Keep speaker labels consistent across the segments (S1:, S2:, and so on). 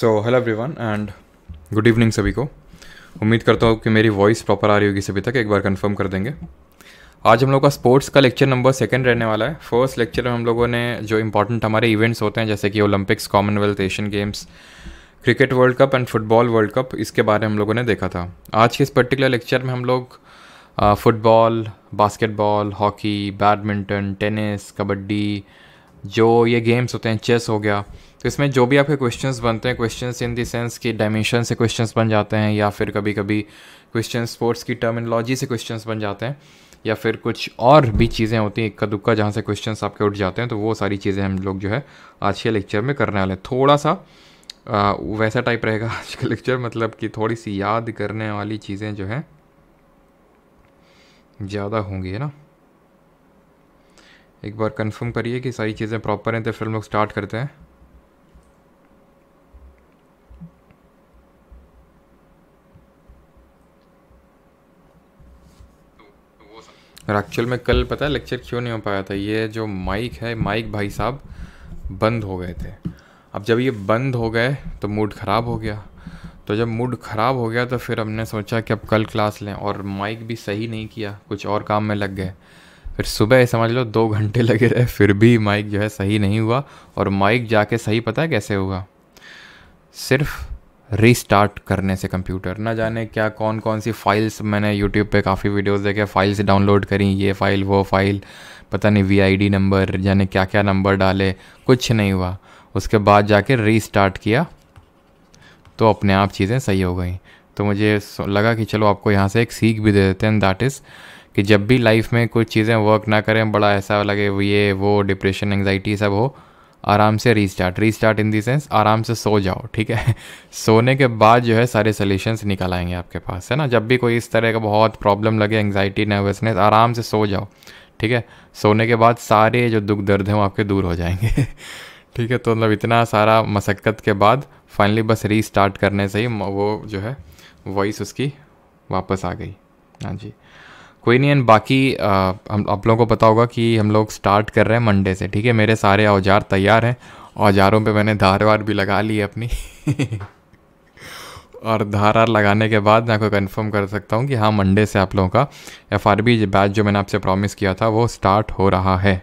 S1: So hello everyone and good evening सभी को उम्मीद करता हूँ कि मेरी वॉइस प्रॉपर आ रही होगी सभी तक एक बार कंफर्म कर देंगे आज हम लोग का स्पोर्ट्स का लेक्चर नंबर सेकंड रहने वाला है फर्स्ट लेक्चर में हम लोगों ने जो इंपॉर्टेंट हमारे इवेंट्स होते हैं जैसे कि Olympics Commonwealth Asian games cricket world cup and football world cup इसके बारे में हम लोगों ने देखा था आज के इस पर्टिकुलर लेक्चर में हम लोग football basketball hockey badminton tennis kabaddi जो ये गेम्स होते हैं चेस हो गया तो इसमें जो भी आपके क्वेश्चंस बनते हैं क्वेश्चंस इन दी सेंस कि डायमेंशन से क्वेश्चंस बन जाते हैं या फिर कभी कभी क्वेश्चन स्पोर्ट्स की टर्मिनोलॉजी से क्वेश्चंस बन जाते हैं या फिर कुछ और भी चीज़ें होती हैं इक्का दुक्का जहाँ से क्वेश्चंस आपके उठ जाते हैं तो वो सारी चीज़ें हम लोग जो है आज के लेक्चर में करने वाले हैं थोड़ा सा आ, वैसा टाइप रहेगा आज का लेक्चर मतलब कि थोड़ी सी याद करने वाली चीज़ें जो हैं ज़्यादा होंगी है ना एक बार कंफर्म करिए कि सारी चीज़ें प्रॉपर हैं तो फिर हम लोग स्टार्ट करते हैं और एक्चुअल में कल पता है लेक्चर क्यों नहीं हो पाया था ये जो माइक है माइक भाई साहब बंद हो गए थे अब जब ये बंद हो गए तो मूड ख़राब हो गया तो जब मूड ख़राब हो गया तो फिर हमने सोचा कि अब कल क्लास लें और माइक भी सही नहीं किया कुछ और काम में लग गए फिर सुबह समझ लो दो घंटे लगे रहे फिर भी माइक जो है सही नहीं हुआ और माइक जाके सही पता है कैसे हुआ सिर्फ रीस्टार्ट करने से कंप्यूटर ना जाने क्या कौन कौन सी फाइल्स मैंने यूट्यूब पे काफ़ी वीडियोस देखे फाइल्स डाउनलोड करी ये फ़ाइल वो फ़ाइल पता नहीं वीआईडी नंबर यानी क्या क्या नंबर डाले कुछ नहीं हुआ उसके बाद जाके रीस्टार्ट किया तो अपने आप चीज़ें सही हो गई तो मुझे लगा कि चलो आपको यहाँ से एक सीख भी दे देते हैं दैट इज़ कि जब भी लाइफ में कुछ चीज़ें वर्क ना करें बड़ा ऐसा लगे ये वो डिप्रेशन एंगजाइटी सब हो आराम से restart restart in the sense आराम से सो जाओ ठीक है सोने के बाद जो है सारे सोल्यूशंस निकल आएंगे आपके पास है ना जब भी कोई इस तरह का बहुत प्रॉब्लम लगे एंगजाइटी नर्वसनेस आराम से सो जाओ ठीक है सोने के बाद सारे जो दुख दर्द हैं वो आपके दूर हो जाएंगे ठीक है तो मतलब इतना सारा मशक्क़त के बाद फाइनली बस रीस्टार्ट करने से ही वो जो है वॉइस उसकी वापस आ गई हाँ जी कोई नहीं एंड बाकी आ, uh, हम आप लोगों को पता होगा कि हम लोग स्टार्ट कर रहे हैं मंडे से ठीक है मेरे सारे औजार तैयार हैं औजारों पे मैंने धार वार भी लगा ली है अपनी और धार आर लगाने के बाद मैं आपको कंफर्म कर सकता हूँ कि हाँ मंडे से आप लोगों का एफ आर बी बैच जो मैंने आपसे प्रॉमिस किया था वो स्टार्ट हो रहा है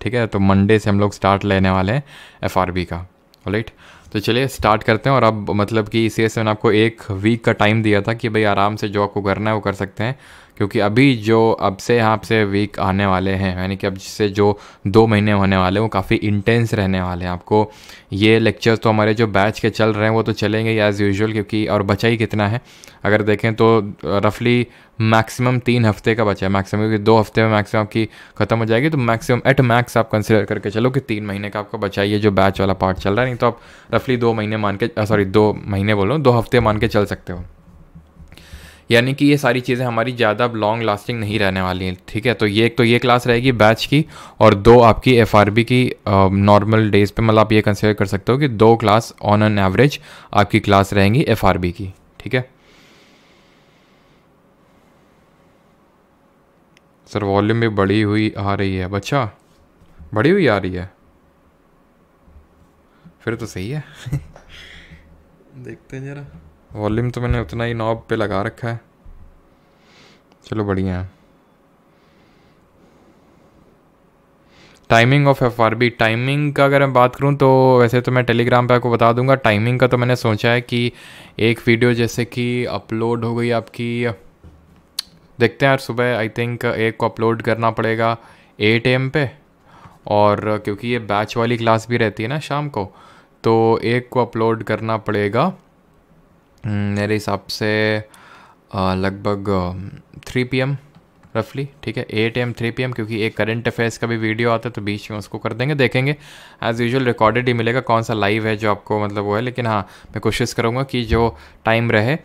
S1: ठीक है तो मंडे से हम लोग स्टार्ट लेने वाले हैं एफ आर बी का राइट तो चलिए स्टार्ट करते हैं और अब मतलब कि इसी से मैंने आपको एक वीक का टाइम दिया था कि भाई आराम से जो आपको करना है वो कर सकते हैं क्योंकि अभी जो अब से यहाँ से वीक आने वाले हैं यानी कि अब से जो दो महीने होने वाले हैं वो काफ़ी इंटेंस रहने वाले हैं आपको ये लेक्चर्स तो हमारे जो बैच के चल रहे हैं वो तो चलेंगे एज़ यूजल क्योंकि और बचा ही कितना है अगर देखें तो रफली मैक्सिमम तीन हफ्ते का बचा है मैक्सिमम क्योंकि दो हफ्ते में मैक्सिमम आपकी ख़त्म हो जाएगी तो मैक्सिमम एट मैक्स आप कंसिडर करके चलो कि तीन महीने का आपको बचा ये जो बैच वाला पार्ट चल रहा है नहीं तो आप रफली दो महीने मान के सॉरी दो महीने बोलो दो हफ्ते मान के चल सकते हो यानी कि ये सारी चीज़ें हमारी ज़्यादा लॉन्ग लास्टिंग नहीं रहने वाली हैं ठीक है तो ये एक तो ये क्लास रहेगी बैच की और दो आपकी एफ की नॉर्मल डेज पे मतलब आप ये कंसिडर कर सकते हो कि दो क्लास ऑन एन एवरेज आपकी क्लास रहेंगी एफ की ठीक है सर वॉल्यूम भी बड़ी हुई आ रही है अच्छा बड़ी हुई आ रही है फिर तो सही है देखते हैं ज़रा वॉल्यूम तो मैंने उतना ही नॉब पे लगा रखा है चलो बढ़िया है timing of F R B timing का अगर मैं बात करूँ तो वैसे तो मैं टेलीग्राम पे आपको बता दूंगा टाइमिंग का तो मैंने सोचा है कि एक वीडियो जैसे कि अपलोड हो गई आपकी देखते हैं यार सुबह आई थिंक एक को अपलोड करना पड़ेगा एट एम पे और क्योंकि ये बैच वाली क्लास भी रहती है ना शाम को तो एक को अपलोड करना पड़ेगा हम्म, मेरे हिसाब से लगभग थ्री पी एम रफली ठीक है eight M three P M क्योंकि एक करंट अफेयर्स का भी वीडियो आता है तो बीच में उसको कर देंगे देखेंगे एज़ यूजल रिकॉर्डेड ही मिलेगा कौन सा लाइव है जो आपको मतलब वो है लेकिन हाँ मैं कोशिश करूँगा कि जो टाइम रहे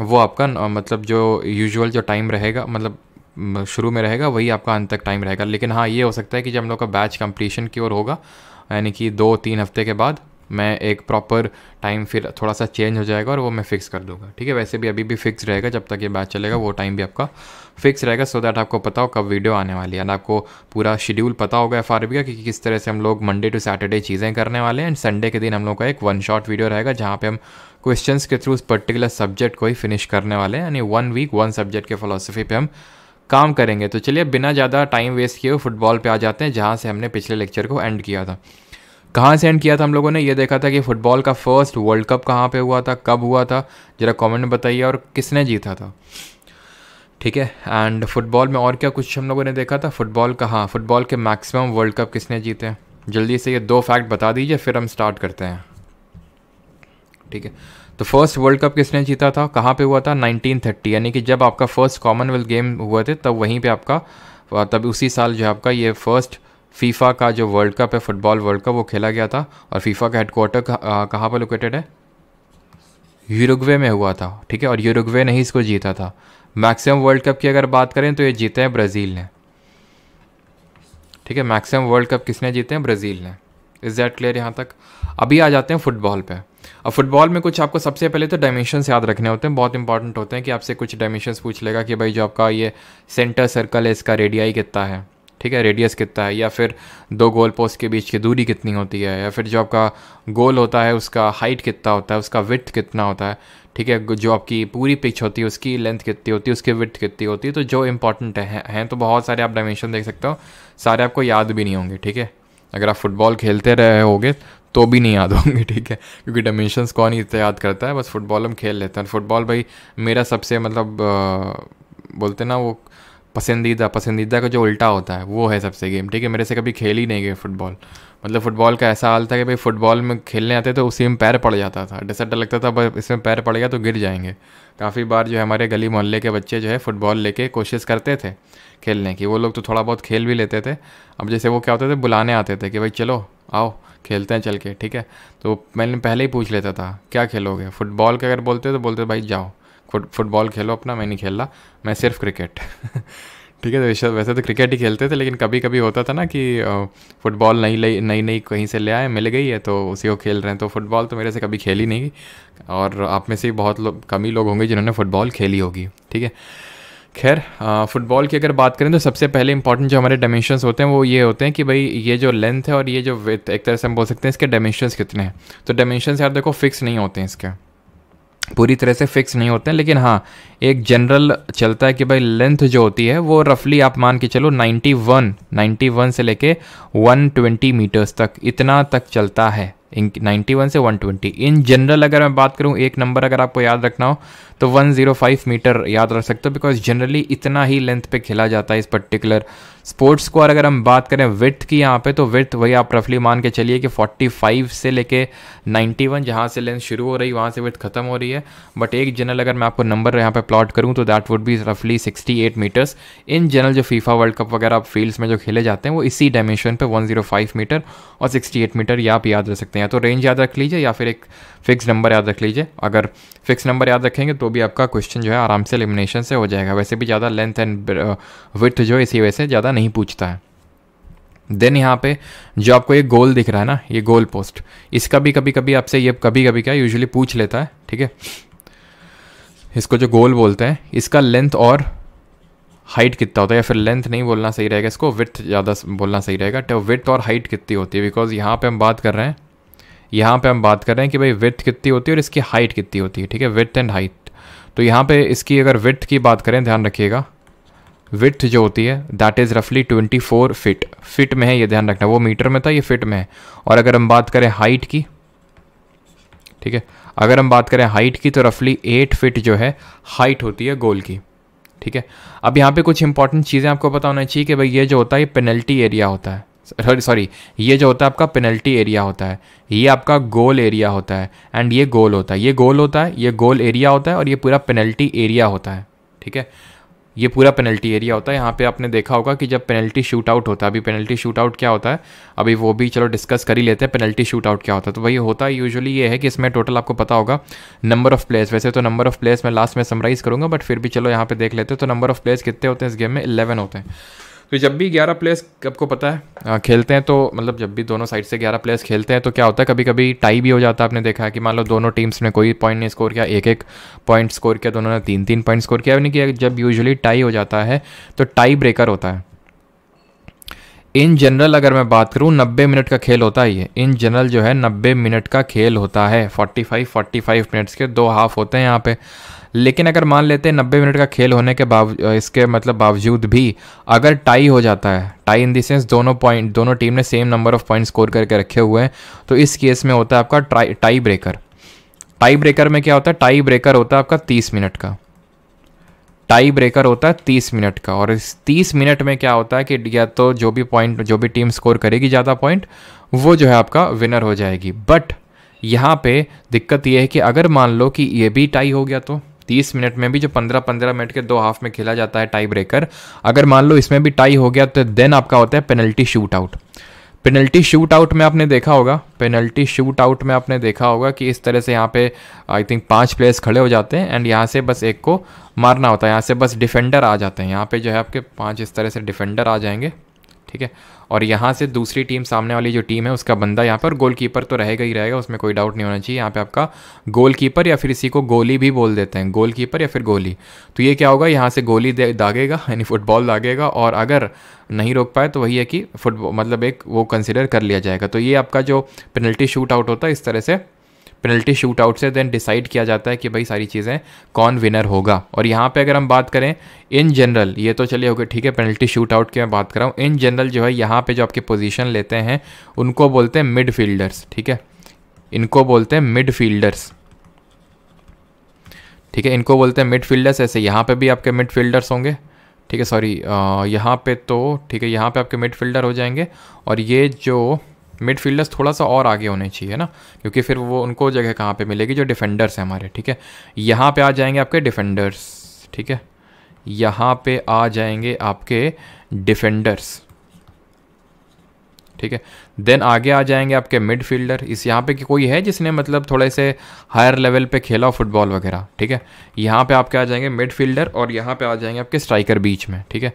S1: वो आपका मतलब जो यूजुअल जो टाइम रहेगा मतलब शुरू में रहेगा वही आपका अंत तक टाइम रहेगा लेकिन हाँ ये हो सकता है कि जब हम लोग का बैच कंप्लीशन की ओर होगा यानी कि दो तीन हफ्ते के बाद मैं एक प्रॉपर टाइम फिर थोड़ा सा चेंज हो जाएगा और वो मैं फिक्स कर दूंगा ठीक है वैसे भी अभी भी फिक्स रहेगा जब तक ये बैच चलेगा वो टाइम भी आपका फिक्स रहेगा सो दैट आपको पता हो कब वीडियो आने वाली है आपको पूरा शेड्यूल पता होगा एफ आर का कि किस तरह से हम लोग मंडे टू सैटरडे चीज़ें करने वाले हैं एंड संडे के दिन हम लोग का एक वन शॉट वीडियो रहेगा जहाँ पे हम क्वेश्चंस के थ्रू उस पर्टिकुलर सब्जेक्ट को ही फिनिश करने वाले हैं यानी वन वीक वन सब्जेक्ट के फिलोसफी पे हम काम करेंगे तो चलिए बिना ज़्यादा टाइम वेस्ट किए फुटबॉल पे आ जाते हैं जहाँ से हमने पिछले लेक्चर को एंड किया था कहाँ से एंड किया था हम लोगों ने ये देखा था कि फुटबॉल का फर्स्ट वर्ल्ड कप कहाँ पे हुआ था कब हुआ था ज़रा कमेंट में बताइए और किसने जीता था ठीक है एंड फुटबॉल में और क्या कुछ हम लोगों ने देखा था फुटबॉल का हाँ फुटबॉल के मैक्सिमम वर्ल्ड कप किसने जीते हैं जल्दी से ये दो फैक्ट बता दीजिए फिर हम स्टार्ट करते हैं ठीक है तो फर्स्ट वर्ल्ड कप किसने जीता था कहाँ पे हुआ था 1930 यानी कि जब आपका फर्स्ट कॉमनवेल्थ गेम हुए थे तब वहीं पे आपका तब उसी साल जो आपका ये फर्स्ट फीफा का जो वर्ल्ड कप है फुटबॉल वर्ल्ड कप वो खेला गया था और फीफा का हेडकोार्टर कहाँ पर लोकेटेड है यूरुगवे में हुआ था ठीक है और यूरुगवे ने ही इसको जीता था मैक्सिमम वर्ल्ड कप की अगर बात करें तो ये जीते हैं ब्राज़ील ने ठीक है मैक्सिमम वर्ल्ड कप किसने जीते हैं ब्राज़ील ने इज़ दैट क्लियर यहाँ तक अभी आ जाते हैं फुटबॉल पे अब फुटबॉल में कुछ आपको सबसे पहले तो डायमेंशन याद रखने होते हैं बहुत इंपॉर्टेंट होते हैं कि आपसे कुछ डायमेंशनस पूछ लेगा कि भाई जो आपका ये सेंटर सर्कल है इसका रेडियाई कितना है ठीक है रेडियस कितना है या फिर दो गोल पोस्ट के बीच की दूरी कितनी होती है या फिर जो आपका गोल होता है उसका हाइट कितना होता है उसका विथ कितना होता है ठीक है जो आपकी पूरी पिच होती है उसकी लेंथ कितनी होती है उसकी विथ कितनी होती है तो जो इंपॉर्टेंट है हैं तो बहुत सारे आप डायमेंशन देख सकते हो सारे आपको याद भी नहीं होंगे ठीक है अगर आप फुटबॉल खेलते रहे होगे तो भी नहीं याद होंगे ठीक है क्योंकि डायमेंशन कौन ही इतना याद करता है बस फुटबॉल हम खेल लेते हैं फुटबॉल भाई मेरा सबसे मतलब बोलते ना वो पसंदीदा पसंदीदा का जो उल्टा होता है वो है सबसे गेम ठीक है मेरे से कभी खेल ही नहीं गए फुटबॉल मतलब फुटबॉल का ऐसा हाल था कि भाई फुटबॉल में खेलने आते तो उसी में पैर पड़ जाता था डर डर लगता था बस इसमें पैर पड़ गया तो गिर जाएंगे काफ़ी बार जो है हमारे गली मोहल्ले के बच्चे जो है फुटबॉल लेके कोशिश करते थे खेलने की वो लोग तो थोड़ा बहुत खेल भी लेते थे अब जैसे वो क्या होते थे बुलाने आते थे कि भाई चलो आओ खेलते हैं चल के ठीक है तो मैंने पहले ही पूछ लेता था क्या खेलोगे फुटबॉल के अगर बोलते तो बोलते भाई जाओ फुट फुटबॉल खेलो अपना मैं नहीं खेल रहा मैं सिर्फ क्रिकेट ठीक है तो वैसे तो क्रिकेट ही खेलते थे लेकिन कभी कभी होता था ना कि फुटबॉल नई नई नई नई कहीं से ले आए मिल गई है तो उसी को खेल रहे हैं तो फुटबॉल तो मेरे से कभी खेली नहीं और आप में से बहुत लोग कम ही लोग होंगे जिन्होंने फुटबॉल खेली होगी ठीक है खैर फुटबॉल की अगर बात करें तो सबसे पहले इंपॉर्टेंट जो हमारे डायमेंशंस होते हैं वो ये होते हैं कि भाई ये जो लेंथ है और ये जो एक तरह से हम बोल सकते हैं इसके डायमेंशंस कितने हैं तो डायमेंशंस यार देखो फिक्स नहीं होते हैं इसके पूरी तरह से फिक्स नहीं होते हैं लेकिन हाँ एक जनरल चलता है कि भाई लेंथ जो होती है वो रफली आप मान के चलो 91 91 से लेके 120 मीटर्स तक इतना तक चलता है इन 91 से 120 इन जनरल अगर मैं बात करूँ एक नंबर अगर आपको याद रखना हो तो 105 मीटर याद रख सकते हो बिकॉज जनरली इतना ही लेंथ पे खेला जाता है इस पर्टिकुलर स्पोर्ट्स को अगर हम बात करें विथ की यहाँ पे तो विथ वही आप रफली मान के चलिए कि 45 से लेके 91 वन जहाँ से लेंथ शुरू हो रही है वहाँ से विथ ख़त्म हो रही है बट एक जनरल अगर मैं आपको नंबर यहाँ पे प्लॉट करूँ तो दैट वुड बी रफली 68 मीटर्स इन जनरल जो फीफा वर्ल्ड कप वगैरह फील्ड्स में जो खेले जाते हैं वो इसी डायमेंशन पर वन मीटर और सिक्सटी मीटर या आप याद रख सकते हैं या तो रेंज याद रख लीजिए या फिर एक फिक्स नंबर याद रख लीजिए अगर फिक्स नंबर याद रखेंगे तो भी आपका क्वेश्चन जो है आराम से एलिमिनेशन से हो जाएगा वैसे भी ज़्यादा लेंथ एंड विथ जो इसी वजह से ज़्यादा नहीं पूछता है देन यहाँ पे जो आपको ये गोल दिख रहा है ना ये गोल पोस्ट इसका भी कभी कभी आपसे ये कभी कभी क्या यूजली पूछ लेता है ठीक है इसको जो गोल बोलते हैं इसका लेंथ और हाइट कितना होता है या फिर लेंथ नहीं बोलना सही रहेगा इसको विथ ज़्यादा बोलना सही रहेगा तो विथ और हाइट कितनी होती है बिकॉज यहाँ पे हम बात कर रहे हैं यहाँ पे हम बात कर रहे हैं कि भाई विथ कितनी होती है और इसकी हाइट कितनी होती है ठीक है विथ एंड हाइट तो यहाँ पे इसकी अगर विथ की बात करें ध्यान रखिएगा विथ जो होती है दैट इज़ रफली 24 फिट फिट में है ये ध्यान रखना वो मीटर में था ये फिट में है और अगर हम बात करें हाइट की ठीक है अगर हम बात करें हाइट की तो रफली एट फिट जो है हाइट होती है गोल की ठीक है अब यहाँ पे कुछ इंपॉर्टेंट चीज़ें आपको पता होना चाहिए कि भाई ये जो होता है ये पेनल्टी एरिया होता है सॉरी सॉरी ये जो होता है आपका पेनल्टी एरिया होता है ये आपका गोल एरिया होता है एंड ये गोल होता है ये गोल होता है ये गोल एरिया होता है और ये पूरा पेनल्टी एरिया होता है ठीक है ये पूरा पेनल्टी एरिया होता है यहाँ पे आपने देखा होगा कि जब पेनल्टी शूट आउट होता है अभी पेनल्टी शूट आउट क्या होता है अभी वो भी चलो डिस्कस कर ही लेते हैं पेनल्टी शूट आउट क्या होता है तो वही होता है यूजुअली ये है कि इसमें टोटल आपको पता होगा नंबर ऑफ प्लेयर्स वैसे तो नंबर ऑफ प्लेयर्स मैं लास्ट में समराइज़ करूँगा बट फिर भी चलो यहाँ पे देख लेते हैं तो नंबर ऑफ प्लेयर्स कितने होते हैं इस गेम में इलेवन होते हैं तो जब भी ग्यारह प्लेयर्स आपको पता है आ, खेलते हैं तो मतलब जब भी दोनों साइड से ग्यारह प्लेयर्स खेलते हैं तो क्या होता है कभी कभी टाई भी हो जाता है आपने देखा है कि मान लो दोनों टीम्स ने कोई पॉइंट नहीं स्कोर किया एक एक पॉइंट स्कोर किया दोनों ने तीन तीन पॉइंट स्कोर किया यानी कि जब यूजली टाई हो जाता है तो टाई ब्रेकर होता है इन जनरल अगर मैं बात करूं 90 मिनट का खेल होता ही है इन जनरल जो है 90 मिनट का खेल होता है 45 45 मिनट्स के दो हाफ होते हैं यहाँ पे लेकिन अगर मान लेते हैं नब्बे मिनट का खेल होने के बावजूद इसके मतलब बावजूद भी अगर टाई हो जाता है टाई इन देंस दोनों पॉइंट दोनों टीम ने same number of point score करके रखे हुए हैं तो इस केस में होता है आपका tie tie breaker tie breaker में क्या होता है टाई ब्रेकर होता है आपका तीस मिनट का टाई ब्रेकर होता है तीस मिनट का और इस तीस मिनट में क्या होता है कि या तो जो भी पॉइंट जो भी टीम स्कोर करेगी ज़्यादा पॉइंट वो जो है आपका विनर हो जाएगी बट यहाँ पे दिक्कत यह है कि अगर मान लो कि ये भी टाई हो गया तो तीस मिनट में भी जो पंद्रह पंद्रह मिनट के दो हाफ में खेला जाता है टाई ब्रेकर अगर मान लो इसमें भी टाई हो गया तो देन आपका होता है penalty shoot out penalty shoot out में आपने देखा होगा पेनल्टी शूट आउट में आपने देखा होगा कि इस तरह से यहाँ पे आई थिंक पांच प्लेयर्स खड़े हो जाते हैं एंड यहाँ से बस एक को मारना होता है यहाँ से बस डिफेंडर आ जाते हैं यहाँ पे जो है आपके पांच इस तरह से डिफेंडर आ जाएंगे ठीक है और यहाँ से दूसरी टीम सामने वाली जो टीम है उसका बंदा यहाँ पर गोलकीपर तो रहेगा ही रहेगा उसमें कोई डाउट नहीं होना चाहिए यहाँ पे आपका गोलकीपर या फिर इसी को गोली भी बोल देते हैं गोलकीपर या फिर गोली तो ये क्या होगा यहाँ से गोली दागेगा यानी फुटबॉल दागेगा और अगर नहीं रोक पाए तो वही है कि फुटबॉल मतलब एक वो कंसिडर कर लिया जाएगा तो ये आपका जो पेनल्टी शूट आउट होता है इस तरह से पेनल्टी शूट आउट से देन डिसाइड किया जाता है कि भाई सारी चीज़ें कौन विनर होगा और यहाँ पे अगर हम बात करें इन जनरल ये तो चलिए ओके ठीक है पेनल्टी शूट आउट की मैं बात कर रहा हूँ इन जनरल जो है यहाँ पे जो आपके पोजीशन लेते हैं उनको बोलते हैं मिड फील्डर्स ठीक है इनको बोलते हैं मिड फील्डर्स ठीक है इनको बोलते हैं मिड फील्डर्स ऐसे यहाँ पर भी आपके मिड फील्डर्स होंगे ठीक है सॉरी यहाँ पे तो ठीक है यहाँ पे आपके मिड फील्डर हो जाएंगे और ये जो मिड फील्डर्स थोड़ा सा और आगे होने चाहिए ना क्योंकि फिर वो उनको जगह कहाँ पे मिलेगी जो डिफेंडर्स हैं हमारे ठीक है यहाँ पे आ जाएंगे आपके डिफेंडर्स ठीक है यहाँ पे आ जाएंगे आपके डिफेंडर्स ठीक है देन आगे आ जाएंगे आपके मिड फील्डर इस यहाँ पे कि कोई है जिसने मतलब थोड़े से हायर लेवल पे खेला फुटबॉल वगैरह ठीक है यहाँ पे आपके आ जाएंगे मिड फील्डर और यहाँ पे आ जाएंगे आपके स्ट्राइकर बीच में ठीक है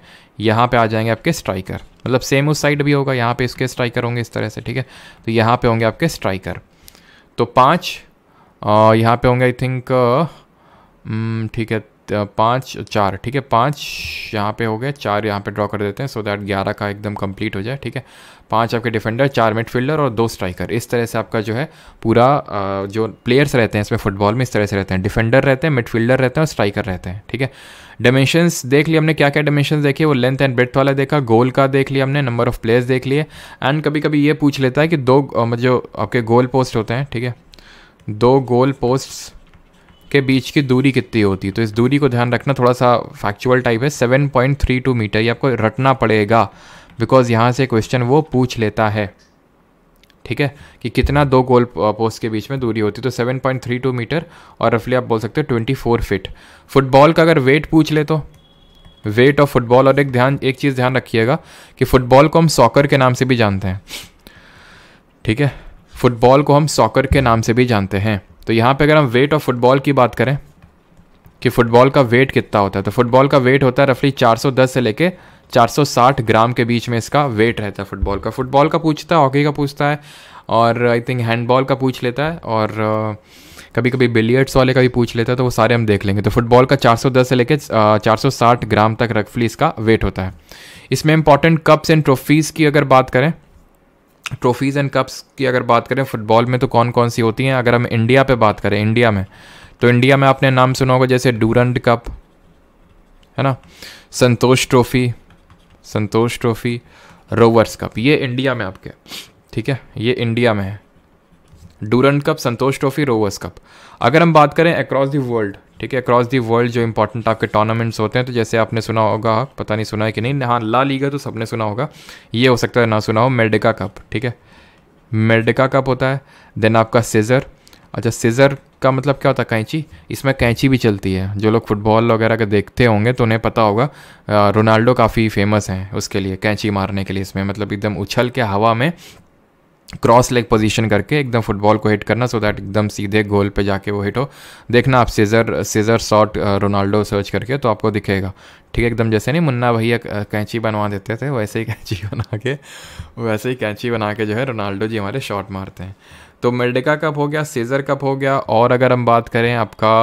S1: यहाँ पे आ जाएंगे आपके स्ट्राइकर मतलब सेम उस साइड भी होगा यहाँ पे इसके स्ट्राइकर होंगे इस तरह से ठीक है तो यहाँ पे होंगे आपके स्ट्राइकर तो पाँच यहाँ पे होंगे आई थिंक ठीक है पाँच चार ठीक है पाँच यहाँ पे हो गए चार यहाँ पे ड्रॉ कर देते हैं सो दैट ग्यारह का एकदम कंप्लीट हो जाए ठीक है पांच आपके डिफेंडर चार मिडफील्डर और दो स्ट्राइकर इस तरह से आपका जो है पूरा जो प्लेयर्स रहते हैं इसमें फुटबॉल में इस तरह से रहते हैं डिफेंडर रहते हैं मिडफील्डर रहते हैं और स्ट्राइकर रहते हैं ठीक है डायमेंशंस देख लिए हमने क्या क्या डायमेंशन देखे वो लेंथ एंड ब्रेथ वाला देखा गोल का देख लिया हमने नंबर ऑफ प्लेयर्स देख लिए एंड कभी कभी ये पूछ लेता है कि दो जो आपके गोल पोस्ट होते हैं ठीक है दो गोल पोस्ट्स के बीच की दूरी कितनी होती है तो इस दूरी को ध्यान रखना थोड़ा सा फैक्चुअल टाइप है 7.32 मीटर ये आपको रटना पड़ेगा बिकॉज यहाँ से क्वेश्चन वो पूछ लेता है ठीक है कि कितना दो गोल पोस्ट के बीच में दूरी होती है तो 7.32 मीटर और रफली आप बोल सकते हो 24 फिट फुटबॉल का अगर वेट पूछ ले तो वेट ऑफ फुटबॉल और एक ध्यान एक चीज़ ध्यान रखिएगा कि फुटबॉल को हम सॉकर के नाम से भी जानते हैं ठीक है फुटबॉल को हम सॉकर के नाम से भी जानते हैं तो यहाँ पे अगर हम वेट ऑफ फुटबॉल की बात करें कि फुटबॉल का वेट कितना होता है तो फुटबॉल का वेट होता है रफली 410 से लेके 460 ग्राम के बीच में इसका वेट रहता है फुटबॉल का फुटबॉल का पूछता है हॉकी का पूछता है और आई थिंक हैंडबॉल का पूछ लेता है और कभी कभी बिलियर्ड्स वाले का भी पूछ लेता है तो वो सारे हम देख लेंगे तो फुटबॉल का 410 से लेकर 460 ग्राम तक रफली इसका वेट होता है इसमें इंपॉर्टेंट कप्स एंड ट्रॉफीज़ की अगर बात करें ट्रॉफीज़ एंड कप्स की अगर बात करें फुटबॉल में तो कौन कौन सी होती हैं अगर हम इंडिया पे बात करें इंडिया में तो इंडिया में आपने नाम सुना होगा जैसे डूरंड कप है ना Santosh trophy Santosh trophy Rovers cup ये इंडिया में आपके ठीक है ये इंडिया में है Durand cup Santosh trophy Rovers cup अगर हम बात करें अक्रॉस दी वर्ल्ड ठीक है अक्रॉस दी वर्ल्ड जो इंपॉर्टेंट आपके टूर्नामेंट्स होते हैं तो जैसे आपने सुना होगा पता नहीं सुना है कि नहीं हाँ ला लीगा तो सबने सुना होगा ये हो सकता है ना सुना हो मेडिका कप ठीक है मेडिका कप होता है देन आपका सीजर अच्छा सीज़र का मतलब क्या होता है कैंची इसमें कैंची भी चलती है जो लोग फुटबॉल वगैरह का देखते होंगे तो उन्हें पता होगा रोनाल्डो काफ़ी फेमस हैं उसके लिए कैंची मारने के लिए इसमें मतलब एकदम उछल के हवा में क्रॉस लेग पोजीशन करके एकदम फुटबॉल को हिट करना सो दैट एकदम सीधे गोल पे जाके वो हिट हो देखना आप scissor scissor shot Ronaldo search करके तो आपको दिखेगा ठीक है एकदम जैसे नहीं मुन्ना भैया कैंची बनवा देते थे वैसे ही कैंची बना के वैसे ही कैंची बना के जो है रोनाल्डो जी हमारे शॉट मारते हैं तो मेडिका कप हो गया सीजर कप हो गया और अगर हम बात करें आपका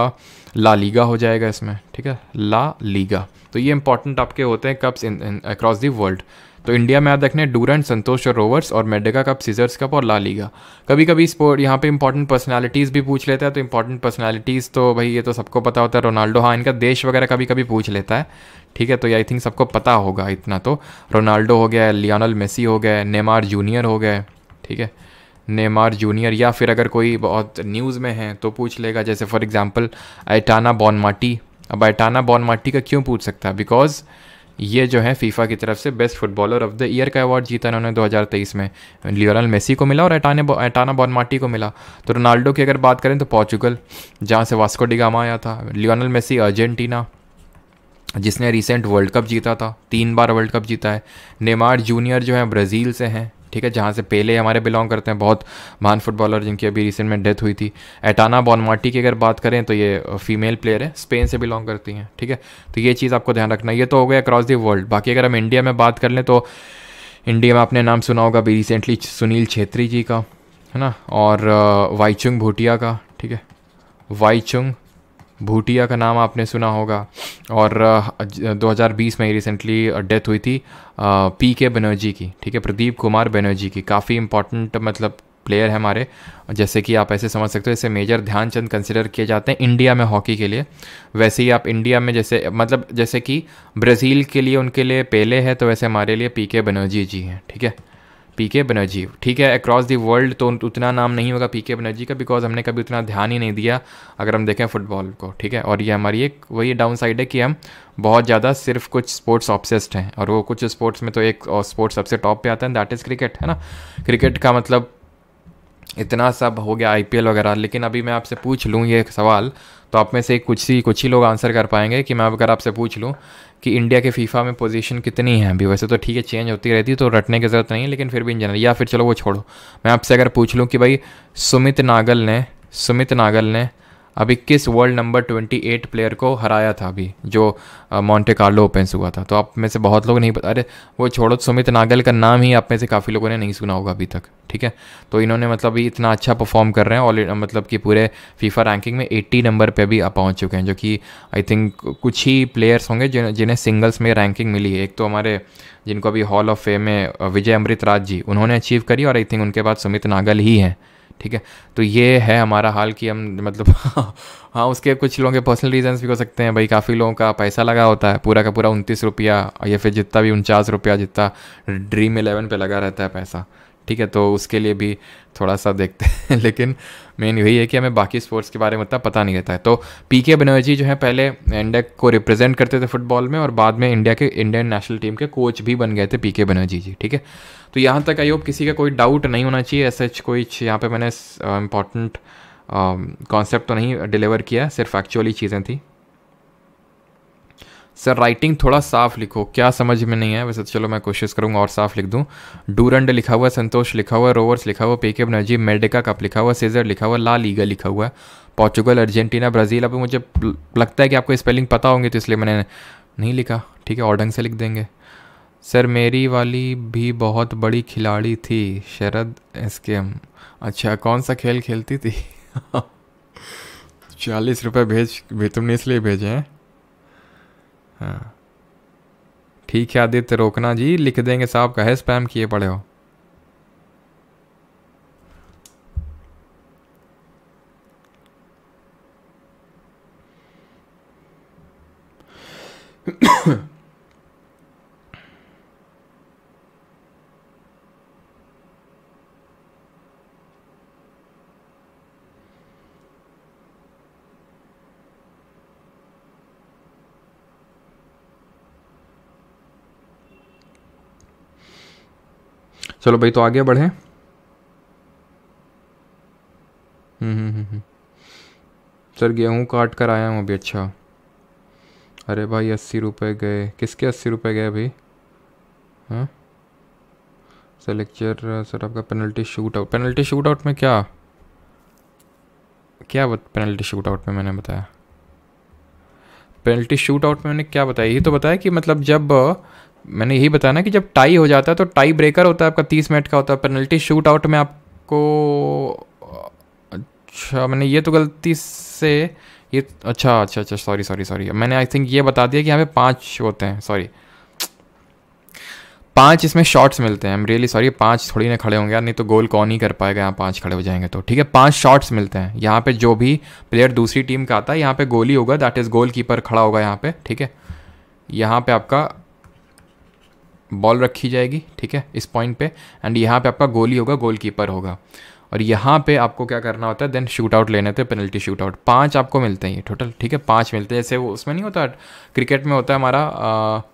S1: ला लीगा हो जाएगा इसमें ठीक है ला लीगा तो ये इंपॉर्टेंट आपके होते हैं cups in across the world तो इंडिया में आप देखने डूरेंट संतोष और रोवर्स और मेडिका कप सीजर्स कप और ला लीगा कभी कभी स्पोर्ट यहाँ पे इंपॉर्टेंट पर्सनालिटीज़ भी पूछ लेते हैं तो इंपॉर्टेंट पर्सनालिटीज़ तो भाई ये तो सबको पता होता है रोनाल्डो हाँ इनका देश वगैरह कभी कभी पूछ लेता है ठीक है तो आई थिंक सबको पता होगा इतना तो रोनाल्डो हो गया लियोनल मेसी हो गए नेमार जूनियर हो गए ठीक है नेमार जूनियर या फिर अगर कोई बहुत न्यूज़ में है तो पूछ लेगा जैसे फॉर एग्ज़ाम्पल आइटाना बॉनमाटी अब आइटाना बॉनमाटी का क्यों पूछ सकता है बिकॉज़ ये जो है फीफा की तरफ से best footballer of the year का अवार्ड जीता इन्होंने 2023 में लियोनल मेसी को मिला और एटाने एटाना बॉनमाटी को मिला तो रोनाल्डो की अगर बात करें तो पोर्चुगल जहाँ से वास्को डिगामा आया था लियोनल मेसी अर्जेंटीना जिसने रिसेंट वर्ल्ड कप जीता था तीन बार वर्ल्ड कप जीता है नेमार जूनियर जो है ब्राज़ील से हैं ठीक है जहाँ से पेले हमारे बिलोंग करते हैं बहुत महान फुटबॉलर जिनकी अभी रिसेंट में डेथ हुई थी एटाना बॉनमाटी की अगर बात करें तो ये फीमेल प्लेयर है स्पेन से बिलोंग करती हैं ठीक है तो ये चीज़ आपको ध्यान रखना ये तो हो गया अक्रॉस दी वर्ल्ड बाकी अगर हम इंडिया में बात कर लें तो इंडिया में आपने नाम सुना होगा अभी रिसेंटली सुनील छेत्री जी का है ना और uh, वाईचुंग भूटिया का ठीक है वाईचुंग भूटिया का नाम आपने सुना होगा और 2020 में रिसेंटली डेथ हुई थी पी के बनर्जी की ठीक है प्रदीप कुमार बनर्जी की काफ़ी इंपॉर्टेंट मतलब प्लेयर है हमारे जैसे कि आप ऐसे समझ सकते हो जैसे मेजर ध्यानचंद कंसिडर किए जाते हैं इंडिया में हॉकी के लिए वैसे ही आप इंडिया में जैसे मतलब जैसे कि ब्राज़ील के लिए उनके लिए पेले है तो वैसे हमारे लिए पी के बनर्जी जी हैं ठीक है पी के बनर्जी ठीक है अक्रॉस दी वर्ल्ड तो उतना नाम नहीं होगा पी के बनर्जी का बिकॉज हमने कभी उतना ध्यान ही नहीं दिया अगर हम देखें फुटबॉल को ठीक है और ये हमारी एक वही डाउन साइड है कि हम बहुत ज़्यादा सिर्फ कुछ स्पोर्ट्स ऑब्सेस्ड हैं और वो कुछ स्पोर्ट्स में तो एक और स्पोर्ट्स सबसे टॉप पे आता है दैट इज़ क्रिकेट है ना क्रिकेट का मतलब इतना सब हो गया आई वगैरह लेकिन अभी मैं आपसे पूछ लूँ ये सवाल तो आप में से कुछ ही कुछ ही लोग आंसर कर पाएंगे कि मैं अगर आपसे पूछ लूँ कि इंडिया के फीफा में पोजीशन कितनी है अभी वैसे तो ठीक है चेंज होती रहती है तो रटने की ज़रूरत नहीं है लेकिन फिर भी इन जनरल या फिर चलो वो छोड़ो मैं आपसे अगर पूछ लूँ कि भाई सुमित नागल ने सुमित नागल ने अभी किस वर्ल्ड नंबर 28 प्लेयर को हराया था अभी जो मॉन्टे कार्लो ओपेंस हुआ था तो आप में से बहुत लोग नहीं पता अरे वो छोड़ो सुमित नागल का नाम ही आप में से काफ़ी लोगों ने नहीं सुना होगा अभी तक ठीक है तो इन्होंने मतलब भी इतना अच्छा परफॉर्म कर रहे हैं ऑल मतलब कि पूरे फीफा रैंकिंग में 80 नंबर पे भी पहुंच चुके हैं जो कि आई थिंक कुछ ही प्लेयर्स होंगे जिन जिन्हें सिंगल्स में रैंकिंग मिली है एक तो हमारे जिनको अभी हॉल ऑफ फेम में विजय अमृत राज जी उन्होंने अचीव करी और आई थिंक उनके बाद सुमित नागल ही हैं ठीक है तो ये है हमारा हाल कि हम मतलब हाँ उसके कुछ लोगों के पर्सनल रीजंस भी हो सकते हैं भाई काफ़ी लोगों का पैसा लगा होता है पूरा का पूरा उनतीस रुपया या फिर जितना भी उनचास रुपया जितना ड्रीम इलेवन पे लगा रहता है पैसा ठीक है तो उसके लिए भी थोड़ा सा देखते हैं लेकिन मेन यही है कि हमें बाकी स्पोर्ट्स के बारे में उतना पता नहीं रहता है तो पी के बनर्जी जो है पहले इंडिया को रिप्रेजेंट करते थे फुटबॉल में और बाद में इंडिया के इंडियन नेशनल टीम के कोच भी बन गए थे पी के बनर्जी जी ठीक है तो यहाँ तक आई होप किसी का कोई डाउट नहीं होना चाहिए ऐसे कोई यहाँ पर मैंने इंपॉर्टेंट कॉन्सेप्ट तो नहीं डिलीवर किया सिर्फ एक्चुअली चीज़ें थी सर राइटिंग थोड़ा साफ लिखो क्या समझ में नहीं है वैसे तो चलो मैं कोशिश करूँगा और साफ लिख दूँ डूरंड लिखा हुआ संतोष लिखा हुआ रोवर्स लिखा हुआ के बनर्जी मेडिका कप लिखा हुआ सीजर लिखा हुआ ला लीगा लिखा हुआ पोर्चुगल अर्जेंटीना ब्राज़ील अभी मुझे लगता है कि आपको स्पेलिंग पता होंगी तो इसलिए मैंने नहीं लिखा ठीक है और ढंग से लिख देंगे सर मेरी वाली भी बहुत बड़ी खिलाड़ी थी शरद एस के एम अच्छा कौन सा खेल खेलती थी चालीस रुपये भेज भी तुमने इसलिए भेजे हैं हाँ ठीक है आदित्य रोकना जी लिख देंगे साहब कहे स्पैम किए पड़े हो चलो भाई तो आगे हम्म, हम्म, हम्म, हम्म सर गेहूँ काट कर आया हूँ अभी अच्छा अरे भाई अस्सी रुपये गए किसके अस्सी रुपये गए भाई हाँ? सर लेक्चर सर आपका penalty shoot out penalty shoot out में क्या क्या पेनल्टी शूट आउट में मैंने बताया पेनल्टी शूट आउट में मैंने क्या बताया ये तो बताया कि मतलब जब मैंने यही बताया ना कि जब टाई हो जाता है तो टाई ब्रेकर होता है आपका तीस मिनट का होता है पेनल्टी शूट आउट में आपको अच्छा मैंने ये तो गलती से ये अच्छा अच्छा अच्छा सॉरी सॉरी सॉरी मैंने आई थिंक ये बता दिया कि यहाँ पे पाँच होते हैं सॉरी पांच इसमें शॉट्स मिलते हैं आई रियली सॉरी पांच थोड़ी ना खड़े होंगे यार नहीं तो गोल कौन ही कर पाएगा यहाँ पांच खड़े हो जाएंगे तो ठीक है पांच शॉट्स मिलते हैं यहाँ पे जो भी प्लेयर दूसरी टीम का आता है यहाँ पे गोली होगा दैट इज़ गोल कीपर खड़ा होगा यहाँ पे ठीक है यहाँ पे आपका बॉल रखी जाएगी ठीक है इस पॉइंट पे एंड यहाँ पे आपका गोली होगा गोल कीपर होगा और यहाँ पे आपको क्या करना होता है देन शूट आउट लेने थे पेनल्टी शूट आउट पाँच आपको मिलते हैं ये टोटल ठीक है पाँच मिलते हैं जैसे वो उसमें नहीं होता क्रिकेट में होता है हमारा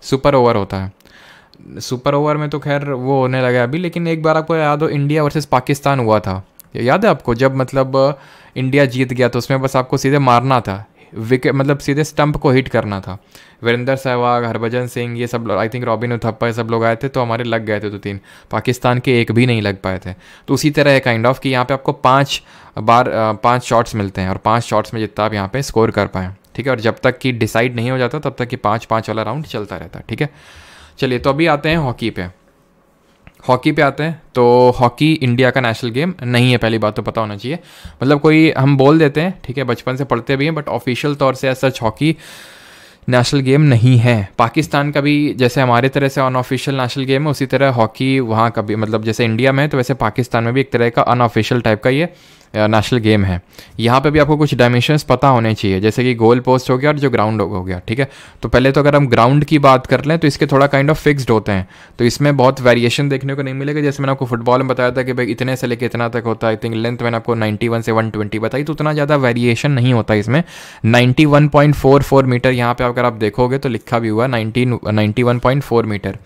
S1: सुपर ओवर होता है सुपर ओवर में तो खैर वो होने लगा अभी लेकिन एक बार आपको याद हो इंडिया वर्सेज़ पाकिस्तान हुआ था याद है आपको जब मतलब इंडिया जीत गया तो उसमें बस आपको सीधे मारना था विकेट मतलब सीधे स्टंप को हिट करना था वीरेंद्र सहवाग हरभजन सिंह ये सब आई थिंक रॉबिन उथप्पा ये सब लोग आए थे तो हमारे लग गए थे दो तीन पाकिस्तान के एक भी नहीं लग पाए थे तो उसी तरह है काइंड ऑफ कि यहाँ पे आपको पाँच बार पाँच शॉट्स मिलते हैं और पाँच शॉट्स में जितना आप यहाँ पर स्कोर कर पाएँ ठीक है और जब तक कि डिसाइड नहीं हो जाता तब तक कि पाँच पाँच वाला राउंड चलता रहता ठीक है चलिए तो अभी आते हैं हॉकी पे हॉकी पे आते हैं तो हॉकी इंडिया का नेशनल गेम नहीं है पहली बात तो पता होना चाहिए मतलब कोई हम बोल देते हैं ठीक है बचपन से पढ़ते भी हैं बट ऑफिशियल तौर से सच हॉकी नेशनल गेम नहीं है पाकिस्तान का भी जैसे हमारे तरह से अनऑफिशियल नेशनल गेम है उसी तरह हॉकी वहाँ का भी मतलब जैसे इंडिया में है तो वैसे पाकिस्तान में भी एक तरह का अनऑफिशियल टाइप का ये नेशनल गेम है यहाँ पे भी आपको कुछ डायमेंशंस पता होने चाहिए जैसे कि गोल पोस्ट हो गया और जो ग्राउंड हो गया ठीक है तो पहले तो अगर हम ग्राउंड की बात कर लें तो इसके थोड़ा काइंड ऑफ फिक्स्ड होते हैं तो इसमें बहुत वेरिएशन देखने को नहीं मिलेगा जैसे मैंने आपको फुटबॉल में बताया था कि भाई इतने से लेकर इतना तक होता है आई थिंक लेंथ मैंने आपको नाइन्टी से वन बताई तो उतना ज़्यादा वेरिएशन नहीं होता इसमें नाइन्टी मीटर यहाँ पर अगर आप देखोगे तो लिखा भी हुआ नाइनटीन नाइन्टी मीटर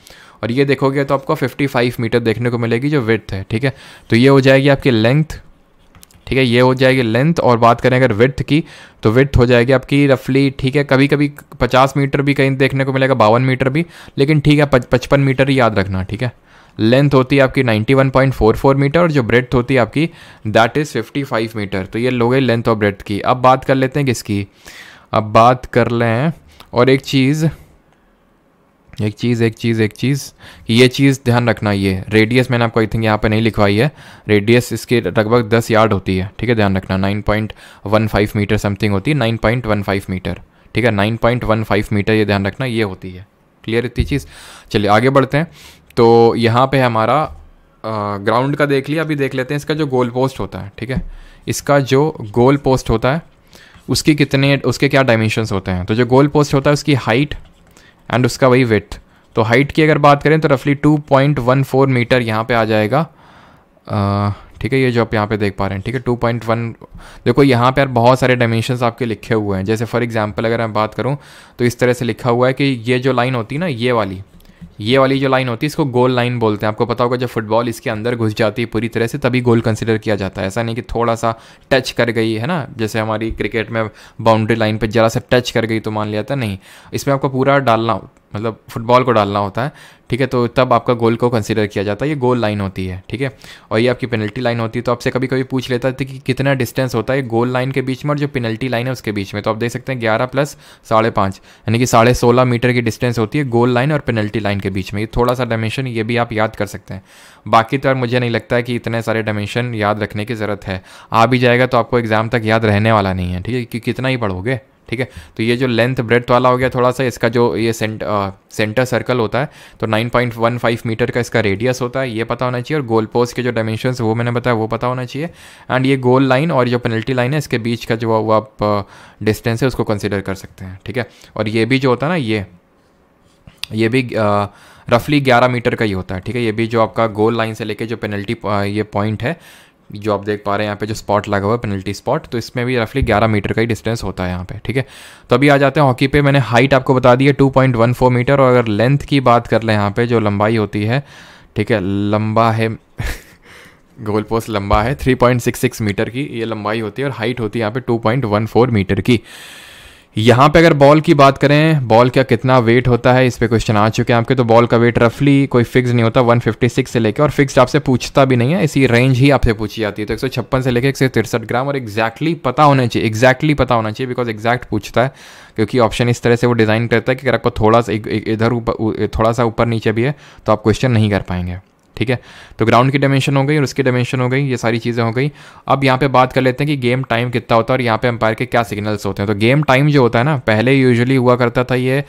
S1: और ये देखोगे तो आपको 55 मीटर देखने को मिलेगी जो विथ है ठीक है तो ये हो जाएगी आपकी लेंथ ठीक है ये हो जाएगी लेंथ और बात करें अगर विथ की तो विथ हो जाएगी आपकी रफली ठीक है कभी कभी पचास मीटर भी कहीं देखने को मिलेगा बावन मीटर भी लेकिन ठीक है पचपन मीटर याद रखना ठीक है लेंथ होती है आपकी 91.44 मीटर और जो ब्रेथ होती है आपकी दैट इज़ 55 मीटर तो ये लोग लेंथ और ब्रेथ की अब बात कर लेते हैं किसकी अब बात कर लें और एक चीज़ एक चीज़ एक चीज़ एक चीज़ कि ये चीज़ ध्यान रखना ये रेडियस मैंने आपको आई थिंक यहाँ पे नहीं लिखवाई है रेडियस इसके लगभग दस यार्ड होती है ठीक है ध्यान रखना nine point one five metre something होती है nine point one five metre ठीक है nine point one five metre ये ध्यान रखना ये होती है क्लियर इतनी चीज़ चलिए आगे बढ़ते हैं तो यहाँ पर हमारा ग्राउंड का देख लिया अभी देख लेते हैं इसका जो गोल पोस्ट होता है ठीक है इसका जो गोल पोस्ट होता है उसकी कितने उसके क्या डायमेंशनस होते हैं तो जो गोल पोस्ट होता है उसकी हाइट एंड उसका वही विथ तो हाइट की अगर बात करें तो रफली 2.14 मीटर यहाँ पे आ जाएगा ठीक है ये जो आप यहाँ पे देख पा रहे हैं ठीक है 2.1 देखो यहाँ पे यार बहुत सारे डायमेंशन आपके लिखे हुए हैं जैसे फॉर एग्जांपल अगर मैं बात करूँ तो इस तरह से लिखा हुआ है कि ये जो लाइन होती है ना ये वाली ये वाली जो लाइन होती है इसको गोल लाइन बोलते हैं आपको पता होगा जब फुटबॉल इसके अंदर घुस जाती है पूरी तरह से तभी गोल कंसिडर किया जाता है ऐसा नहीं कि थोड़ा सा टच कर गई है ना जैसे हमारी क्रिकेट में बाउंड्री लाइन पर जरा सा टच कर गई तो मान लिया था नहीं इसमें आपको पूरा डालना मतलब फुटबॉल को डालना होता है ठीक है तो तब आपका गोल को कंसिडर किया जाता है ये गोल लाइन होती है ठीक है और ये आपकी पेनल्टी लाइन होती है तो आपसे कभी कभी पूछ लेता है कि कितना डिस्टेंस होता है गोल लाइन के बीच में और जो पेनल्टी लाइन है उसके बीच में तो आप देख सकते हैं ग्यारह प्लस साढ़े पाँच यानी कि साढ़े सोलह मीटर की डिस्टेंस होती है गोल लाइन और पेनल्टी लाइन के बीच में ये थोड़ा सा डायमेंशन ये भी आप याद कर सकते हैं बाकी तो यार मुझे नहीं लगता है कि इतने सारे डायमेंशन याद रखने की ज़रूरत है आ भी जाएगा तो आपको एग्ज़ाम तक याद रहने वाला नहीं है ठीक है कि कितना ही पढ़ोगे ठीक है तो ये जो लेंथ ब्रेथ वाला हो गया थोड़ा सा इसका जो ये सेंट, आ, सेंटर सर्कल होता है तो 9.15 मीटर का इसका रेडियस होता है ये पता होना चाहिए और गोल पोस्ट के जो डायमेंशन वो मैंने बताया वो पता होना चाहिए एंड ये गोल लाइन और जो पेनल्टी लाइन है इसके बीच का जो वो आप डिस्टेंस है उसको कंसिडर कर सकते हैं ठीक है और ये भी जो होता है ना ये ये भी आ, रफली 11 मीटर का ही होता है ठीक है ये भी जो आपका गोल लाइन से लेके जो पेनल्टी ये पॉइंट है जो आप देख पा रहे हैं यहाँ पे जो स्पॉट लगा हुआ है पेनल्टी स्पॉट तो इसमें भी रफली 11 मीटर का ही डिस्टेंस होता है यहाँ पे ठीक है तो अभी आ जाते हैं हॉकी पे मैंने हाइट आपको बता दी है 2.14 मीटर और अगर लेंथ की बात कर लें यहाँ पे जो लंबाई होती है ठीक है लंबा है गोल पोस्ट लंबा है थ्री मीटर की ये लंबाई होती है और हाइट होती है यहाँ पे टू मीटर की यहाँ पे अगर बॉल की बात करें बॉल का कितना वेट होता है इस पर क्वेश्चन आ चुके हैं आपके तो बॉल का वेट रफली कोई फिक्स नहीं होता 156 से लेकर और फिक्स आपसे पूछता भी नहीं है इसी रेंज ही आपसे पूछी जाती है तो एक से लेकर एक ग्राम और एक्जैक्टली पता होना चाहिए एक्जैक्टली पता होना चाहिए बिकॉज एक्जैक्ट पूछता है क्योंकि ऑप्शन इस तरह से वो डिज़ाइन करता है कि अगर आपको थोड़ा सा इधर ऊपर थोड़ा सा ऊपर नीचे भी है तो आप क्वेश्चन नहीं कर पाएंगे ठीक है तो ग्राउंड की डायमेंशन हो गई और उसकी डायमेंशन हो गई ये सारी चीज़ें हो गई अब यहाँ पे बात कर लेते हैं कि गेम टाइम कितना होता है और यहाँ पे अंपायर के क्या सिग्नल्स होते हैं तो गेम टाइम जो होता है ना पहले यूजली हुआ करता था ये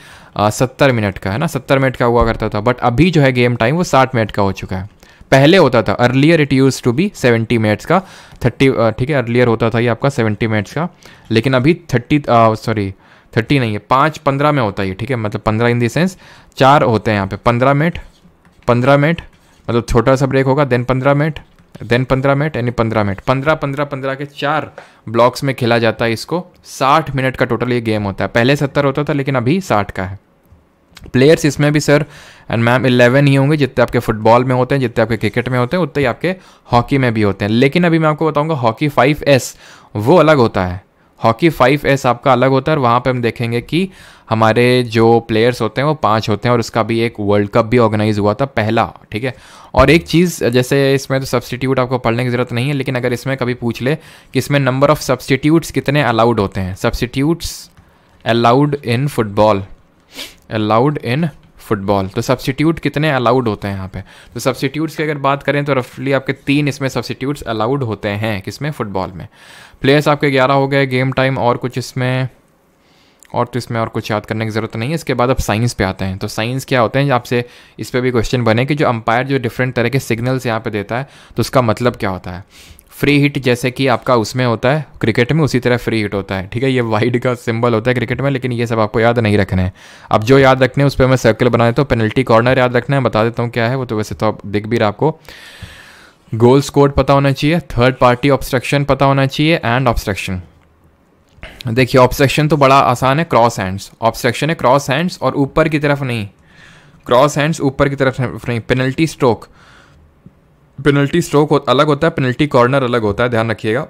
S1: सत्तर मिनट का है ना सत्तर मिनट का हुआ करता था बट अभी जो है गेम टाइम वो साठ मिनट का हो चुका है पहले होता था earlier it use to be seventy minutes का थर्टी ठीक है अर्लियर होता था ये आपका सेवेंटी मिनट्स का लेकिन अभी थर्टी सॉरी थर्टी नहीं है पाँच पंद्रह में होता है ठीक है मतलब पंद्रह इन देंस चार होते हैं यहाँ पे पंद्रह मिनट पंद्रह मिनट मतलब छोटा सा ब्रेक होगा देन पंद्रह मिनट देन पंद्रह मिनट यानी पंद्रह मिनट पंद्रह पंद्रह पंद्रह के चार ब्लॉक्स में खेला जाता है इसको साठ मिनट का टोटल ये गेम होता है पहले सत्तर होता था लेकिन अभी साठ का है प्लेयर्स इसमें भी सर एंड मैम इलेवन ही होंगे जितने आपके फुटबॉल में होते हैं जितने आपके क्रिकेट में होते हैं उतने ही आपके हॉकी में भी होते हैं लेकिन अभी मैं आपको बताऊंगा हॉकी फाइव एस वो अलग होता है हॉकी फाइव एस आपका अलग होता है और वहाँ पर हम देखेंगे कि हमारे जो प्लेयर्स होते हैं वो पाँच होते हैं और उसका भी एक वर्ल्ड कप भी ऑर्गेनाइज हुआ था पहला ठीक है और एक चीज़ जैसे इसमें तो सब्सटीट्यूट आपको पढ़ने की ज़रूरत नहीं है लेकिन अगर इसमें कभी पूछ ले कि इसमें नंबर ऑफ़ सब्सटीट्यूट्स कितने अलाउड होते हैं substitutes allowed in football allowed in football तो सब्सिट्यूट कितने अलाउड होते हैं यहाँ पे तो सब्सिट्यूट्स की अगर बात करें तो रफली आपके तीन इसमें सब्सिट्यूट्स अलाउड होते हैं किसमें फुटबॉल में प्लेयर्स आपके ग्यारह हो गए गेम टाइम और कुछ इसमें और तो इसमें और कुछ याद करने की ज़रूरत नहीं है इसके बाद अब साइंस पे आते हैं तो साइंस क्या होते हैं आपसे इस पर भी क्वेश्चन बने कि जो अंपायर जो डिफरेंट तरह के सिग्नल्स यहाँ पे देता है तो उसका मतलब क्या होता है फ्री हिट जैसे कि आपका उसमें होता है क्रिकेट में उसी तरह फ्री हिट होता है ठीक है ये वाइड का सिंबल होता है क्रिकेट में लेकिन ये सब आपको याद नहीं रखना है अब जो याद रखने उस पर मैं सर्कल बना देता हूँ पेनल्टी कॉर्नर याद रखना है बता देता हूँ क्या है वो तो वैसे तो आप दिख भी रहा आपको गोल स्कोर पता होना चाहिए थर्ड पार्टी ऑब्स्ट्रक्शन पता होना चाहिए एंड ऑब्स्ट्रक्शन देखिए ऑब्स्ट्रक्शन तो बड़ा आसान है क्रॉस हैंड्स ऑब्स्ट्रक्शन है क्रॉस हैंड्स और ऊपर की तरफ नहीं क्रॉस हैंड्स ऊपर की तरफ नहीं पेनल्टी स्ट्रोक पेनल्टी स्ट्रोक हो, अलग होता है पेनल्टी कॉर्नर अलग होता है ध्यान रखिएगा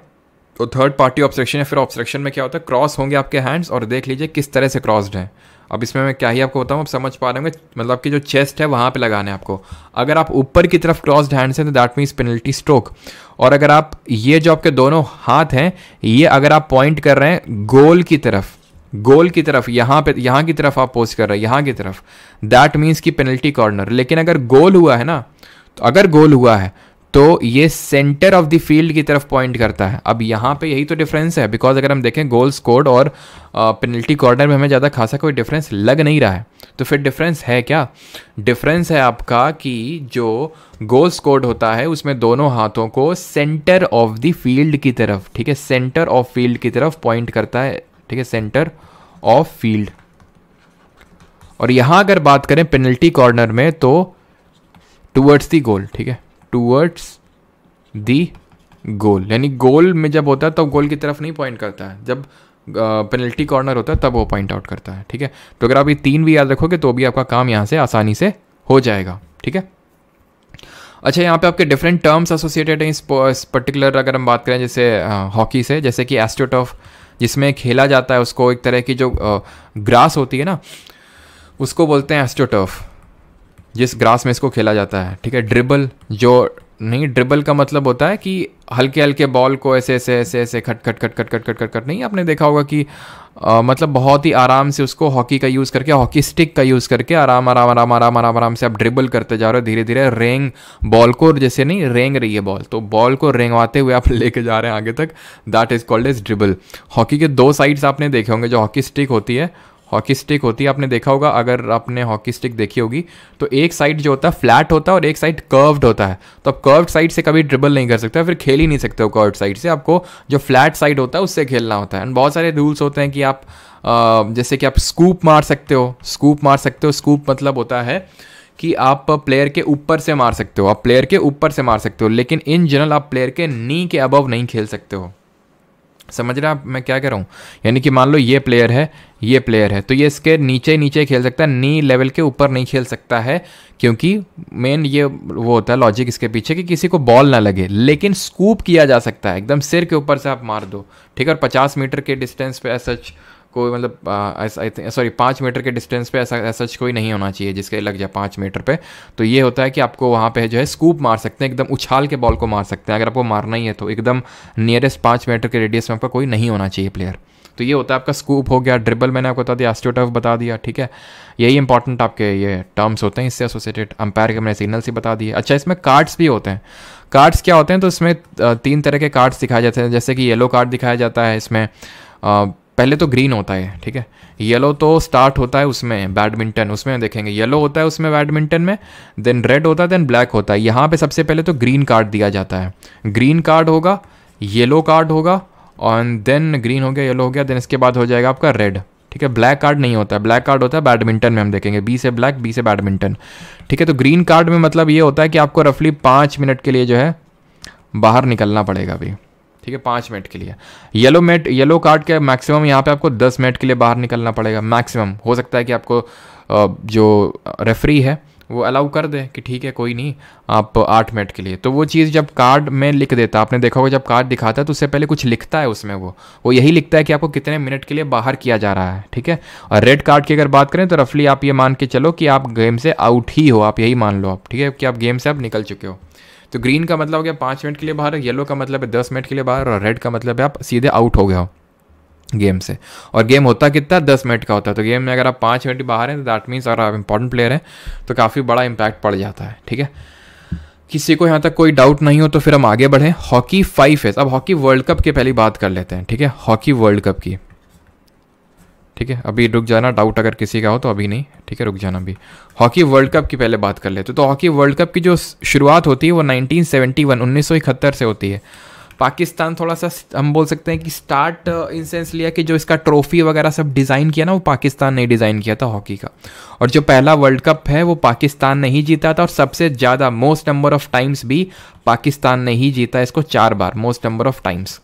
S1: तो थर्ड पार्टी ऑब्स्ट्रक्शन या फिर ऑब्स्ट्रक्शन में क्या होता है क्रॉस होंगे आपके हैंड्स और देख लीजिए किस तरह से क्रॉस्ड हैं अब इसमें मैं क्या ही आपको बताऊँ आप समझ पा रहे होंगे मतलब कि जो चेस्ट है वहाँ पे लगाने आपको अगर आप ऊपर की तरफ क्रॉस्ड हैंड्स हैं तो दैट मीन्स पेनल्टी स्ट्रोक और अगर आप ये जो आपके दोनों हाथ हैं ये अगर आप पॉइंट कर रहे हैं गोल की तरफ गोल की तरफ यहाँ पे यहाँ की तरफ आप पोस्ट कर रहे हैं यहाँ की तरफ दैट मीन्स कि पेनल्टी कॉर्नर लेकिन अगर गोल हुआ है ना तो अगर गोल हुआ है तो ये सेंटर ऑफ द फील्ड की तरफ पॉइंट करता है अब यहाँ पे यही तो डिफरेंस है बिकॉज अगर हम देखें गोल स्कोर्ड और पेनल्टी कॉर्नर में हमें ज़्यादा खासा कोई डिफरेंस लग नहीं रहा है तो फिर डिफरेंस है क्या डिफरेंस है आपका कि जो गोल स्कोर्ड होता है उसमें दोनों हाथों को सेंटर ऑफ द फील्ड की तरफ ठीक है सेंटर ऑफ फील्ड की तरफ पॉइंट करता है ठीक है सेंटर ऑफ फील्ड और यहाँ अगर बात करें पेनल्टी कॉर्नर में तो टूवर्ड्स दी गोल ठीक है टूवर्ड्स दी गोल यानी गोल में जब होता है तब तो गोल की तरफ नहीं पॉइंट करता है जब पेनल्टी कॉर्नर होता है तब वो पॉइंट आउट करता है ठीक है तो अगर आप ये तीन भी याद रखोगे तो भी आपका काम यहाँ से आसानी से हो जाएगा ठीक है अच्छा यहाँ पे आपके डिफरेंट टर्म्स एसोसिएटेड हैं इस पर्टिकुलर अगर हम बात करें जैसे हॉकी से जैसे कि एस्ट्रोटॉफ जिसमें खेला जाता है उसको एक तरह की जो ग्रास होती है ना उसको बोलते हैं एस्ट्रोटर्फ जिस ग्रास में इसको खेला जाता है ठीक है ड्रिबल जो नहीं ड्रिबल का मतलब होता है कि हल्के हल्के बॉल को ऐसे ऐसे ऐसे ऐसे खट खट खट खट खट खट खट खट नहीं आपने देखा होगा कि आ, मतलब बहुत ही आराम से उसको हॉकी का यूज़ करके हॉकी स्टिक का यूज़ करके आराम आराम आराम आराम आराम आराम से आप ड्रिबल करते जा रहे हो धीरे धीरे रेंग बॉल को जैसे नहीं रेंग रही है बॉल तो बॉल को रेंगवाते हुए आप लेके जा रहे हैं आगे तक that is called is dribble hockey के दो साइड्स आपने देखे होंगे जो हॉकी स्टिक होती है हॉकी स्टिक होती है आपने देखा होगा अगर आपने हॉकी स्टिक देखी होगी तो एक साइड जो होता है फ्लैट होता है और एक साइड कर्व्ड होता है तो आप कर्व्ड साइड से कभी ड्रिबल नहीं कर सकते फिर खेल ही नहीं सकते हो कर्व्ड साइड से आपको जो फ्लैट साइड होता है उससे खेलना होता है एंड बहुत सारे रूल्स होते हैं कि आप जैसे कि आप स्कूप मार सकते हो स्कूप मार सकते हो स्कूप मतलब होता है कि आप प्लेयर के ऊपर से मार सकते हो आप प्लेयर के ऊपर से मार सकते हो लेकिन इन जनरल आप प्लेयर के नी के अबव नहीं खेल सकते हो समझ रहे आप मैं क्या कह रहा हूँ यानी कि मान लो ये प्लेयर है ये प्लेयर है तो ये इसके नीचे नीचे खेल सकता है नी लेवल के ऊपर नहीं खेल सकता है क्योंकि मेन ये वो होता है लॉजिक इसके पीछे कि किसी को बॉल ना लगे लेकिन स्कूप किया जा सकता है एकदम सिर के ऊपर से आप मार दो ठीक है और पचास मीटर के डिस्टेंस पे सच कोई मतलब आई थिंक सॉरी पाँच मीटर के डिस्टेंस पे ऐसा ऐसा कोई नहीं होना चाहिए जिसके लग जाए पाँच मीटर पे तो ये होता है कि आपको वहाँ पे जो है स्कूप मार सकते हैं एकदम उछाल के बॉल को मार सकते हैं अगर आपको मारना ही है तो एकदम नियरेस्ट पाँच मीटर के रेडियस में आपका कोई नहीं होना चाहिए प्लेयर तो ये होता है आपका स्कूप हो गया ड्रिबल मैंने आपको बता दिया एस्टोटफ बता दिया ठीक है यही इंपॉर्टेंट आपके ये टर्म्स होते हैं इससे एसोसिएटेड अंपायर के मैंने सिग्नल्स ही बता दिए अच्छा इसमें कार्ड्स भी होते हैं कार्ड्स क्या होते हैं तो इसमें तीन तरह के कार्ड्स दिखाए जाते हैं जैसे कि येलो कार्ड दिखाया जाता है इसमें पहले तो ग्रीन होता है ठीक है येलो तो स्टार्ट होता है उसमें बैडमिंटन उसमें देखेंगे येलो होता है उसमें बैडमिंटन में देन रेड होता है देन ब्लैक होता है यहाँ पे सबसे पहले तो ग्रीन कार्ड दिया जाता है ग्रीन कार्ड होगा येलो कार्ड होगा और देन ग्रीन हो गया येलो हो गया देन इसके बाद हो जाएगा आपका रेड ठीक है ब्लैक कार्ड नहीं होता है ब्लैक कार्ड होता है बैडमिंटन में हम देखेंगे बी से ब्लैक बी से बैडमिंटन ठीक है तो ग्रीन कार्ड में मतलब ये होता है कि आपको रफली पाँच मिनट के लिए जो है बाहर निकलना पड़ेगा अभी ठीक है पाँच मिनट के लिए येलो मेट येलो कार्ड के मैक्सिमम यहाँ पे आपको दस मिनट के लिए बाहर निकलना पड़ेगा मैक्सिमम हो सकता है कि आपको जो रेफरी है वो अलाउ कर दे कि ठीक है कोई नहीं आप आठ मिनट के लिए तो वो चीज़ जब कार्ड में लिख देता आपने देखा होगा जब कार्ड दिखाता है तो उससे पहले कुछ लिखता है उसमें वो वो यही लिखता है कि आपको कितने मिनट के लिए बाहर किया जा रहा है ठीक है और रेड कार्ड की अगर बात करें तो रफली आप ये मान के चलो कि आप गेम से आउट ही हो आप यही मान लो आप ठीक है कि आप गेम से आप निकल चुके हो तो ग्रीन का मतलब हो गया पाँच मिनट के लिए बाहर येलो का मतलब है दस मिनट के लिए बाहर और रेड का मतलब है आप सीधे आउट हो गए हो गेम से और गेम होता कितना दस मिनट का होता है तो गेम में अगर आप पाँच मिनट बाहर हैं तो दैट मीन्स अगर आप इंपॉर्टेंट प्लेयर हैं तो काफ़ी बड़ा इम्पैक्ट पड़ जाता है ठीक है किसी को यहाँ तक कोई डाउट नहीं हो तो फिर हम आगे बढ़ें हॉकी फाइव है अब हॉकी वर्ल्ड कप की पहली बात कर लेते हैं ठीक है हॉकी वर्ल्ड कप की ठीक है अभी रुक जाना डाउट अगर किसी का हो तो अभी नहीं ठीक है रुक जाना अभी हॉकी वर्ल्ड कप की पहले बात कर लेते तो हॉकी वर्ल्ड कप की जो शुरुआत होती है वो 1971 सेवेंटी से होती है पाकिस्तान थोड़ा सा हम बोल सकते हैं कि स्टार्ट इन सेंस लिया कि जो इसका ट्रॉफी वगैरह सब डिज़ाइन किया ना वो पाकिस्तान ने डिज़ाइन किया था हॉकी का और जो पहला वर्ल्ड कप है वो पाकिस्तान ने ही जीता था और सबसे ज़्यादा मोस्ट नंबर ऑफ टाइम्स भी पाकिस्तान ने ही जीता इसको चार बार मोस्ट नंबर ऑफ टाइम्स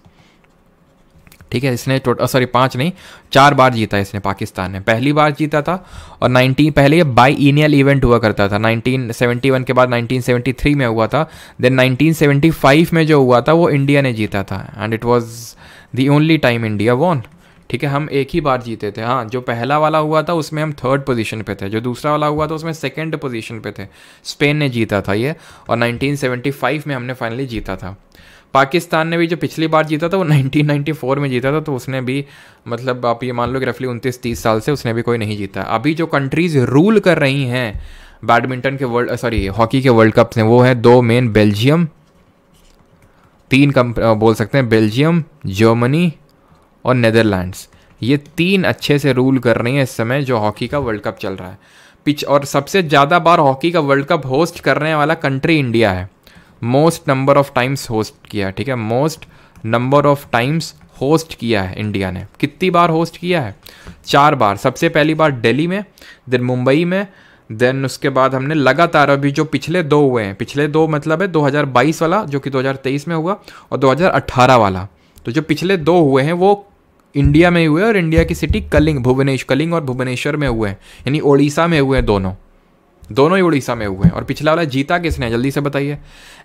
S1: ठीक है इसने टोटल सॉरी पाँच नहीं चार बार जीता इसने पाकिस्तान ने पहली बार जीता था और 19 पहले ये बाई इनियल इवेंट हुआ करता था 1971 के बाद 1973 में हुआ था देन 1975 में जो हुआ था वो इंडिया ने जीता था and it was the only time India won ठीक है हम एक ही बार जीते थे हाँ जो पहला वाला हुआ था उसमें हम थर्ड पोजीशन पे थे जो दूसरा वाला हुआ था उसमें सेकंड पोजीशन पे थे स्पेन ने जीता था ये और 1975 में हमने फाइनली जीता था पाकिस्तान ने भी जो पिछली बार जीता था वो 1994 में जीता था तो उसने भी मतलब आप ये मान लो कि रफली उनतीस तीस साल से उसने भी कोई नहीं जीता अभी जो कंट्रीज रूल कर रही हैं बैडमिंटन के वर्ल्ड सॉरी हॉकी के वर्ल्ड कप्स में वो है दो मेन बेल्जियम तीन कम बोल सकते हैं बेल्जियम जर्मनी और नदरलैंड्स ये तीन अच्छे से रूल कर रही हैं इस समय जो हॉकी का वर्ल्ड कप चल रहा है पिच और सबसे ज़्यादा बार हॉकी का वर्ल्ड कप होस्ट करने वाला कंट्री इंडिया है most number of times host किया ठीक है most number of times host किया है इंडिया ने कितनी बार होस्ट किया है चार बार सबसे पहली बार दिल्ली में देन मुंबई में देन उसके बाद हमने लगातार अभी जो पिछले दो हुए हैं पिछले दो मतलब है 2022 वाला जो कि 2023 में हुआ और 2018 वाला तो जो पिछले दो हुए हैं वो इंडिया में हुए और इंडिया की सिटी कलिंग भुवनेश्वर कलिंग और भुवनेश्वर में हुए हैं यानी ओडिशा में हुए हैं दोनों दोनों ही उड़ीसा में हुए और पिछला वाला जीता किसने जल्दी से बताइए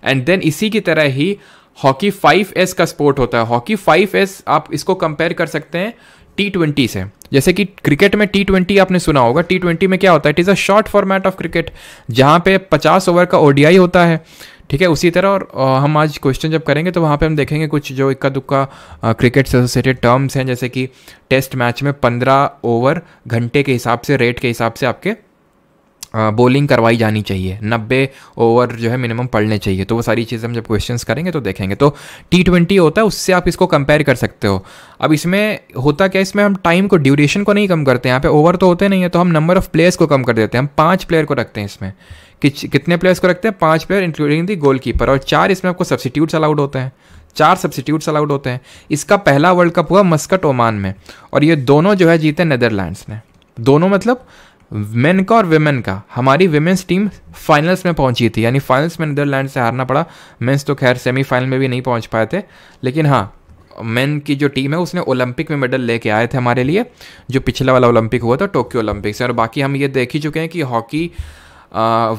S1: एंड देन इसी की तरह ही हॉकी फाइव एस का स्पोर्ट होता है हॉकी फाइव एस आप इसको कंपेयर कर सकते हैं टी ट्वेंटी से जैसे कि क्रिकेट में टी ट्वेंटी आपने सुना होगा टी ट्वेंटी में क्या होता है it is a short format of cricket जहाँ पे पचास ओवर का ओडीआई होता है ठीक है उसी तरह और हम आज क्वेश्चन जब करेंगे तो वहाँ पे हम देखेंगे कुछ जो इक्का दुक्का क्रिकेट से एसोसिएटेड टर्म्स हैं जैसे कि टेस्ट मैच में पंद्रह ओवर घंटे के हिसाब से रेट के हिसाब से आपके बॉलिंग करवाई जानी चाहिए नब्बे ओवर जो है मिनिमम पढ़ने चाहिए तो वो सारी चीज़ें हम जब क्वेश्चंस करेंगे तो देखेंगे तो टी ट्वेंटी होता है उससे आप इसको कंपेयर कर सकते हो अब इसमें होता क्या इसमें हम टाइम को ड्यूरेशन को नहीं कम करते यहाँ पे ओवर तो होते नहीं है तो हम नंबर ऑफ प्लेयर्स को कम कर देते हैं हम पाँच प्लेयर को रखते हैं इसमें कि कितने प्लेयर्स को रखते हैं पाँच player including the goalkeeper और चार इसमें आपको सब्सिट्यूट्स अलाउड होते हैं चार सब्सिट्यूट्स अलाउड होते हैं इसका पहला वर्ल्ड कप हुआ मस्कट ओमान में और ये दोनों जो है जीते नदरलैंड्स ने दोनों मतलब मेन का और वेमेन का हमारी वेमेंस टीम फाइनल्स में पहुंची थी यानी फाइनल्स में नीदरलैंड से हारना पड़ा मेंस तो खैर सेमीफाइनल में भी नहीं पहुंच पाए थे लेकिन हाँ मेन की जो टीम है उसने ओलंपिक में मेडल लेके आए थे हमारे लिए जो पिछला वाला ओलंपिक हुआ था टोक्यो ओलंपिक से और बाकी हम ये देख ही चुके हैं कि हॉकी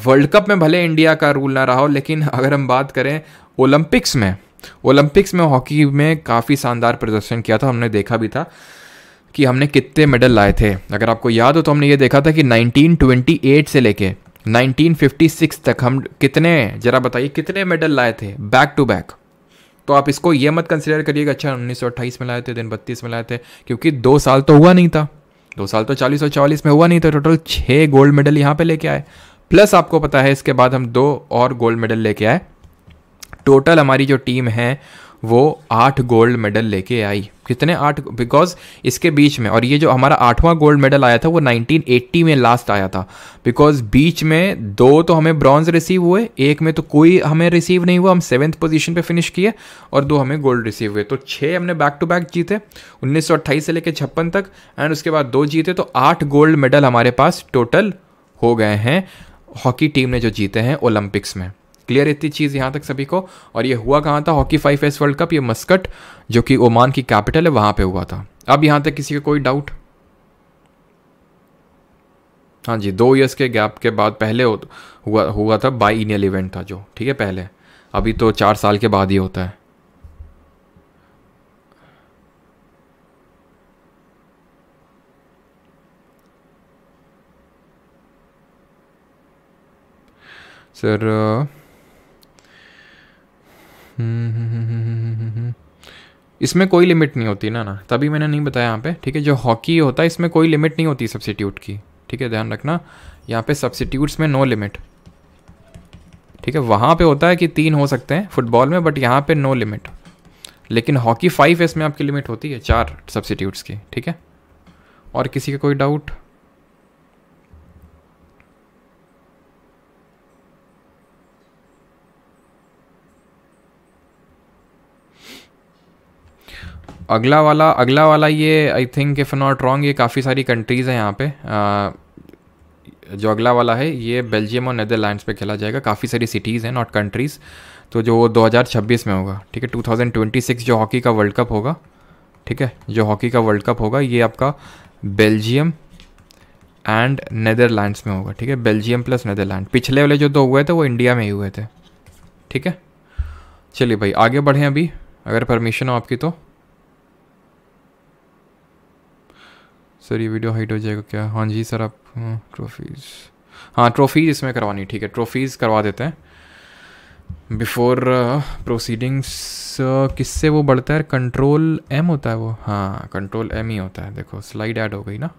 S1: वर्ल्ड कप में भले इंडिया का रूल ना रहा हो लेकिन अगर हम बात करें ओलंपिक्स में ओलंपिक्स में हॉकी में काफ़ी शानदार प्रदर्शन किया था हमने देखा भी था कि हमने कितने मेडल लाए थे अगर आपको याद हो तो हमने ये देखा था कि 1928 से लेके 1956 तक हम कितने जरा बताइए कितने मेडल लाए थे बैक टू बैक तो आप इसको ये मत कंसिडर करिएगा अच्छा उन्नीस में लाए थे दिन बत्तीस में लाए थे क्योंकि दो साल तो हुआ नहीं था दो साल तो चालीस और चवालीस में हुआ नहीं था टोटल छः गोल्ड मेडल यहाँ पे लेके आए प्लस आपको पता है इसके बाद हम दो और गोल्ड मेडल लेके आए टोटल हमारी जो टीम है वो आठ गोल्ड मेडल लेके आई कितने आठ बिकॉज इसके बीच में और ये जो हमारा आठवां गोल्ड मेडल आया था वो 1980 में लास्ट आया था बिकॉज बीच में दो तो हमें ब्रॉन्ज रिसीव हुए एक में तो कोई हमें रिसीव नहीं हुआ हम सेवन्थ पोजीशन पे फिनिश किए और दो हमें गोल्ड रिसीव हुए तो छः हमने बैक टू बैक जीते उन्नीस से लेकर छप्पन तक एंड उसके बाद दो जीते तो आठ गोल्ड मेडल हमारे पास टोटल हो गए हैं हॉकी टीम ने जो जीते हैं ओलंपिक्स में क्लियर इतनी चीज़ यहाँ तक सभी को और ये हुआ कहाँ था hockey five s world cup ये मस्कट जो कि ओमान की कैपिटल है वहाँ पे हुआ था अब यहाँ तक किसी का कोई डाउट हाँ जी दो ईयर्स के गैप के बाद पहले हुआ हुआ था बाई इनियल इवेंट था जो ठीक है पहले अभी तो चार साल के बाद ही होता है सर इसमें कोई लिमिट नहीं होती ना ना तभी मैंने नहीं बताया यहाँ पे ठीक है जो हॉकी होता है इसमें कोई लिमिट नहीं होती सब्सिट्यूट की ठीक है ध्यान रखना यहाँ पे सब्सिट्यूट्स में नो लिमिट ठीक है वहाँ पे होता है कि तीन हो सकते हैं फुटबॉल में बट यहाँ पे नो लिमिट लेकिन हॉकी फाइव है इसमें आपकी लिमिट होती है चार सब्सिट्यूट्स की ठीक है और किसी का कोई डाउट अगला वाला अगला वाला ये I think if not wrong ये काफ़ी सारी कंट्रीज़ हैं यहाँ पे आ, जो अगला वाला है ये बेल्जियम और नदरलैंड्स पे खेला जाएगा काफ़ी सारी सिटीज़ हैं नॉट कंट्रीज़ तो जो वो 2026 में होगा ठीक है 2026 जो हॉकी का वर्ल्ड कप होगा ठीक है जो हॉकी का वर्ल्ड कप होगा ये आपका बेल्जियम एंड नदरलैंड्स में होगा ठीक है बेल्जियम प्लस नदरलैंड पिछले वाले जो दो हुए थे वो इंडिया में ही हुए थे ठीक है चलिए भाई आगे बढ़ें अभी अगर परमिशन हो आपकी तो सर ये वीडियो हाइट हो जाएगा क्या हाँ जी सर आप हाँ, ट्रॉफीज़ हाँ ट्रॉफीज़ इसमें करवानी ठीक है ट्रॉफीज़ करवा देते हैं बिफोर प्रोसीडिंग्स uh, uh, किससे वो बढ़ता है कंट्रोल एम होता है वो हाँ कंट्रोल एम ही होता है देखो स्लाइड ऐड हो गई ना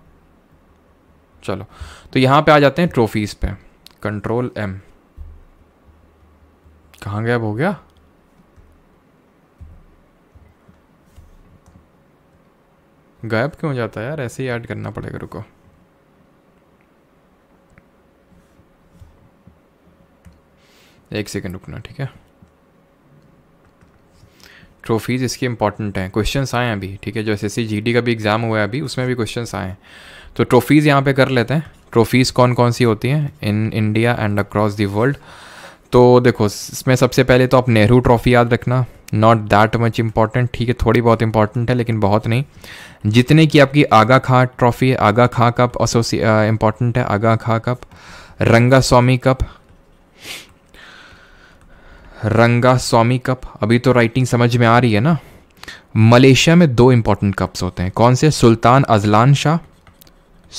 S1: चलो तो यहाँ पे आ जाते हैं ट्रॉफीज़ पे कंट्रोल एम कहाँ गया हो गया गायब क्यों जाता है यार ऐसे ही ऐड करना पड़ेगा रुको एक सेकेंड रुकना ठीक है ट्रॉफीज़ इसकी इंपॉर्टेंट हैं क्वेश्चंस आए हैं अभी ठीक है जो एस एस का भी एग्ज़ाम हुआ है अभी उसमें भी क्वेश्चंस आए हैं तो ट्रॉफीज़ यहाँ पे कर लेते हैं ट्रॉफीज़ कौन कौन सी होती हैं in India and across the world तो देखो इसमें सबसे पहले तो आप नेहरू ट्रॉफ़ी याद रखना नॉट दैट मच इम्पॉर्टेंट ठीक है थोड़ी बहुत इंपॉर्टेंट है लेकिन बहुत नहीं जितने की आपकी आगा खा ट्रॉफी आगा खा कप एसोसी इम्पॉर्टेंट है आगा खा cup Rangaswamy cup Rangaswamy cup अभी तो राइटिंग समझ में आ रही है ना मलेशिया में दो इंपॉर्टेंट कप्स होते हैं कौन से Sultan Azlan Shah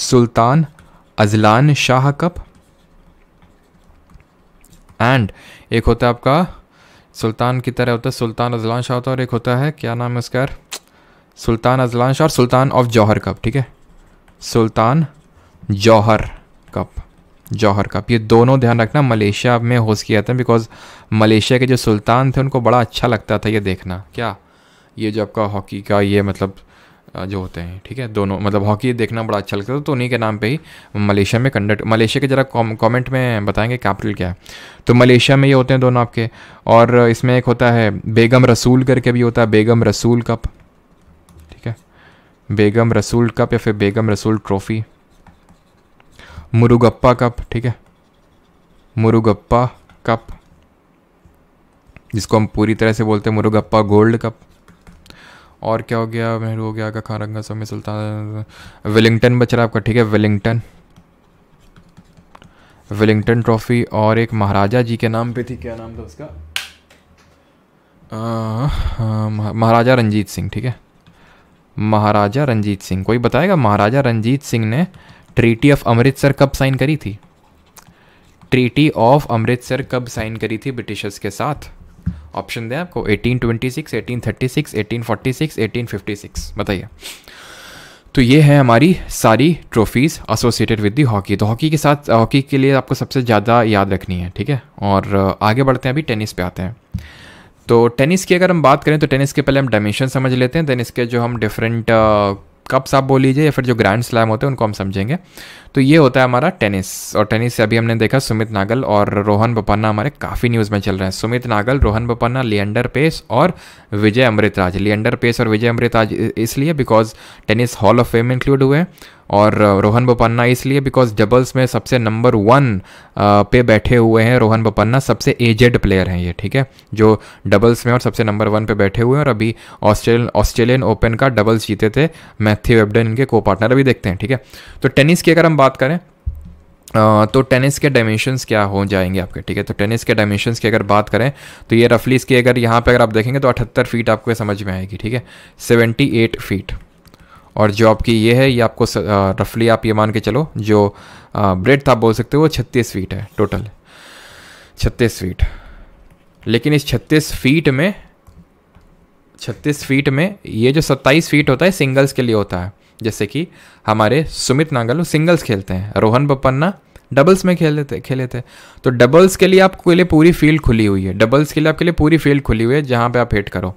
S1: Sultan Azlan Shah cup and एक होता है आपका सुल्तान की तरह होता है सुल्तान अजलान शाह होता है और एक होता है क्या नाम है उसका यार सुल्तान अजलान शाह और सुल्तान ऑफ जौहर कप ठीक है सुल्तान जौहर कप जौहर कप ये दोनों ध्यान रखना मलेशिया में होस्ट किया जाते हैं बिकॉज मलेशिया के जो सुल्तान थे उनको बड़ा अच्छा लगता था ये देखना क्या ये जो आपका हॉकी का ये मतलब जो होते हैं ठीक है दोनों मतलब हॉकी देखना बड़ा अच्छा लगता है तो उन्हीं के नाम पे ही मलेशिया में कंडक्ट मलेशिया के ज़रा कमेंट में बताएंगे कैपिटल क्या है तो मलेशिया में ये होते हैं दोनों आपके और इसमें एक होता है बेगम रसूल करके भी होता है बेगम रसूल कप ठीक है बेगम रसूल कप या फिर बेगम रसूल ट्रॉफ़ी मुरुगप्पा कप ठीक है मुरुगप्पा कप जिसको हम पूरी तरह से बोलते हैं मुरुगप्पा गोल्ड कप और क्या हो गया नेहरू हो गया आगा खान रंगा समय सुल्तान विलिंगटन बच रहा है आपका ठीक है विलिंगटन विलिंगटन ट्रॉफी और एक महाराजा जी के नाम पे थी क्या नाम था उसका महाराजा रंजीत सिंह ठीक है महाराजा रंजीत सिंह कोई बताएगा महाराजा रंजीत सिंह ने ट्रीटी ऑफ अमृतसर कब साइन करी थी ट्रीटी ऑफ अमृतसर कब साइन करी थी ब्रिटिशर्स के साथ ऑप्शन दें आपको 1826, 1836, 1846, 1856 बताइए तो ये है हमारी सारी trophies associated with the hockey तो हॉकी के साथ हॉकी के लिए आपको सबसे ज़्यादा याद रखनी है ठीक है और आगे बढ़ते हैं अभी टेनिस पे आते हैं तो टेनिस की अगर हम बात करें तो टेनिस के पहले हम डायमेंशन समझ लेते हैं देन इसके जो हम डिफरेंट कप्स आप बोल लीजिए या फिर जो ग्रैंड स्लैम होते हैं उनको हम समझेंगे तो ये होता है हमारा टेनिस और टेनिस से अभी हमने देखा सुमित नागल और रोहन बपन्ना हमारे काफ़ी न्यूज़ में चल रहे हैं सुमित नागल रोहन बपन्ना लियंडर पेस और विजय अमृतराज लियंडर पेस और विजय अमृतराज इसलिए because tennis hall of fame include हुए हैं और रोहन बोपन्ना इसलिए बिकॉज डबल्स में सबसे नंबर वन पे बैठे हुए हैं रोहन बोपन्ना सबसे एजेड प्लेयर हैं ये ठीक है जो डबल्स में और सबसे नंबर वन पे बैठे हुए हैं और अभी ऑस्ट्रेलियन ऑस्ट्रेलियन ओपन का डबल्स जीते थे मैथ्यू वेबडन इनके को पार्टनर अभी देखते हैं ठीक है तो टेनिस की अगर हम बात करें तो टेनिस के डायमेंशंस क्या हो जाएंगे आपके ठीक है तो टेनिस के डायमेंशंस की अगर बात करें तो ये रफली इसकी अगर यहाँ पे अगर आप देखेंगे तो 78 फीट आपको समझ में आएगी ठीक है 78 फीट और जो आपकी ये है ये आपको रफली आप ये मान के चलो जो ब्रेड था बोल सकते हो वो छत्तीस फीट है टोटल छत्तीस फीट लेकिन इस छत्तीस फीट में छत्तीस फीट में ये जो सत्ताईस फीट होता है सिंगल्स के लिए होता है जैसे कि हमारे सुमित नांगल सिंगल्स खेलते हैं रोहन बपन्ना डबल्स में खेले लेते खेले थे तो डबल्स के लिए आपके लिए पूरी फील्ड खुली हुई है डबल्स के लिए आपके लिए पूरी फील्ड खुली हुई है जहाँ पे आप हिट करो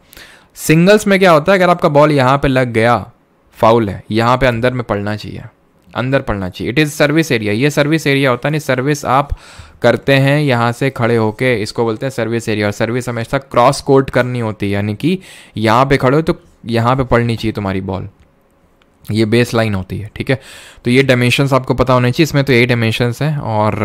S1: सिंगल्स में क्या होता है अगर आपका बॉल यहाँ पे लग गया फाउल है यहाँ पे अंदर में पढ़ना चाहिए अंदर पढ़ना चाहिए इट इज़ सर्विस एरिया ये सर्विस एरिया होता नहीं सर्विस आप करते हैं यहाँ से खड़े होके इसको बोलते हैं सर्विस एरिया और सर्विस हमेशा क्रॉस कोर्ट करनी होती है यानी कि यहाँ पे खड़े हो तो यहाँ पे पढ़नी चाहिए तुम्हारी बॉल ये बेस लाइन होती है ठीक है तो ये डायमेंशंस आपको पता होने चाहिए इसमें तो एट डायमेंशंस हैं और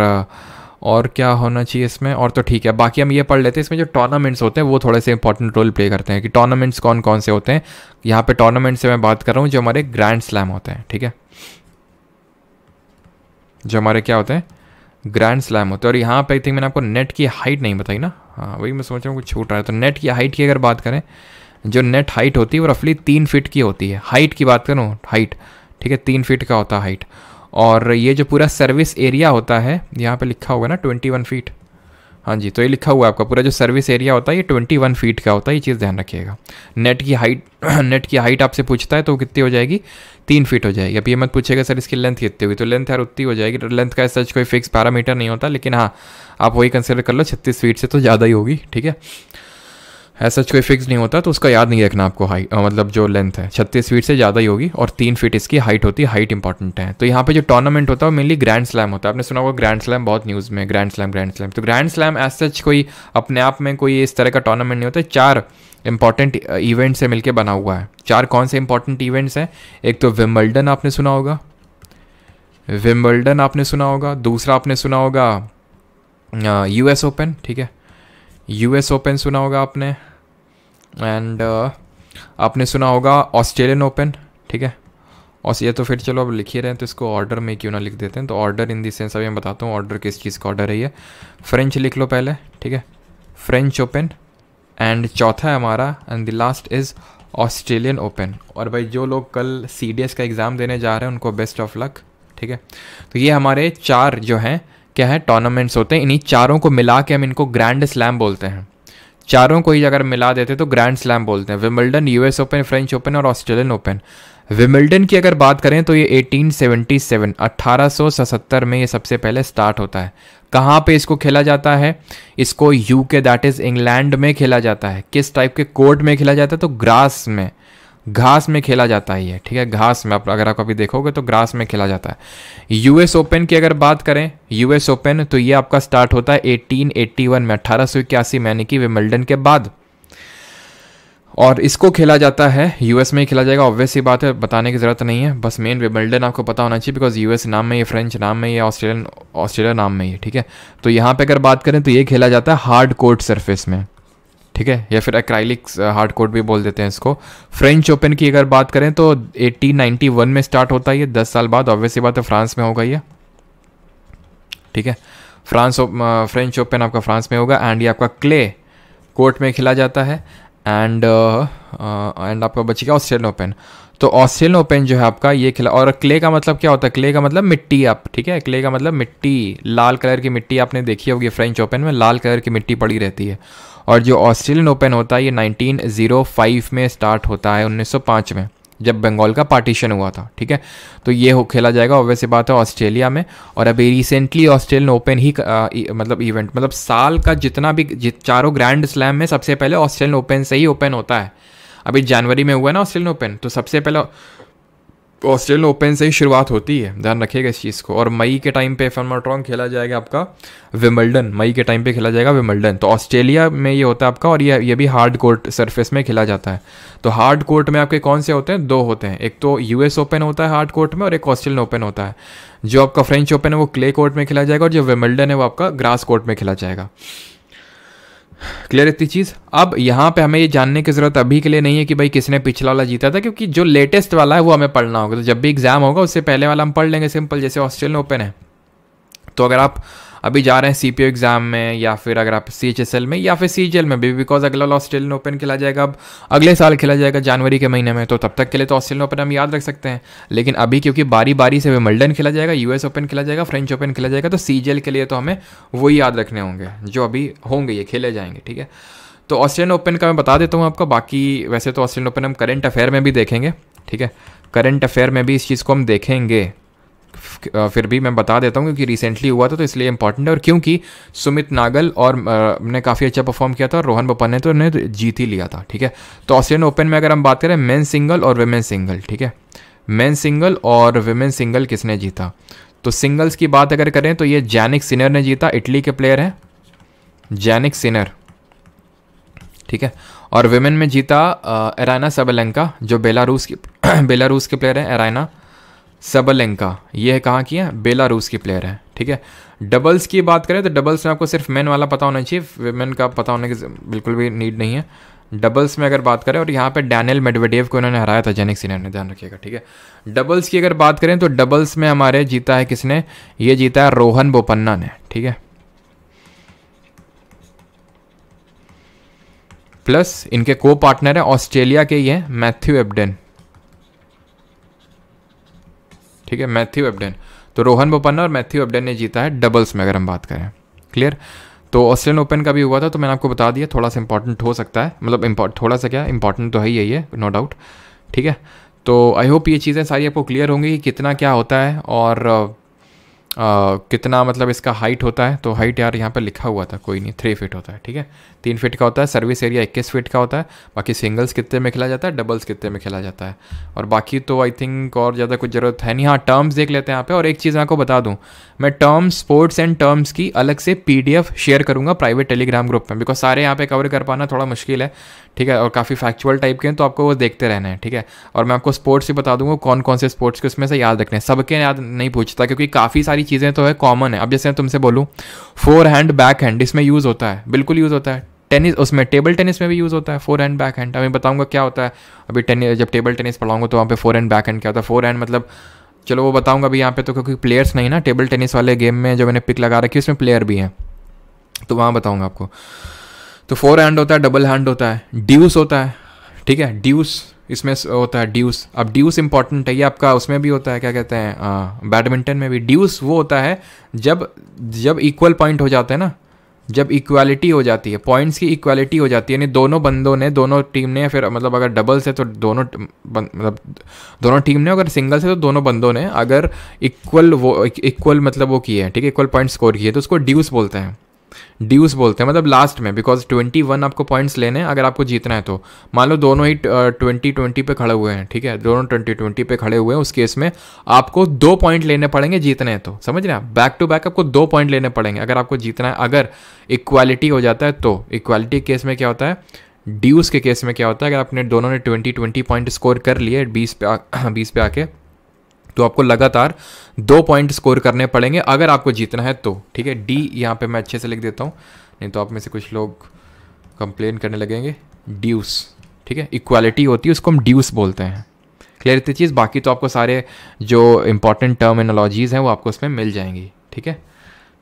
S1: और क्या होना चाहिए इसमें और तो ठीक है बाकी हम ये पढ़ लेते हैं इसमें जो टूर्नामेंट्स होते हैं वो थोड़े से इंपॉर्टेंट रोल प्ले करते हैं कि टूर्नामेंट्स कौन कौन से होते हैं यहाँ पे टूर्नामेंट से मैं बात कर रहा हूँ जो हमारे ग्रैंड स्लैम होते हैं ठीक है जो हमारे क्या होते हैं ग्रैंड स्लैम होते हैं और यहाँ पर आई थिंक मैंने आपको नेट की हाइट नहीं बताई ना हाँ वही मैं सोच रहा हूँ कुछ छूट रहा है तो नेट की हाइट की अगर बात करें जो नेट हाइट होती है वो रफली तीन फीट की होती है हाइट की बात करूँ हाइट ठीक है तीन फीट का होता है हाइट और ये जो पूरा सर्विस एरिया होता है यहाँ पे लिखा होगा ना ट्वेंटी वन फीट हाँ जी तो ये लिखा हुआ है आपका पूरा जो सर्विस एरिया होता है ये ट्वेंटी वन फीट का होता है ये चीज़ ध्यान रखिएगा नेट की हाइट नेट की हाइट आपसे पूछता है तो कितनी हो जाएगी तीन फीट हो जाएगी अब ये मत पूछेगा सर इसकी लेंथ कितनी हुई तो लेंथ यार उतनी हो जाएगी लेंथ का सच कोई फिक्स पैरामीटर नहीं होता लेकिन हाँ आप वही कंसिडर कर लो छत्तीस फीट से तो ज़्यादा ही होगी ठीक है ऐसा कोई फिक्स नहीं होता तो उसका याद नहीं रखना आपको हाई मतलब जो लेंथ है छत्तीस फीट से ज़्यादा ही होगी और तीन फीट इसकी हाइट होती है हाइट इंपॉर्टेंट है तो यहाँ पे जो टूर्नामेंट होता है वो मेनली ग्रैंड स्लैम होता है आपने सुना होगा ग्रैंड स्लैम बहुत न्यूज़ में ग्रैंड स्लैम ग्रैंड स्लैम तो ग्रैंड स्लैम एज सच कोई अपने आप में कोई इस तरह का टूर्नामेंट नहीं होता चार इंपॉर्टेंट इवेंट से मिलकर बना हुआ है चार कौन से इंपॉर्टेंट इवेंट्स हैं एक तो विम्बल्डन आपने सुना होगा विम्बल्डन आपने सुना होगा दूसरा आपने सुना होगा यूएस ओपन ठीक है यूएस ओपन सुना होगा आपने एंड uh, आपने सुना होगा ऑस्ट्रेलियन ओपन ठीक है और ये तो फिर चलो अब लिख ही रहे हैं तो इसको ऑर्डर में क्यों ना लिख देते हैं तो ऑर्डर इन दी सेंस अभी मैं बताता हूँ ऑर्डर किस चीज़ का ऑर्डर है ये फ्रेंच लिख लो पहले ठीक है फ्रेंच ओपन एंड चौथा है हमारा and the last is Australian open और भाई जो लोग कल सी का एग्ज़ाम देने जा रहे हैं उनको बेस्ट ऑफ लक ठीक है तो ये हमारे चार जो हैं क्या है टूर्नामेंट्स होते हैं इन्हीं चारों को मिला के हम इनको ग्रैंड स्लैम बोलते हैं चारों को ही अगर मिला देते तो ग्रैंड स्लैम बोलते हैं Wimbledon US open French open और ऑस्ट्रेलियन ओपन विमिल्डन की अगर बात करें तो ये 1877 1877 में ये सबसे पहले स्टार्ट होता है कहाँ पे इसको खेला जाता है इसको यूके दैट इज़ इंग्लैंड में खेला जाता है किस टाइप के कोर्ट में खेला जाता है तो ग्रास में घास में खेला जाता ही है ठीक है घास में आप अगर आप अभी देखोगे तो ग्रास में खेला जाता है यूएस ओपन की अगर बात करें यूएस ओपन तो ये आपका स्टार्ट होता है 1881 में इक्यासी में यानी कि विमल्डन के बाद और इसको खेला जाता है यूएस में ही खेला जाएगा ऑब्वियस ही बात है बताने की ज़रूरत नहीं है बस मेन विमल्डन आपको पता होना चाहिए बिकॉज यूएस नाम में ये फ्रेंच नाम में ये ऑस्ट्रेलियन ऑस्ट्रेलिया नाम में ही ठीक है तो यहाँ पर अगर बात करें तो ये खेला जाता है हार्ड कोर्ट सर्फेस में ठीक है या फिर एक्राइलिक्स हार्ड कोड भी बोल देते हैं इसको फ्रेंच ओपन की अगर बात करें तो 1891 में स्टार्ट होता है ये दस साल बाद ऑब्वियसली बात है फ्रांस में होगा ये ठीक है फ्रांस फ्रेंच ओपन uh, आपका फ्रांस में होगा एंड ये आपका क्ले कोर्ट में खेला जाता है एंड एंड uh, uh, आपका बचेगा ऑस्ट्रेलियन ओपन तो ऑस्ट्रेलियन ओपन जो है आपका ये खिला और क्ले का मतलब क्या होता है क्ले का मतलब मिट्टी आप ठीक है क्ले का मतलब मिट्टी लाल कलर की मिट्टी आपने देखी होगी फ्रेंच ओपन में लाल कलर की मिट्टी पड़ी रहती है और जो ऑस्ट्रेलियन ओपन होता है ये 1905 में स्टार्ट होता है 1905 में जब बंगाल का पार्टीशन हुआ था ठीक है तो ये हो खेला जाएगा ऑब्वियस बात है ऑस्ट्रेलिया में और अभी रिसेंटली ऑस्ट्रेलियन ओपन ही आ, इ, मतलब इवेंट मतलब साल का जितना भी जित चारों ग्रैंड स्लैम में सबसे पहले ऑस्ट्रेलियन ओपन से ही ओपन होता है अभी जनवरी में हुआ ना ऑस्ट्रेलियन ओपन तो सबसे पहला ऑस्ट्रेलियन ओपन से ही शुरुआत होती है ध्यान रखिएगा इस चीज़ को और मई के टाइम पे फर्माट्रॉन खेला जाएगा आपका विमल्डन मई के टाइम पे खेला जाएगा विमल्डन तो ऑस्ट्रेलिया में ये होता है आपका और ये ये भी हार्ड कोर्ट सरफेस में खेला जाता है तो हार्ड कोर्ट में आपके कौन से होते हैं दो होते हैं एक तो यूएस ओपन होता है हार्ड कोर्ट में और एक ऑस्ट्रेलियन ओपन होता है जो आपका फ्रेंच ओपन है वो क्ले कोर्ट में खेला जाएगा और जो विमल्डन है वो आपका ग्रास कोर्ट में खेला जाएगा क्लियर इतनी चीज़ अब यहाँ पे हमें ये जानने की ज़रूरत अभी के लिए नहीं है कि भाई किसने पिछला वाला जीता था क्योंकि जो लेटेस्ट वाला है वो हमें पढ़ना होगा तो जब भी एग्ज़ाम होगा उससे पहले वाला हम पढ़ लेंगे सिंपल जैसे ऑस्ट्रेलियन ओपन है तो अगर आप अभी जा रहे हैं सी एग्ज़ाम में या फिर अगर आप सी में या फिर सी में भी बिकॉज अगला ऑस्ट्रेलियन ओपन खेला जाएगा अब अगले साल खेला जाएगा जनवरी के महीने में तो तब तक के लिए तो ऑस्ट्रेलियन ओपन हम याद रख सकते हैं लेकिन अभी क्योंकि बारी बारी से विमल्डन खेला जाएगा यूएस ओपन खेला जाएगा फ्रेंच ओपन खेला जाएगा तो सी के लिए तो हमें वही याद रखने होंगे जो अभी होंगे ये खेले जाएंगे ठीक है तो ऑस्ट्रेलियन ओपन का मैं बता देता हूँ आपको बाकी वैसे तो ऑस्ट्रेलियन ओपन हम करंट अफेयर में भी देखेंगे ठीक है करंट अफेयर में भी इस चीज़ को हम देखेंगे फिर भी मैं बता देता हूँ क्योंकि रिसेंटली हुआ था तो इसलिए इंपॉर्टेंट है और क्योंकि सुमित नागल और ने काफ़ी अच्छा परफॉर्म किया था और रोहन बपन ने तो उन्हें तो जीत ही लिया था ठीक है तो ऑस्ट्रेलियन ओपन में अगर हम बात करें मेन सिंगल और वेमेन सिंगल ठीक है मेन सिंगल और वेमेन सिंगल किसने जीता तो सिंगल्स की बात अगर करें तो ये जैनिक सिनर ने जीता इटली के प्लेयर हैं जैनिक सिनर ठीक है और वेमेन में जीता एराना सबलंका जो बेलारूस की बेलारूस के प्लेयर हैं एराना सबलेंका ये है कहाँ की है बेलारूस की प्लेयर है ठीक है डबल्स की बात करें तो डबल्स में आपको सिर्फ मेन वाला पता होना चाहिए वेमेन का पता होने की बिल्कुल भी नीड नहीं है डबल्स में अगर बात करें और यहाँ पे डैनियल मेडवेडेव को इन्होंने हराया था जेनिक सीनियर ने ध्यान रखिएगा ठीक है डबल्स की अगर बात करें तो डबल्स में हमारे जीता है किसने ये जीता है रोहन बोपन्ना ने ठीक है प्लस इनके को पार्टनर है ऑस्ट्रेलिया के ये मैथ्यू एबडेन ठीक है मैथ्यू एबडेन तो रोहन बोपन्ना और मैथ्यू एबडेन ने जीता है डबल्स में अगर हम बात करें क्लियर तो ऑस्ट्रेलियन ओपन का भी हुआ था तो मैंने आपको बता दिया थोड़ा सा इंपॉर्टेंट हो सकता है मतलब थोड़ा सा क्या इंपॉर्टेंट तो है ही है नो डाउट ठीक है तो आई होप ये चीज़ें सारी आपको क्लियर होंगी कि कितना क्या होता है और आ, कितना मतलब इसका हाइट होता है तो हाइट यार यहाँ पर लिखा हुआ था कोई नहीं थ्री फिट होता है ठीक है तीन फिट का होता है सर्विस एरिया इक्कीस फिट का होता है बाकी सिंगल्स कितने में खेला जाता है डबल्स कितने में खेला जाता है और बाकी तो आई थिंक और ज़्यादा कुछ ज़रूरत है नहीं हाँ टर्म्स देख लेते हैं यहाँ पे और एक चीज़ मैं आपको बता दूँ मैं टर्म्स स्पोर्ट्स एंड टर्म्स की अलग से पी शेयर करूँगा प्राइवेट टेलीग्राम ग्रुप में बिकॉज सारे यहाँ पर कवर कर पाना थोड़ा मुश्किल है ठीक है और काफ़ी फैक्चुअल टाइप के हैं तो आपको वो देखते रहना है ठीक है और मैं आपको स्पोर्ट्स ही बता दूंगा कौन कौन से स्पोर्ट्स के उसमें से याद रखने सबके याद नहीं पूछता क्योंकि काफ़ी सारी चीज़ें तो है कॉमन है अब जैसे मैं तुमसे बोलूँ फोर हैंड बैक हैंड इसमें यूज़ होता है बिल्कुल यूज़ होता है टेनिस उसमें टेबल टेनिस में भी यूज़ होता है फोर हैंड बैक हैंड अभी बताऊँगा क्या होता है अभी टेनिस जब टेबल टेनिस पढ़ाऊँगा तो वहाँ पे फोर हैंड बैक हैंड क्या होता है फोर हैंड मतलब चलो वो बताऊँगा अभी यहाँ पे तो क्योंकि प्लेयर्स नहीं ना टेबल टेनिस वाले गेम में जो मैंने पिक लगा रखी है उसमें प्लेयर भी हैं तो वहाँ बताऊँगा आपको तो फोर हैंड होता है डबल हैंड होता है ड्यूस होता है ठीक है ड्यूस इसमें होता है ड्यूस अब ड्यूस इंपॉर्टेंट है ये आपका उसमें भी होता है क्या कहते हैं बैडमिंटन में भी ड्यूस वो होता है जब जब इक्वल पॉइंट हो जाता है ना जब इक्वालिटी हो जाती है पॉइंट्स की इक्वालिटी हो जाती है यानी दोनों बंदों ने दोनों टीम ने फिर मतलब अगर डबल्स है तो दोनों मतलब दोनों टीम ने अगर सिंगल्स है तो दोनों बंदों ने अगर इक्वल वो इक्वल मतलब वो किए हैं ठीक है इक्वल पॉइंट स्कोर किए तो उसको ड्यूस बोलते हैं ड्यूस बोलते हैं मतलब लास्ट में बिकॉज ट्वेंटी वन आपको पॉइंट्स लेने हैं अगर आपको जीतना है तो मान लो दोनों ही ट्वेंटी ट्वेंटी पे खड़े हुए हैं ठीक है दोनों ट्वेंटी ट्वेंटी पे खड़े हुए हैं उस केस में आपको दो पॉइंट लेने पड़ेंगे जीतने हैं तो समझ रहे हैं बैक टू बैक आपको दो पॉइंट लेने पड़ेंगे अगर आपको जीतना है अगर इक्वालिटी हो जाता है तो इक्वालिटी केस में क्या होता है ड्यूस के केस में क्या होता है अगर आपने दोनों ने ट्वेंटी ट्वेंटी पॉइंट स्कोर कर लिए बीस पे बीस पे आके तो आपको लगातार दो पॉइंट स्कोर करने पड़ेंगे अगर आपको जीतना है तो ठीक है डी यहाँ पे मैं अच्छे से लिख देता हूँ नहीं तो आप में से कुछ लोग कंप्लेन करने लगेंगे ड्यूस ठीक है इक्वालिटी होती है उसको हम ड्यूस बोलते हैं क्लियर इतनी चीज़ बाकी तो आपको सारे जो इंपॉर्टेंट टर्मिनोलॉजीज़ हैं वो आपको उसमें मिल जाएंगी ठीक है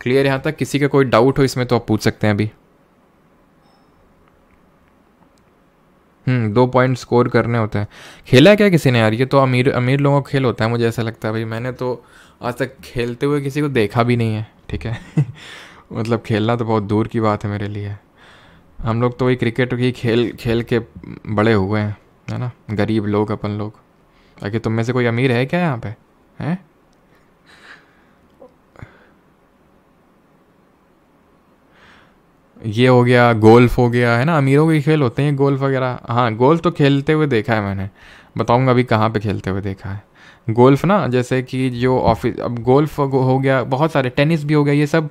S1: क्लियर यहाँ तक किसी का कोई डाउट हो इसमें तो आप पूछ सकते हैं अभी हम्म, दो पॉइंट स्कोर करने होते हैं खेला क्या किसी ने यार ये तो अमीर अमीर लोगों का खेल होता है मुझे ऐसा लगता है भाई मैंने तो आज तक खेलते हुए किसी को देखा भी नहीं है ठीक है मतलब खेलना तो बहुत दूर की बात है मेरे लिए हम लोग तो वही क्रिकेट ही खेल खेल के बड़े हुए हैं है ना गरीब लोग अपन लोग बाकी तुम में से कोई अमीर है क्या यहाँ पे हैं ये हो गया गोल्फ हो गया है ना अमीरों के खेल होते हैं गोल्फ वगैरह हाँ गोल्फ तो खेलते हुए देखा है मैंने बताऊँगा अभी कहाँ पे खेलते हुए देखा है गोल्फ ना जैसे कि जो ऑफिस अब गोल्फ हो गया बहुत सारे टेनिस भी हो गया ये सब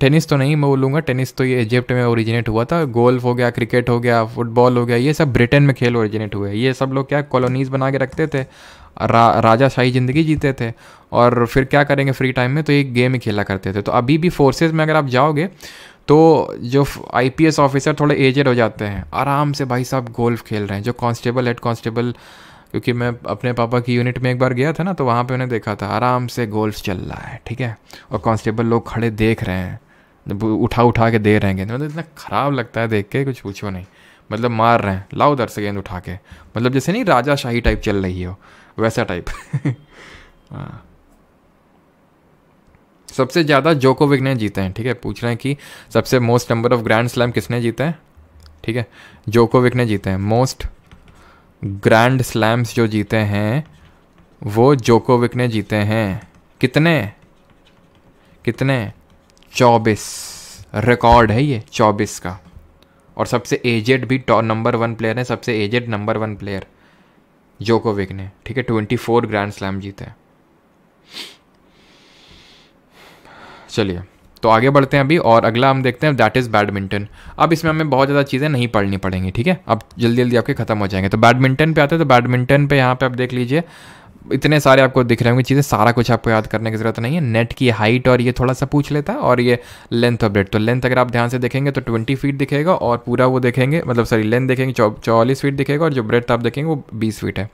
S1: टेनिस तो नहीं मैं बोलूँगा टेनिस तो ये इजिप्ट में ओरिजिनेट हुआ था गोल्फ हो गया क्रिकेट हो गया फुटबॉल हो गया ये सब ब्रिटेन में खेल ओरिजिनेट हुए ये सब लोग क्या कॉलोनीज़ बना के रखते थे रा, राजा शाही ज़िंदगी जीते थे और फिर क्या करेंगे फ्री टाइम में तो ये गेम ही खेला करते थे तो अभी भी फोर्सेज में अगर आप जाओगे तो जो आई ऑफिसर थोड़े एजेड हो जाते हैं आराम से भाई साहब गोल्फ खेल रहे हैं जो कांस्टेबल हेड कांस्टेबल क्योंकि मैं अपने पापा की यूनिट में एक बार गया था ना तो वहाँ पे उन्हें देखा था आराम से गोल्फ चल रहा है ठीक है और कांस्टेबल लोग खड़े देख रहे हैं उठा उठा के दे रहे हैं गेंद मतलब इतना ख़राब लगता है देख के कुछ पूछो नहीं मतलब मार रहे हैं लाओ दर से गेंद उठा के मतलब जैसे नहीं राजा शाही टाइप चल रही हो वैसा टाइप हाँ सबसे ज़्यादा जोकोविक ने जीते हैं ठीक है पूछ रहे हैं कि सबसे most number of grand slam किसने जीते हैं ठीक है जोकोविक ने जीते हैं मोस्ट ग्रैंड स्लैम्स जो जीते हैं वो जोकोविक ने जीते हैं कितने कितने चौबीस रिकॉर्ड है ये चौबीस का और सबसे एजेड भी नंबर वन प्लेयर है सबसे aged number one player Djokovic ने ठीक है ट्वेंटी फोर ग्रैंड स्लैम जीते हैं चलिए तो आगे बढ़ते हैं अभी और अगला हम देखते हैं दैट इज़ बैडमिंटन अब इसमें हमें बहुत ज़्यादा चीज़ें नहीं पढ़नी पड़ेंगी ठीक है अब जल्दी जल्दी आपके ख़त्म हो जाएंगे तो बैडमिंटन पे आते हैं तो बैडमिंटन पे यहाँ पे आप देख लीजिए इतने सारे आपको दिख रहे होंगे चीज़ें सारा कुछ आपको याद करने की ज़रूरत नहीं है नेट की हाइट और ये थोड़ा सा पूछ लेता है और ये लेंथ ऑफ ब्रेड तो लेंथ अगर आप ध्यान से देखेंगे तो ट्वेंटी फीट दिखेगा और पूरा वो देखेंगे मतलब सॉरी लेंथ देखेंगे चौवालीस फीट दिखेगा और जो ब्रेड आप देखेंगे वो बीस फीट है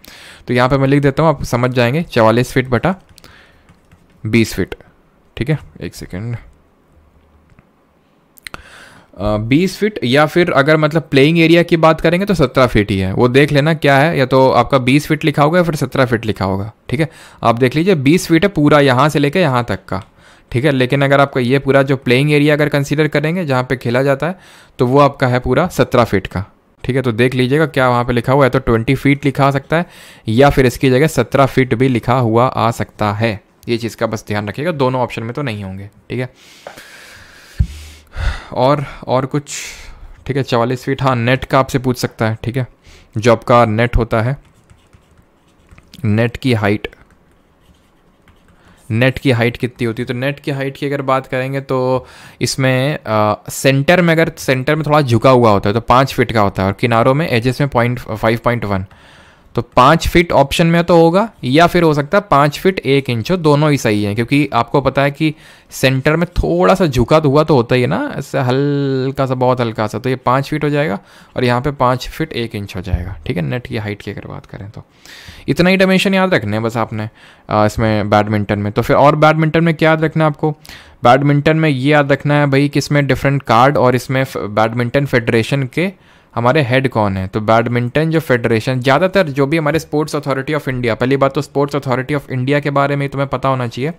S1: तो यहाँ पर मैं लिख देता हूँ आप समझ जाएंगे चवालीस फीट बटा बीस फीट ठीक है एक सेकेंड बीस फिट या फिर अगर मतलब प्लेइंग एरिया की बात करेंगे तो सत्रह फिट ही है वो देख लेना क्या है या तो आपका बीस फिट लिखा होगा या फिर सत्रह फिट लिखा होगा ठीक है आप देख लीजिए बीस फिट है पूरा यहाँ से लेकर यहाँ तक का ठीक है लेकिन अगर आपका ये पूरा जो प्लेइंग एरिया अगर कंसिडर करेंगे जहाँ पे खेला जाता है तो वो आपका है पूरा सत्रह फिट का ठीक है तो देख लीजिएगा क्या वहाँ पर लिखा हुआ है तो ट्वेंटी फीट लिखा आ सकता है या फिर इसकी जगह सत्रह फिट भी लिखा हुआ आ सकता है ये चीज़ का बस ध्यान रखिएगा दोनों ऑप्शन में तो नहीं होंगे ठीक है और और कुछ ठीक है चवालीस फीट हाँ नेट का आपसे पूछ सकता है ठीक है जो आपका नेट होता है नेट की हाइट नेट की हाइट कितनी होती है तो नेट की हाइट की अगर बात करेंगे तो इसमें आ, सेंटर में अगर सेंटर में थोड़ा झुका हुआ होता है तो पाँच फीट का होता है और किनारों में एजेस में पॉइंट फाइव पॉइंट वन तो पाँच फिट ऑप्शन में तो होगा या फिर हो सकता है पाँच फिट एक इंच हो दोनों ही सही हैं क्योंकि आपको पता है कि सेंटर में थोड़ा सा झुका तो हुआ तो होता ही है ना ऐसे हल्का सा बहुत हल्का सा तो ये पाँच फिट हो जाएगा और यहाँ पे पाँच फिट एक इंच हो जाएगा ठीक है नेट की हाइट की अगर बात करें तो इतना ही डायमेंशन याद रखना है बस आपने इसमें बैडमिंटन में तो फिर और बैडमिंटन में क्या याद रखना है आपको बैडमिंटन में ये याद रखना है भाई कि इसमें डिफरेंट कार्ड और इसमें बैडमिंटन फेडरेशन के हमारे हेड कौन है तो बैडमिंटन जो फेडरेशन ज़्यादातर जो भी हमारे स्पोर्ट्स अथॉरिटी ऑफ इंडिया पहली बात तो स्पोर्ट्स अथॉरिटी ऑफ इंडिया के बारे में तुम्हें पता होना चाहिए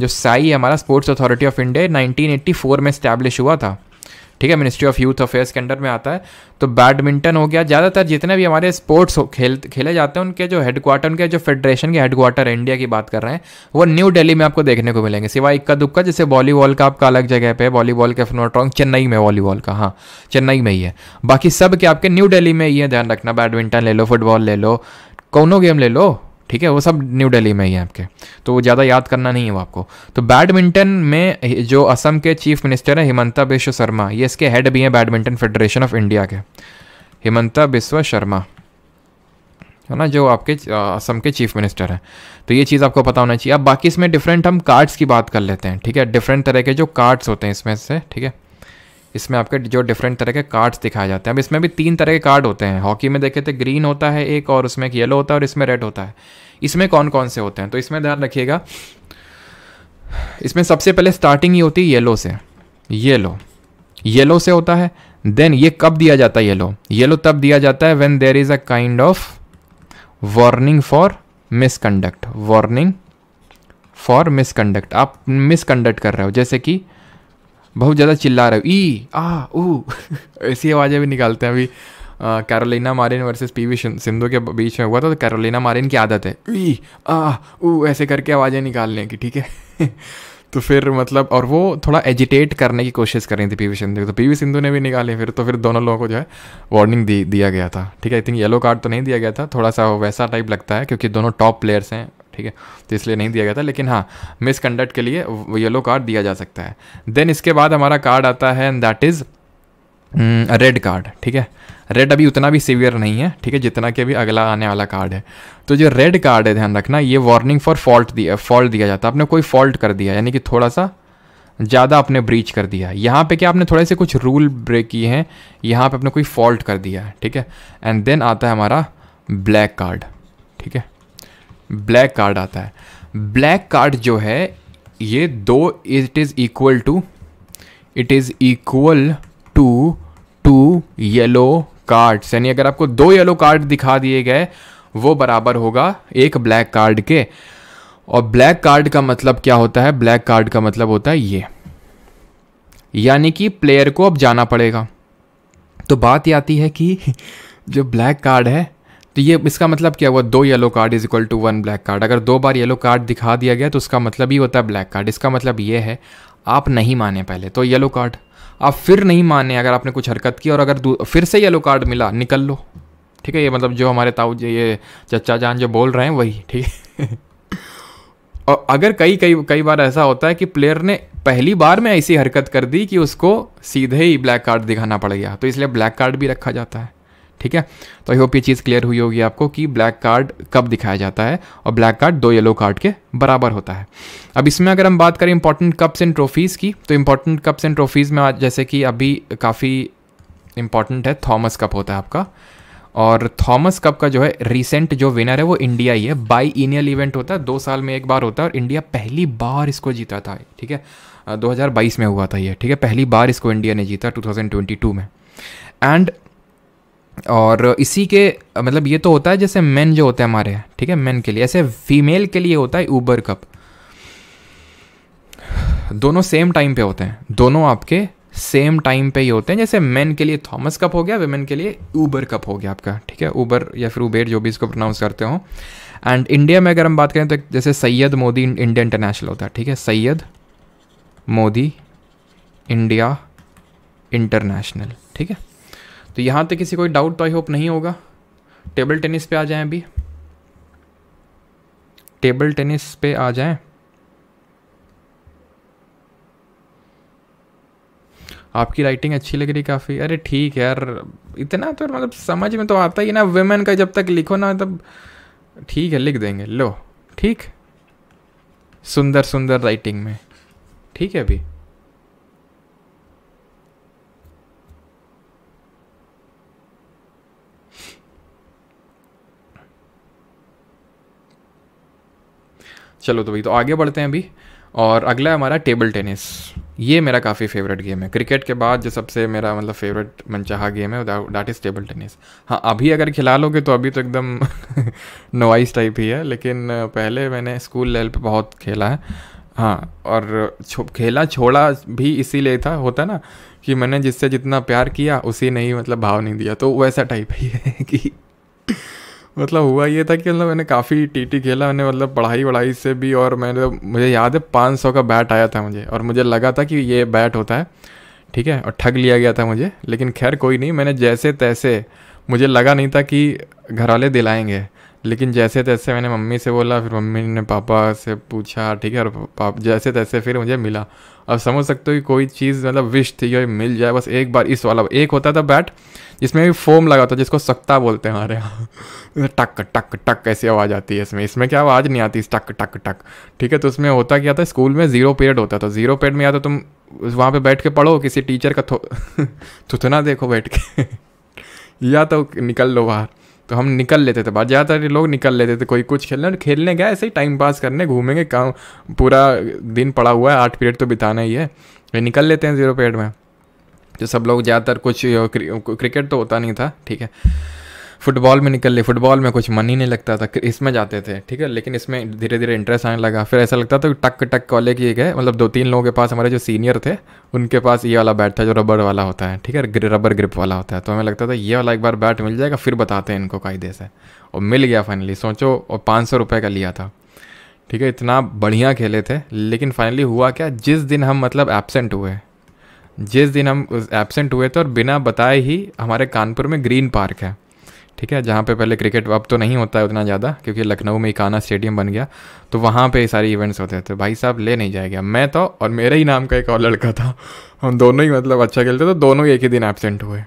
S1: जो साई हमारा स्पोर्ट्स अथॉरिटी ऑफ इंडिया 1984 में स्टैब्लिश हुआ था ठीक है मिनिस्ट्री ऑफ यूथ अफेयर्स के अंडर में आता है तो बैडमिंटन हो गया ज़्यादातर जितने भी हमारे स्पोर्ट्स खेल खेले जाते हैं उनके जो हेडक्वार्टर उनके जो फेडरेशन के हेडक्वार्टर है इंडिया की बात कर रहे हैं वो न्यू डेली में आपको देखने को मिलेंगे सिवाय इक्का दुक्का जैसे वॉलीबॉल का आपका अलग जगह पे वॉलीबॉल के फनोट्रॉन्ग चेन्नई में वॉलीबॉल का हाँ चेन्नई में ही है बाकी सब के आपके न्यू डेली में ये ध्यान रखना बैडमिंटन ले लो फुटबॉल ले लो कौनों गेम ले लो ठीक है वो सब न्यू दिल्ली में ही है आपके तो वो ज़्यादा याद करना नहीं है वो आपको तो बैडमिंटन में जो असम के चीफ मिनिस्टर हैं हिमंता बिश्व शर्मा ये इसके हेड भी हैं बैडमिंटन फेडरेशन ऑफ इंडिया के हिमंता बिश्व शर्मा है ना जो आपके असम के चीफ मिनिस्टर हैं तो ये चीज़ आपको पता होना चाहिए अब बाकी इसमें डिफरेंट हम कार्ड्स की बात कर लेते हैं ठीक है डिफरेंट तरह के जो कार्ड्स होते हैं इसमें से ठीक है इसमें आपके जो डिफरेंट तरह के कार्ड्स दिखाए जाते हैं अब इसमें भी तीन तरह के कार्ड होते हैं हॉकी में देखे थे तो ग्रीन होता है एक और उसमें एक येलो होता है और इसमें रेड होता है इसमें कौन कौन से होते हैं तो इसमें ध्यान रखिएगा इसमें सबसे पहले स्टार्टिंग ही होती है येलो से येलो येलो से होता है देन ये कब दिया जाता है येलो येलो तब दिया जाता है when there is a kind of warning for misconduct warning for misconduct आप मिसकंडक्ट कर रहे हो जैसे कि बहुत ज़्यादा चिल्ला रहे हो ई आ ऊ ऐसी आवाज़ें भी निकालते हैं अभी Carolina Marin versus PV Sindhu के बीच में हुआ था तो कैरोलिना मारिन की आदत है ई आ ऊ ऐसे करके आवाज़ें निकालने की ठीक है तो फिर मतलब और वो थोड़ा एजिटेट करने की कोशिश कर रही थी पीवी सिंधु तो पीवी सिंधु ने भी निकाली फिर तो फिर दोनों लोगों को जो है वार्निंग दी दिया गया था ठीक है आई थिंक येलो कार्ड तो नहीं दिया गया था थोड़ा सा वैसा टाइप लगता है क्योंकि दोनों टॉप प्लेयर्स हैं ठीक है तो इसलिए नहीं दिया गया था लेकिन हाँ मिसकंडक्ट के लिए येलो कार्ड दिया जा सकता है देन इसके बाद हमारा कार्ड आता है and that is red card ठीक है रेड अभी उतना भी सीवियर नहीं है ठीक है जितना कि अभी अगला आने वाला कार्ड है तो जो रेड कार्ड है ध्यान रखना ये वार्निंग फॉर फॉल्ट दिया फॉल्ट दिया जाता है आपने कोई फॉल्ट कर दिया यानी कि थोड़ा सा ज़्यादा आपने ब्रीच कर दिया यहाँ पे क्या आपने थोड़े से कुछ रूल ब्रेक किए हैं यहाँ पे आपने कोई फॉल्ट कर दिया है ठीक है एंड देन आता है हमारा ब्लैक कार्ड ठीक है ब्लैक कार्ड आता है ब्लैक कार्ड जो है ये दो it is equal to it is equal to two yellow cards यानी अगर आपको दो येलो कार्ड दिखा दिए गए वो बराबर होगा एक ब्लैक कार्ड के और ब्लैक कार्ड का मतलब क्या होता है ब्लैक कार्ड का मतलब होता है ये यानी कि प्लेयर को अब जाना पड़ेगा तो बात ये आती है कि जो ब्लैक कार्ड है तो ये इसका मतलब क्या हुआ दो yellow card is equal to one black card अगर दो बार येलो कार्ड दिखा दिया गया तो उसका मतलब ही होता है ब्लैक कार्ड इसका मतलब ये है आप नहीं माने पहले तो येलो कार्ड आप फिर नहीं माने अगर आपने कुछ हरकत की और अगर फिर से येलो कार्ड मिला निकल लो ठीक है ये मतलब जो हमारे ताऊ ये चचा जान जो बोल रहे हैं वही ठीक है और अगर कई कई कई बार ऐसा होता है कि प्लेयर ने पहली बार में ऐसी हरकत कर दी कि उसको सीधे ही ब्लैक कार्ड दिखाना पड़ गया तो इसलिए ब्लैक कार्ड भी रखा जाता है ठीक है तो आई होप ये चीज़ क्लियर हुई होगी आपको कि ब्लैक कार्ड कब दिखाया जाता है और ब्लैक कार्ड दो येलो कार्ड के बराबर होता है अब इसमें अगर हम बात करें इंपॉर्टेंट कप्स एंड ट्रॉफीज़ की तो इंपॉर्टेंट कप्स एंड ट्रॉफीज़ में जैसे कि अभी काफ़ी इंपॉर्टेंट है थॉमस कप होता है आपका और थॉमस कप का जो है रिसेंट जो विनर है वो इंडिया ही है बाई इनियल इवेंट होता है दो साल में एक बार होता है और इंडिया पहली बार इसको जीता था ठीक है 2022 में हुआ था ये ठीक है पहली बार इसको इंडिया ने जीता 2022 में एंड और इसी के मतलब ये तो होता है जैसे मेन जो होते हैं हमारे ठीक है मेन के लिए ऐसे फीमेल के लिए होता है ऊबर कप दोनों सेम टाइम पे होते हैं दोनों आपके सेम टाइम पे ही होते हैं जैसे मेन के लिए थॉमस कप हो गया वेमेन के लिए ऊबर कप हो गया आपका ठीक है ऊबर या फिर उबेर जो भी इसको प्रोनाउंस करते हो एंड इंडिया में अगर हम बात करें तो जैसे सैयद मोदी इंडिया इंटरनेशनल होता है ठीक है सैयद मोदी इंडिया इंटरनेशनल ठीक है तो यहाँ तक किसी कोई डाउट तो आई होप नहीं होगा टेबल टेनिस पे आ जाएं अभी टेबल टेनिस पे आ जाएं आपकी राइटिंग अच्छी लग रही काफ़ी अरे ठीक है यार इतना तो मतलब समझ में तो आता ही ना वेमेन का जब तक लिखो ना तब ठीक है लिख देंगे लो ठीक सुंदर सुंदर राइटिंग में ठीक है अभी चलो तो भाई तो आगे बढ़ते हैं अभी और अगला है हमारा टेबल टेनिस ये मेरा काफ़ी फेवरेट गेम है क्रिकेट के बाद जो सबसे मेरा मतलब फेवरेट मनचाहा गेम है डैट इज़ टेबल टेनिस हाँ अभी अगर खिला लोगे तो अभी तो एकदम नोइस टाइप ही है लेकिन पहले मैंने स्कूल लेवल पे बहुत खेला है हाँ और छो, खेला छोड़ा भी इसीलिए था होता ना कि मैंने जिससे जितना प्यार किया उसी ने ही मतलब भाव नहीं दिया तो वैसा टाइप ही है कि मतलब हुआ ये था कि मतलब मैंने काफ़ी टीटी खेला मैंने मतलब पढ़ाई वढ़ाई से भी और मैंने मुझे याद है पाँच सौ का बैट आया था मुझे और मुझे लगा था कि ये बैट होता है ठीक है और ठग लिया गया था मुझे लेकिन खैर कोई नहीं मैंने जैसे तैसे मुझे लगा नहीं था कि घर वाले दिलाएंगे लेकिन जैसे तैसे मैंने मम्मी से बोला फिर मम्मी ने पापा से पूछा ठीक है और पाप जैसे तैसे फिर मुझे मिला अब समझ सकते हो कि कोई चीज़ मतलब विश थी कि मिल जाए बस एक बार इस वाला एक होता था बैट इसमें भी फोम लगा होता है जिसको सक्ता बोलते हैं हमारे यहाँ टक टक टक ऐसी आवाज़ आती है इसमें इसमें क्या आवाज़ नहीं आती टक टक टक ठीक है तो उसमें होता क्या था स्कूल में ज़ीरो पीरियड होता था ज़ीरो पीरियड में या तो तुम वहाँ पे बैठ के पढ़ो किसी टीचर का थुथना तो देखो बैठ के या तो निकल लो बाहर तो हम निकल लेते थे बाहर ज़्यादातर लोग निकल लेते थे कोई कुछ खेलने और खेलने गया ऐसे ही टाइम पास करने घूमेंगे काम पूरा दिन पड़ा हुआ है आठ पीरियड तो बिताना ही है निकल लेते हैं ज़ीरो पीरियड में तो सब लोग ज़्यादातर कुछ क्रिकेट तो होता नहीं था ठीक है फुटबॉल में निकल ली फुटबॉल में कुछ मन ही नहीं लगता था इसमें जाते थे ठीक है लेकिन इसमें धीरे धीरे इंटरेस्ट आने लगा फिर ऐसा लगता था कि टक टक कॉले किए गए मतलब दो तीन लोगों के पास हमारे जो सीनियर थे उनके पास ये वाला बैट था जो रबर वाला होता है ठीक है रबर ग्रिप वाला होता है तो हमें लगता था ये वाला एक बार बैट मिल जाएगा फिर बताते हैं इनको कायदे से और मिल गया फाइनली सोचो और पाँच सौ रुपये का लिया था ठीक है इतना बढ़िया खेले थे लेकिन फाइनली हुआ क्या जिस दिन हम मतलब एबसेंट हुए जिस दिन हम एबसेंट हुए थे और बिना बताए ही हमारे कानपुर में ग्रीन पार्क है ठीक है जहाँ पे पहले क्रिकेट अब तो नहीं होता है उतना ज़्यादा क्योंकि लखनऊ में इकाना स्टेडियम बन गया तो वहाँ पे सारे इवेंट्स होते थे भाई साहब ले नहीं जाएगा मैं तो और मेरे ही नाम का एक और लड़का था हम दोनों ही मतलब अच्छा खेलते थे तो दोनों ही एक ही दिन एबसेंट हुए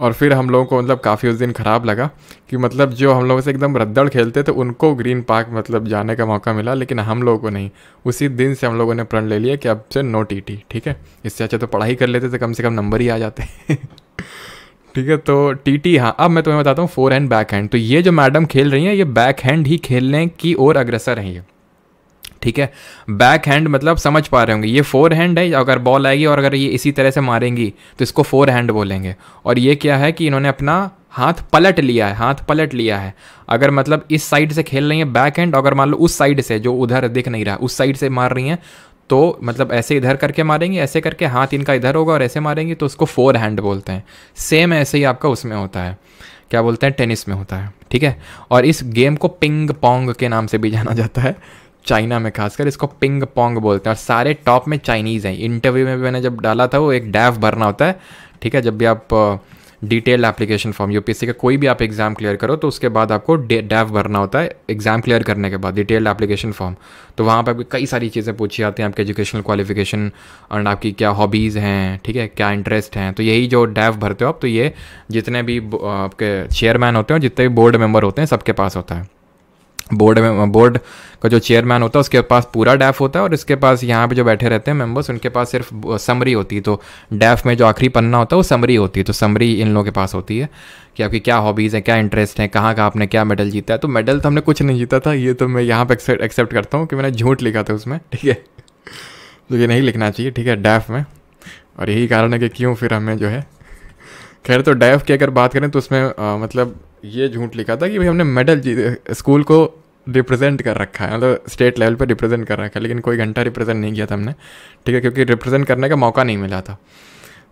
S1: और फिर हम लोगों को मतलब काफ़ी उस दिन ख़राब लगा कि मतलब जो हम लोगों से एकदम रद्दड़ खेलते थे उनको ग्रीन पार्क मतलब जाने का मौका मिला लेकिन हम लोगों को नहीं उसी दिन से हम लोगों ने प्रण ले लिया कि अब से नो टी ठीक है इससे अच्छा तो पढ़ाई कर लेते तो कम से कम नंबर ही आ जाते ठीक है तो टी टी हाँ अब मैं तुम्हें बताता हूँ फोर हैंड बैक हैंड तो ये जो मैडम खेल रही हैं ये बैक हैंड ही खेलने की ओर अग्रसर हैं ये ठीक है बैक हैंड मतलब समझ पा रहे होंगे ये फोर हैंड है अगर बॉल आएगी और अगर ये इसी तरह से मारेंगी तो इसको फोर हैंड बोलेंगे और ये क्या है कि इन्होंने अपना हाथ पलट लिया है हाथ पलट लिया है अगर मतलब इस साइड से खेल रही है बैक हैंड अगर मान लो उस साइड से जो उधर दिख नहीं रहा उस साइड से मार रही हैं तो मतलब ऐसे इधर करके मारेंगे ऐसे करके हाथ इनका इधर होगा और ऐसे मारेंगे तो उसको फोर हैंड बोलते हैं सेम ऐसे ही आपका उसमें होता है क्या बोलते हैं टेनिस में होता है ठीक है और इस गेम को पिंग पोंग के नाम से भी जाना जाता है चाइना में खासकर इसको पिंग पोंग बोलते हैं और सारे टॉप में चाइनीज़ हैं इंटरव्यू में भी मैंने जब डाला था वो एक डैफ भरना होता है ठीक है जब भी आप डिटेल्ड एप्लीकेशन फॉर्म यूपीएससी का कोई भी आप एग्ज़ाम क्लियर करो तो उसके बाद आपको डैफ भरना होता है एग्ज़ाम क्लियर करने के बाद डिटेल्ड एप्लीकेशन फॉर्म तो वहाँ पर आपकी कई सारी चीज़ें पूछी जाती हैं आपके एजुकेशनल क्वालिफिकेशन और आपकी क्या हॉबीज़ हैं ठीक है क्या इंटरेस्ट हैं तो यही जो डैफ भरते हो आप तो ये जितने भी आपके चेयरमैन होते हैं जितने भी बोर्ड मेम्बर होते हैं सबके पास होता है बोर्ड में बोर्ड का जो चेयरमैन होता है उसके पास पूरा डैफ होता है और इसके पास यहाँ पे जो बैठे रहते हैं मेंबर्स उनके पास सिर्फ समरी होती है तो डैफ में जो आखिरी पन्ना होता है वो समरी होती है तो समरी इन लोगों के पास होती है कि आपकी क्या हॉबीज़ हैं क्या इंटरेस्ट हैं कहाँ का आपने क्या मेडल जीता है तो मेडल तो हमने कुछ नहीं जीता था ये तो मैं यहाँ पर एक्सेप्ट करता हूँ कि मैंने झूठ लिखा था उसमें ठीक है तो ये नहीं लिखना चाहिए ठीक है डैफ में और यही कारण है कि क्यों फिर हमें जो है खैर तो डैफ की अगर बात करें तो उसमें आ, मतलब ये झूठ लिखा था कि भाई हमने मेडल जीते स्कूल को रिप्रेजेंट कर रखा है मतलब स्टेट लेवल पर रिप्रेजेंट कर रखा है लेकिन कोई घंटा रिप्रेजेंट नहीं किया था हमने ठीक है क्योंकि रिप्रेजेंट करने का मौका नहीं मिला था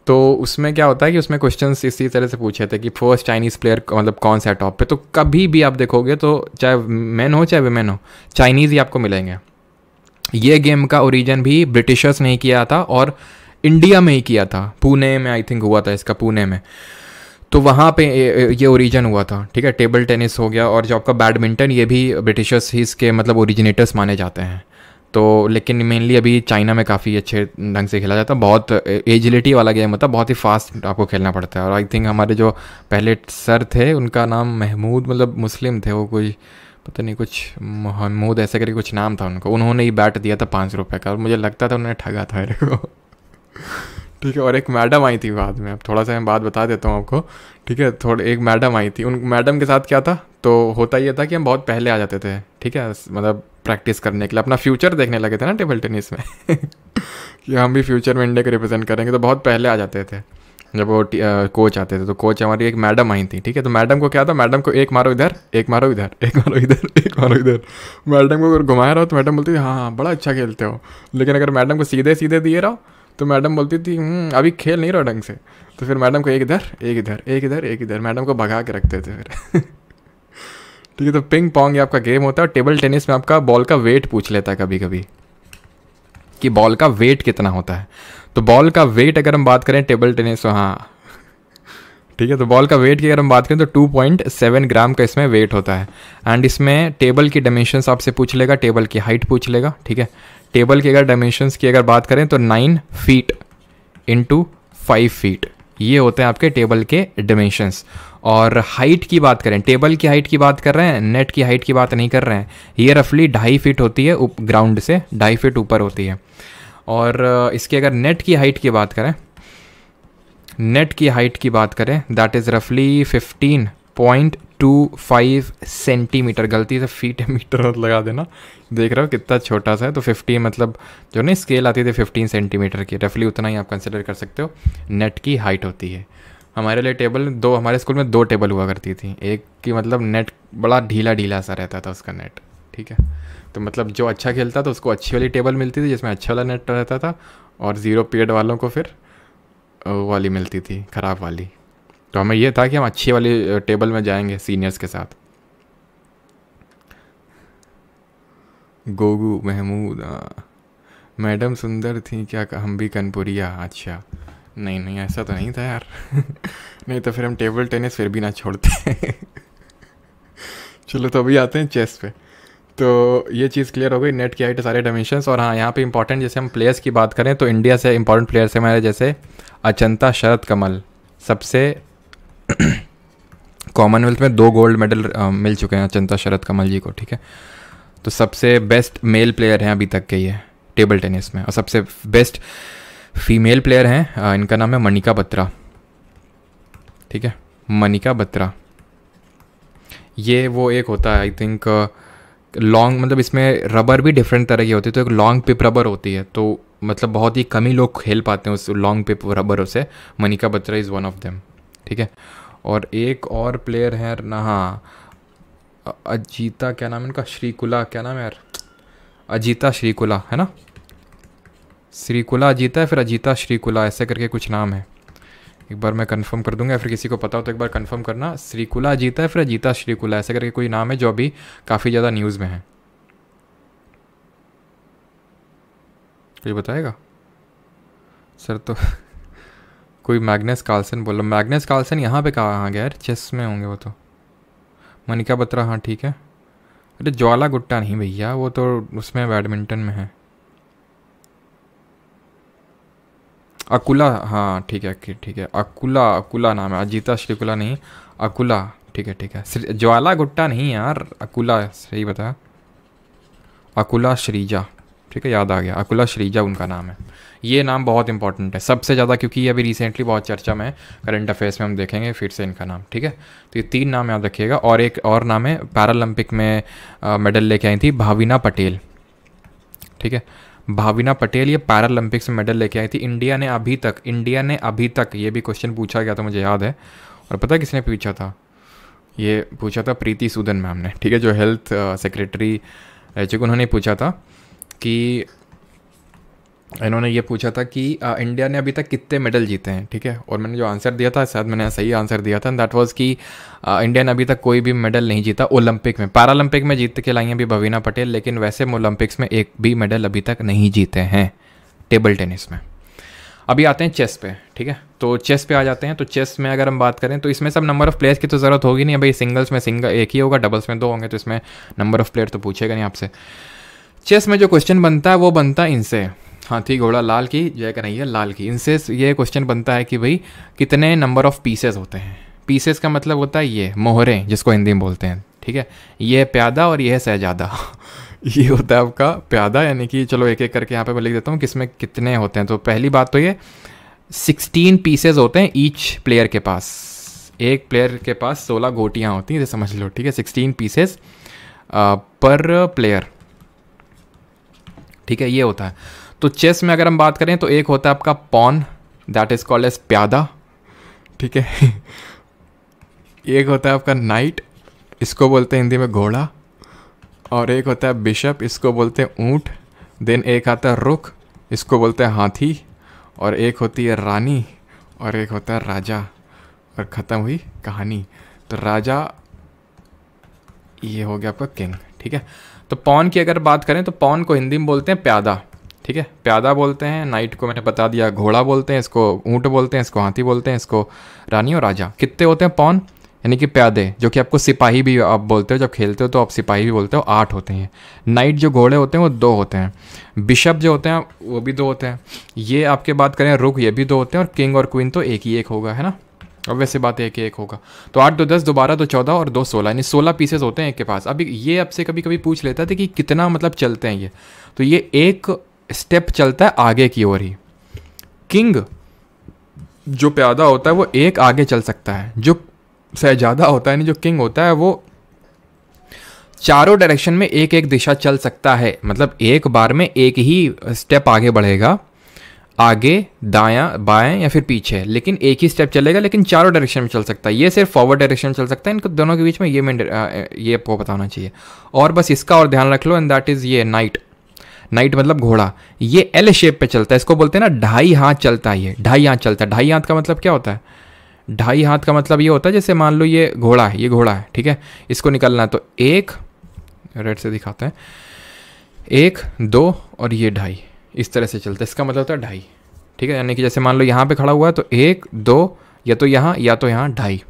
S1: तो उसमें क्या होता है कि उसमें क्वेश्चन इसी तरह से पूछे थे कि फर्स्ट चाइनीज़ प्लेयर मतलब कौन सा टॉप पे तो कभी भी आप देखोगे तो चाहे मैन हो चाहे वेमेन हो चाइनीज़ ही आपको मिलेंगे ये गेम का ओरिजिन भी ब्रिटिशर्स ने किया था और इंडिया में ही किया था पुणे में आई थिंक हुआ था इसका पुणे में तो वहाँ पे ये ओरिजिन हुआ था ठीक है टेबल टेनिस हो गया और जो आपका बैडमिंटन ये भी ब्रिटिशर्स ही इसके मतलब ओरिजिनेटर्स माने जाते हैं तो लेकिन मेनली अभी चाइना में काफ़ी अच्छे ढंग से खेला जाता है बहुत एजिलिटी वाला गेम होता है बहुत ही फास्ट आपको खेलना पड़ता है और आई थिंक हमारे जो पहले सर थे उनका नाम महमूद मतलब मुस्लिम थे वो कोई पता नहीं कुछ महमूद ऐसे करके कुछ नाम था उनको उन्होंने ही बैट दिया था पाँच रुपये का और मुझे लगता था उन्होंने ठगा था मेरे को ठीक है और एक मैडम आई थी बाद में अब थोड़ा सा मैं बात बता देता हूँ आपको ठीक है थोड़े एक मैडम आई थी उन मैडम के साथ क्या था तो होता ये था कि हम बहुत पहले आ जाते थे ठीक है मतलब प्रैक्टिस करने के लिए अपना फ्यूचर देखने लगे थे ना टेबल टेनिस में कि हम भी फ्यूचर में इंडिया को रिप्रेजेंट करेंगे तो बहुत पहले आ जाते थे जब वो कोच आते थे तो कोच हमारी एक मैडम आई थी ठीक है तो मैडम को क्या था मैडम को एक मारो इधर एक मारो इधर एक मारो इधर एक मारो इधर मैडम को अगर घुमाया रहो तो मैडम बोलती थी हाँ हाँ बड़ा अच्छा खेलते हो लेकिन अगर मैडम को सीधे सीधे दिए रहो तो मैडम बोलती थी हम्म, अभी खेल नहीं रहा ढंग से तो फिर मैडम को एक इधर एक इधर एक इधर एक इधर मैडम को भगा के रखते थे फिर ठीक है तो पिंग पोंग ये आपका गेम होता है और टेबल टेनिस में आपका बॉल का वेट पूछ लेता है कभी कभी कि बॉल का वेट कितना होता है तो बॉल का वेट अगर हम बात करें टेबल टेनिस हाँ ठीक है तो बॉल का वेट की अगर हम बात करें तो 2.7 ग्राम का इसमें वेट होता है एंड इसमें टेबल की डायमेंशंस आपसे पूछ लेगा टेबल की हाइट पूछ लेगा ठीक है टेबल की अगर डायमेंशंस की अगर बात करें तो nine feet into five feet ये होते हैं आपके टेबल के डायमेंशंस और हाइट की बात करें टेबल की हाइट की बात कर रहे हैं नेट की हाइट की बात नहीं कर रहे हैं ये रफली ढाई फीट होती है ग्राउंड से ढाई फीट ऊपर होती है और इसके अगर नेट की हाइट की बात करें नेट की हाइट की बात करें दैट इज़ रफली fifteen point two five centimetre गलती से फीट मीटर लगा देना देख रहे हो कितना छोटा सा है तो फिफ्टी मतलब जो ना स्केल आती थी फिफ्टीन सेंटीमीटर की रफली उतना ही आप कंसिडर कर सकते हो नेट की हाइट होती है हमारे लिए टेबल दो हमारे स्कूल में दो टेबल हुआ करती थी एक की मतलब नेट बड़ा ढीला ढीला सा रहता था उसका नेट ठीक है तो मतलब जो अच्छा खेलता था उसको अच्छी वाली टेबल मिलती थी जिसमें अच्छा वाला नेट रहता था और ज़ीरो पीरियड वालों को फिर वाली मिलती थी ख़राब वाली तो हमें यह था कि हम अच्छे वाले टेबल में जाएंगे सीनियर्स के साथ गोगू महमूद हाँ। मैडम सुंदर थी क्या हम भी कनपुरिया अच्छा नहीं नहीं ऐसा तो नहीं था यार नहीं तो फिर हम टेबल टेनिस फिर भी ना छोड़ते चलो तो अभी आते हैं चेस पे तो ये चीज़ क्लियर हो गई नेट की टी सारे डायमेंशन और हाँ यहाँ पे इंपॉर्टेंट जैसे हम प्लेयर्स की बात करें तो इंडिया से इंपॉर्टेंट प्लेयर्स हमारे जैसे अचंता शरद कमल सबसे कॉमनवेल्थ में दो गोल्ड मेडल मिल चुके हैं अचंता शरद कमल जी को ठीक है तो सबसे बेस्ट मेल प्लेयर हैं अभी तक के ये टेबल टेनिस में और सबसे बेस्ट फीमेल प्लेयर हैं इनका नाम है मनिका बत्रा ठीक है मनिका बत्रा ये वो एक होता है आई थिंक लॉन्ग मतलब इसमें रबर भी डिफरेंट तरह की होती है तो एक लॉन्ग पिप रबर होती है तो मतलब बहुत ही कम ही लोग खेल पाते हैं उस लॉन्ग पिप रबर से Manika Batra is one of them ठीक है और एक और प्लेयर है ना हाँ अजीता क्या नाम है इनका श्रीकुला क्या नाम है यार अजीता श्रीकुला है ना श्रीकुला अजीता है फिर अजीता श्रीकुला ऐसे करके कुछ नाम है एक बार मैं कंफर्म कर दूंगा फिर किसी को पता हो तो एक बार कंफर्म करना श्रीकुला अजीता है फिर अजीता श्रीकुला ऐसे करके कोई नाम है जो अभी काफ़ी ज़्यादा न्यूज़ में है कुछ बताएगा सर तो कोई मैग्नस कार्लसन बोला मैग्नस कार्लसन यहाँ पे कहाँ हाँ यार चेस में होंगे वो तो मनिका बत्रा हाँ ठीक है अरे ज्वाला गुट्टा नहीं भैया वो तो उसमें बैडमिंटन में है अकुला हाँ ठीक है ठीक है अकुला अकुला नाम है अजीता श्रीकुला नहीं अकुला ठीक है ठीक है ज्वाला गुट्टा नहीं यार अकुला सही बता अकुला श्रीजा ठीक है याद आ गया अकुला श्रीजा उनका नाम है ये नाम बहुत इंपॉर्टेंट है सबसे ज़्यादा क्योंकि ये अभी रिसेंटली बहुत चर्चा में है करंट अफेयर्स में हम देखेंगे फिर से इनका नाम ठीक है तो ये तीन नाम याद रखिएगा और एक और नाम है पैरालंपिक में मेडल लेके आई थी भाविना पटेल ठीक है भाविना पटेल ये पैरालंपिक्स में मेडल लेके आई थी इंडिया ने अभी तक इंडिया ने अभी तक ये भी क्वेश्चन पूछा गया था मुझे याद है और पता किसने पूछा था ये पूछा था प्रीति सूदन मैम ने ठीक है जो हेल्थ सेक्रेटरी रह चुके उन्होंने पूछा था कि इन्होंने ये पूछा था कि आ, इंडिया ने अभी तक कितने मेडल जीते हैं ठीक है और मैंने जो आंसर दिया था शायद मैंने सही आंसर दिया था दैट वाज कि आ, इंडिया ने अभी तक कोई भी मेडल नहीं जीता ओलंपिक में पैरालंपिक में जीत के लाई हैं अभी भवीना पटेल लेकिन वैसे ओलंपिक्स में एक भी मेडल अभी तक नहीं जीते हैं टेबल टेनिस में अभी आते हैं चेस पे ठीक है तो चेस पे आ जाते हैं तो चेस में अगर हम बात करें तो इसमें सब नंबर ऑफ प्लेयर्स की तो ज़रूरत होगी नहीं भाई सिंगल्स में सिंगल एक ही होगा डबल्स में दो होंगे तो इसमें नंबर ऑफ प्लेयर तो पूछेगा नहीं आपसे चेस में जो क्वेश्चन बनता है वो बनता है इनसे हाथी घोड़ा लाल की जय कन्हैया लाल की इनसे ये क्वेश्चन बनता है कि भाई कितने नंबर ऑफ पीसेस होते हैं पीसेस का मतलब होता है ये मोहरें जिसको हिंदी में बोलते हैं ठीक है ये प्यादा और यह सहजादा ये होता है आपका प्यादा यानी कि चलो एक एक करके यहाँ पे मैं लिख देता हूँ किसमें कितने होते हैं तो पहली बात तो ये सिक्सटीन पीसेज होते हैं ईच प्लेयर के पास एक प्लेयर के पास सोलह गोटियाँ होती हैं जैसे समझ लो ठीक है सिक्सटीन पीसेस पर प्लेयर ठीक है ये होता है तो चेस में अगर हम बात करें तो एक होता है आपका pawn that is called as प्यादा ठीक है एक होता है आपका नाइट इसको बोलते हैं हिंदी में घोड़ा और एक होता है बिशप इसको बोलते हैं ऊँट देन एक आता है रुख इसको बोलते हैं हाथी और एक होती है रानी और एक होता है राजा और ख़त्म हुई कहानी तो राजा ये हो गया आपका किंग ठीक है तो पौन की अगर बात करें तो पौन को हिंदी में बोलते हैं प्यादा ठीक है प्यादा बोलते हैं नाइट को मैंने बता दिया घोड़ा बोलते हैं इसको ऊँट बोलते हैं इसको हाथी बोलते हैं इसको रानी और राजा कितने होते हैं पौन यानी कि प्यादे जो कि आपको सिपाही भी आप बोलते हो जब खेलते हो तो आप सिपाही भी बोलते हो आठ होते हैं नाइट जो घोड़े होते हैं वो दो होते हैं बिशप जो होते हैं वो भी दो होते हैं ये आपके बात करें रुख ये भी दो होते हैं और किंग और क्वीन तो एक ही एक होगा है ना अब वैसे बात एक एक होगा तो आठ दो दस दोबारा दो चौदह और दो सोलह यानी सोलह पीसेस होते हैं एक के पास अभी ये आपसे कभी कभी पूछ लेता था कि कितना मतलब चलते हैं ये तो ये एक स्टेप चलता है आगे की ओर ही किंग जो प्यादा होता है वो एक आगे चल सकता है जो शहजादा होता है नहीं जो किंग होता है वो चारों डायरेक्शन में एक एक दिशा चल सकता है मतलब एक बार में एक ही स्टेप आगे बढ़ेगा आगे दायां बाएं या फिर पीछे लेकिन एक ही स्टेप चलेगा लेकिन चारों डायरेक्शन में चल सकता है ये सिर्फ फॉरवर्ड डायरेक्शन में चल सकता है इनको दोनों के बीच में ये में ये आपको बताना चाहिए और बस इसका और ध्यान रख लो एंड दैट इज़ ये नाइट नाइट मतलब घोड़ा ये एल शेप पे चलता है इसको बोलते हैं ना ढाई हाथ चलता है ये ढाई हाथ चलता है ढाई हाथ का मतलब क्या होता है ढाई हाथ का मतलब ये होता है जैसे मान लो ये घोड़ा है ये घोड़ा है ठीक है इसको निकलना है तो एक रेड से दिखाते हैं एक दो और ये ढाई इस तरह से चलता है इसका मतलब होता है ढाई ठीक है यानी कि जैसे मान लो यहाँ पे खड़ा हुआ है तो एक दो या तो यहाँ या तो यहाँ ढाई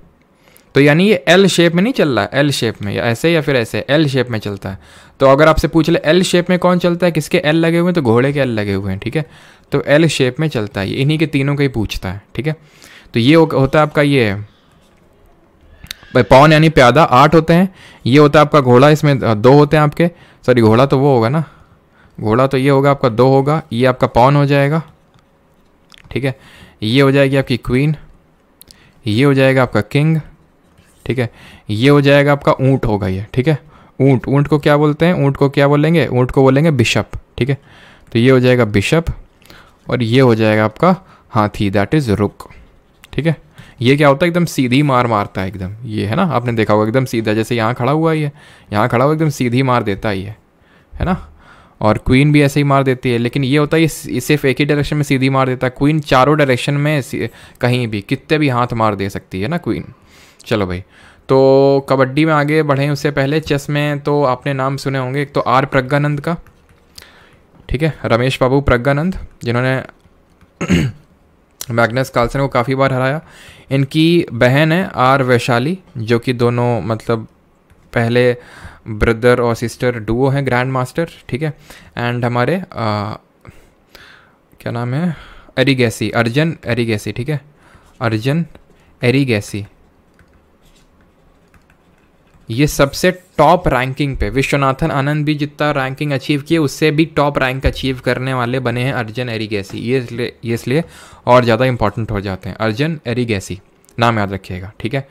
S1: तो यानी ये एल शेप में नहीं चल रहा एल शेप में या ऐसे या फिर ऐसे एल शेप में चलता है तो अगर आपसे पूछ ले एल शेप में कौन चलता है किसके एल लगे हुए हैं तो घोड़े के एल लगे हुए हैं ठीक है तो एल शेप में चलता है इन्हीं के तीनों का ही पूछता है ठीक है तो ये होता है आपका ये पौन यानी प्यादा आठ होते हैं ये होता है आपका घोड़ा इसमें दो होते हैं आपके सॉरी घोड़ा तो वो होगा ना घोड़ा तो ये होगा आपका दो होगा ये आपका पौन हो जाएगा ठीक है ये हो जाएगी आपकी क्वीन ये हो जाएगा आपका किंग ठीक है ये हो जाएगा आपका ऊँट होगा ये ठीक है ऊँट ऊँट को क्या बोलते हैं ऊँट को क्या बोलेंगे ऊँट को बोलेंगे बिशप ठीक है तो ये हो जाएगा बिशप और ये हो जाएगा आपका हाथी दैट इज़ रुक ठीक है ये क्या होता है एकदम सीधी मार मारता है एकदम ये है ना आपने देखा होगा एकदम सीधा जैसे यहाँ खड़ा हुआ ये यहाँ खड़ा हुआ एकदम सीधी मार देता है ये है ना और क्वीन भी ऐसे ही मार देती है लेकिन ये होता है ये सिर्फ एक ही डायरेक्शन में सीधी मार देता है क्वीन चारों डायरेक्शन में कहीं भी कितने भी हाथ मार दे सकती है ना क्वीन चलो भाई तो कबड्डी में आगे बढ़ें उससे पहले चेस में तो आपने नाम सुने होंगे एक तो आर प्रज्ञानंद का ठीक है रमेश बाबू प्रज्ञानंद जिन्होंने मैग्नस कार्लसन को काफ़ी बार हराया इनकी बहन है आर वैशाली जो कि दोनों मतलब पहले ब्रदर और सिस्टर डुओ हैं ग्रैंड मास्टर ठीक है एंड हमारे आ, क्या नाम है एरीगैसी अर्जन एरीगैसी ठीक है अर्जन एरीगैसी ये सबसे टॉप रैंकिंग पे विश्वनाथन आनंद भी जितना रैंकिंग अचीव किए उससे भी टॉप रैंक अचीव करने वाले बने हैं अर्जन एरीगैसी ये इसलिए ये इसलिए और ज़्यादा इंपॉर्टेंट हो जाते हैं अर्जन एरीगैसी नाम याद रखिएगा ठीक है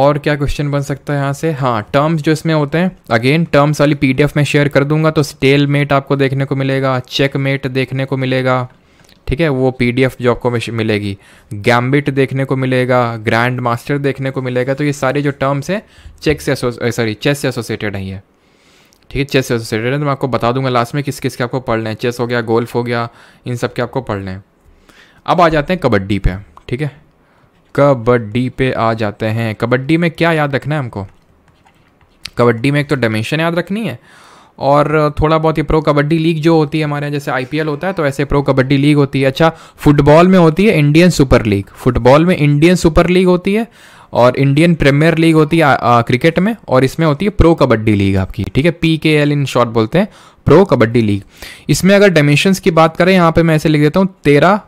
S1: और क्या क्वेश्चन बन सकता है यहाँ से हाँ टर्म्स जो इसमें होते हैं अगेन टर्म्स वाली पीडीएफ में शेयर कर दूंगा तो स्टेल मेट आपको देखने को मिलेगा चेक मेट देखने को मिलेगा ठीक है वो पी डी एफ जो आपको मिलेगी गैम्बिट देखने को मिलेगा ग्रैंड मास्टर देखने को मिलेगा तो ये सारे जो टर्म्स हैं चेक से सॉरी चेस से एसोसिएटेड हैं ये ठीक है चेस से एसोसिएटेड है तो मैं आपको बता दूंगा लास्ट में किस किस के आपको पढ़ लें चेस हो गया गोल्फ हो गया इन सब के आपको पढ़ लें अब आ जाते हैं कबड्डी पे ठीक है कबड्डी पे आ जाते हैं कबड्डी में क्या याद रखना है हमको कबड्डी में एक तो डायमेंशन याद रखनी है और थोड़ा बहुत ये प्रो कबड्डी लीग जो होती है हमारे यहाँ जैसे आई होता है तो ऐसे प्रो कबड्डी लीग होती है अच्छा फुटबॉल में होती है इंडियन सुपर लीग फुटबॉल में इंडियन सुपर लीग होती है और इंडियन प्रीमियर लीग होती है क्रिकेट में और इसमें होती है प्रो कबड्डी लीग आपकी ठीक है पी के एल इन शॉर्ट बोलते हैं प्रो कबड्डी लीग इसमें अगर डायमेंशंस की बात करें यहाँ पे मैं ऐसे लिख देता हूँ तेरह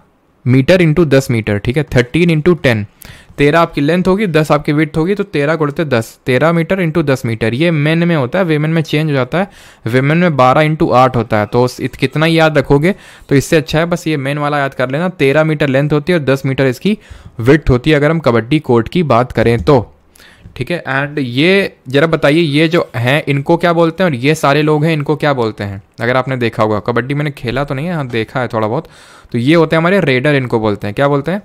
S1: मीटर इंटू दस मीटर ठीक है थर्टीन इंटू टेन तेरह आपकी लेंथ होगी दस आपकी विथ होगी तो तेरह गुड़ते दस तेरह मीटर इंटू दस मीटर ये मेन में होता है वेमेन में चेंज हो जाता है वेमेन में बारह इंटू आठ होता है तो इत, कितना ही याद रखोगे तो इससे अच्छा है बस ये मेन वाला याद कर लेना तेरह मीटर लेंथ होती है और दस मीटर इसकी विथ होती है अगर हम कबड्डी कोर्ट की बात करें तो ठीक है एंड ये जरा बताइए ये जो हैं इनको क्या बोलते हैं और ये सारे लोग हैं इनको क्या बोलते हैं अगर आपने देखा होगा कबड्डी मैंने खेला तो नहीं है हाँ देखा है थोड़ा बहुत तो ये होते हैं हमारे रेडर इनको बोलते हैं क्या बोलते हैं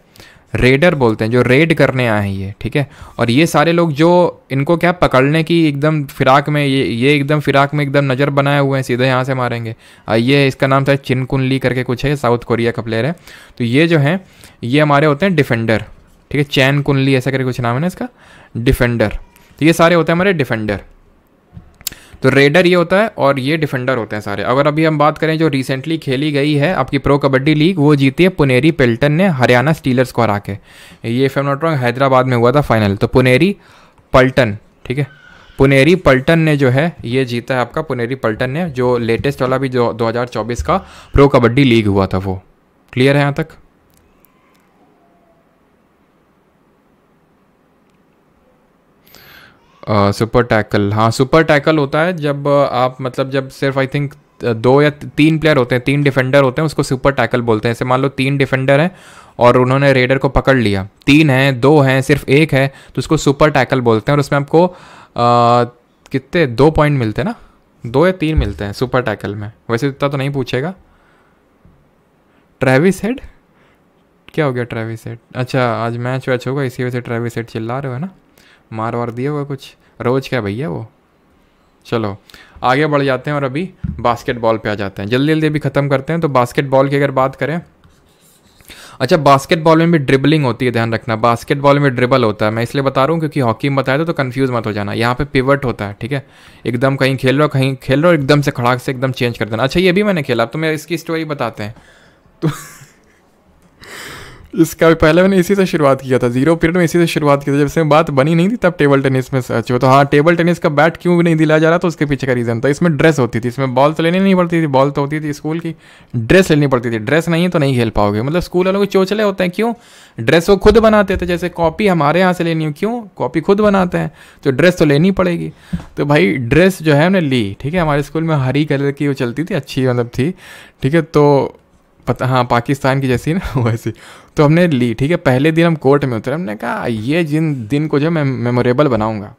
S1: रेडर बोलते हैं जो रेड करने आए हैं ये ठीक है और ये सारे लोग जो इनको क्या पकड़ने की एकदम फिराक में ये ये एकदम फिराक में एकदम नज़र बनाए हुए हैं सीधे यहाँ से मारेंगे ये इसका नाम था चिनकुनली करके कुछ है साउथ कोरिया का प्लेयर है तो ये जो हैं ये हमारे होते हैं डिफेंडर ठीक है चैन कुनली ऐसा करके कुछ नाम है ना इसका डिफेंडर तो ये सारे होते हैं हमारे डिफेंडर तो रेडर ये होता है और ये डिफेंडर होते हैं सारे अगर अभी हम बात करें जो रिसेंटली खेली गई है आपकी प्रो कबड्डी लीग वो जीती है पुनेरी पेल्टन ने हरियाणा स्टीलर्स को हरा के ये फेम नॉट रॉन्ग हैदराबाद में हुआ था फाइनल तो पुनेरी पल्टन ठीक है पुनेरी पल्टन ने जो है ये जीता है आपका पुनेरी पल्टन ने जो लेटेस्ट वाला भी जो 2024 का प्रो कबड्डी लीग हुआ था वो क्लियर है यहाँ तक सुपर टैकल हाँ सुपर टैकल होता है जब आप मतलब जब सिर्फ आई थिंक दो या तीन प्लेयर होते हैं तीन डिफेंडर होते हैं उसको सुपर टैकल बोलते हैं जैसे मान लो तीन डिफेंडर हैं और उन्होंने रेडर को पकड़ लिया तीन हैं दो हैं सिर्फ एक है तो उसको सुपर टैकल बोलते हैं और उसमें आपको कितने दो पॉइंट मिलते हैं ना दो या तीन मिलते हैं सुपर टैकल में वैसे इतना तो नहीं पूछेगा ट्रेविस हेड क्या हो गया ट्रेविस हेड अच्छा आज मैच वैच होगा इसी वजह से ट्रेविस हेड चिल्ला रहे हो ना मार वार दिया हुआ कुछ रोज क्या भैया वो चलो आगे बढ़ जाते हैं और अभी बास्केटबॉल पे आ जाते हैं जल्दी जल्दी अभी ख़त्म करते हैं तो बास्केटबॉल की अगर बात करें अच्छा बास्केटबॉल में भी ड्रिबलिंग होती है ध्यान रखना बास्केटबॉल में ड्रिबल होता है मैं इसलिए बता रहा हूँ क्योंकि हॉकी में बताया था तो कन्फ्यूज़ मत हो जाना यहाँ पे पिवट होता है ठीक है एकदम कहीं खेल रहा कहीं खेल रहा एकदम से खड़ाक से एकदम चेंज कर देना अच्छा ये भी मैंने खेला तो मैं इसकी स्टोरी बताते हैं तो इसका भी पहले मैंने इसी से शुरुआत किया था जीरो पीरियड में इसी से शुरुआत की थी जब से बात बनी नहीं थी तब टेबल टेनिस में सच हो तो हाँ टेबल टेनिस का बैट क्यों भी नहीं दिलाया जा रहा था तो उसके पीछे का रीज़न था इसमें ड्रेस होती थी इसमें बॉल तो लेनी नहीं पड़ती थी बॉल तो होती थी स्कूल की ड्रेस लेनी पड़ती थी ड्रेस नहीं है तो नहीं खेल पाओगे मतलब स्कूल वालों के चोचले होते हैं क्यों ड्रेस वो खुद बनाते थे जैसे कॉपी हमारे यहाँ से लेनी हो क्यों कॉपी खुद बनाते हैं तो ड्रेस तो लेनी पड़ेगी तो भाई ड्रेस जो है हमने ली ठीक है हमारे स्कूल में हरी कलर की वो चलती थी अच्छी मतलब थी ठीक है तो पता हाँ पाकिस्तान की जैसी ना वैसी तो हमने ली ठीक है पहले दिन हम कोर्ट में उतरे हमने कहा ये जिन दिन को जो मैं मेमोरेबल बनाऊँगा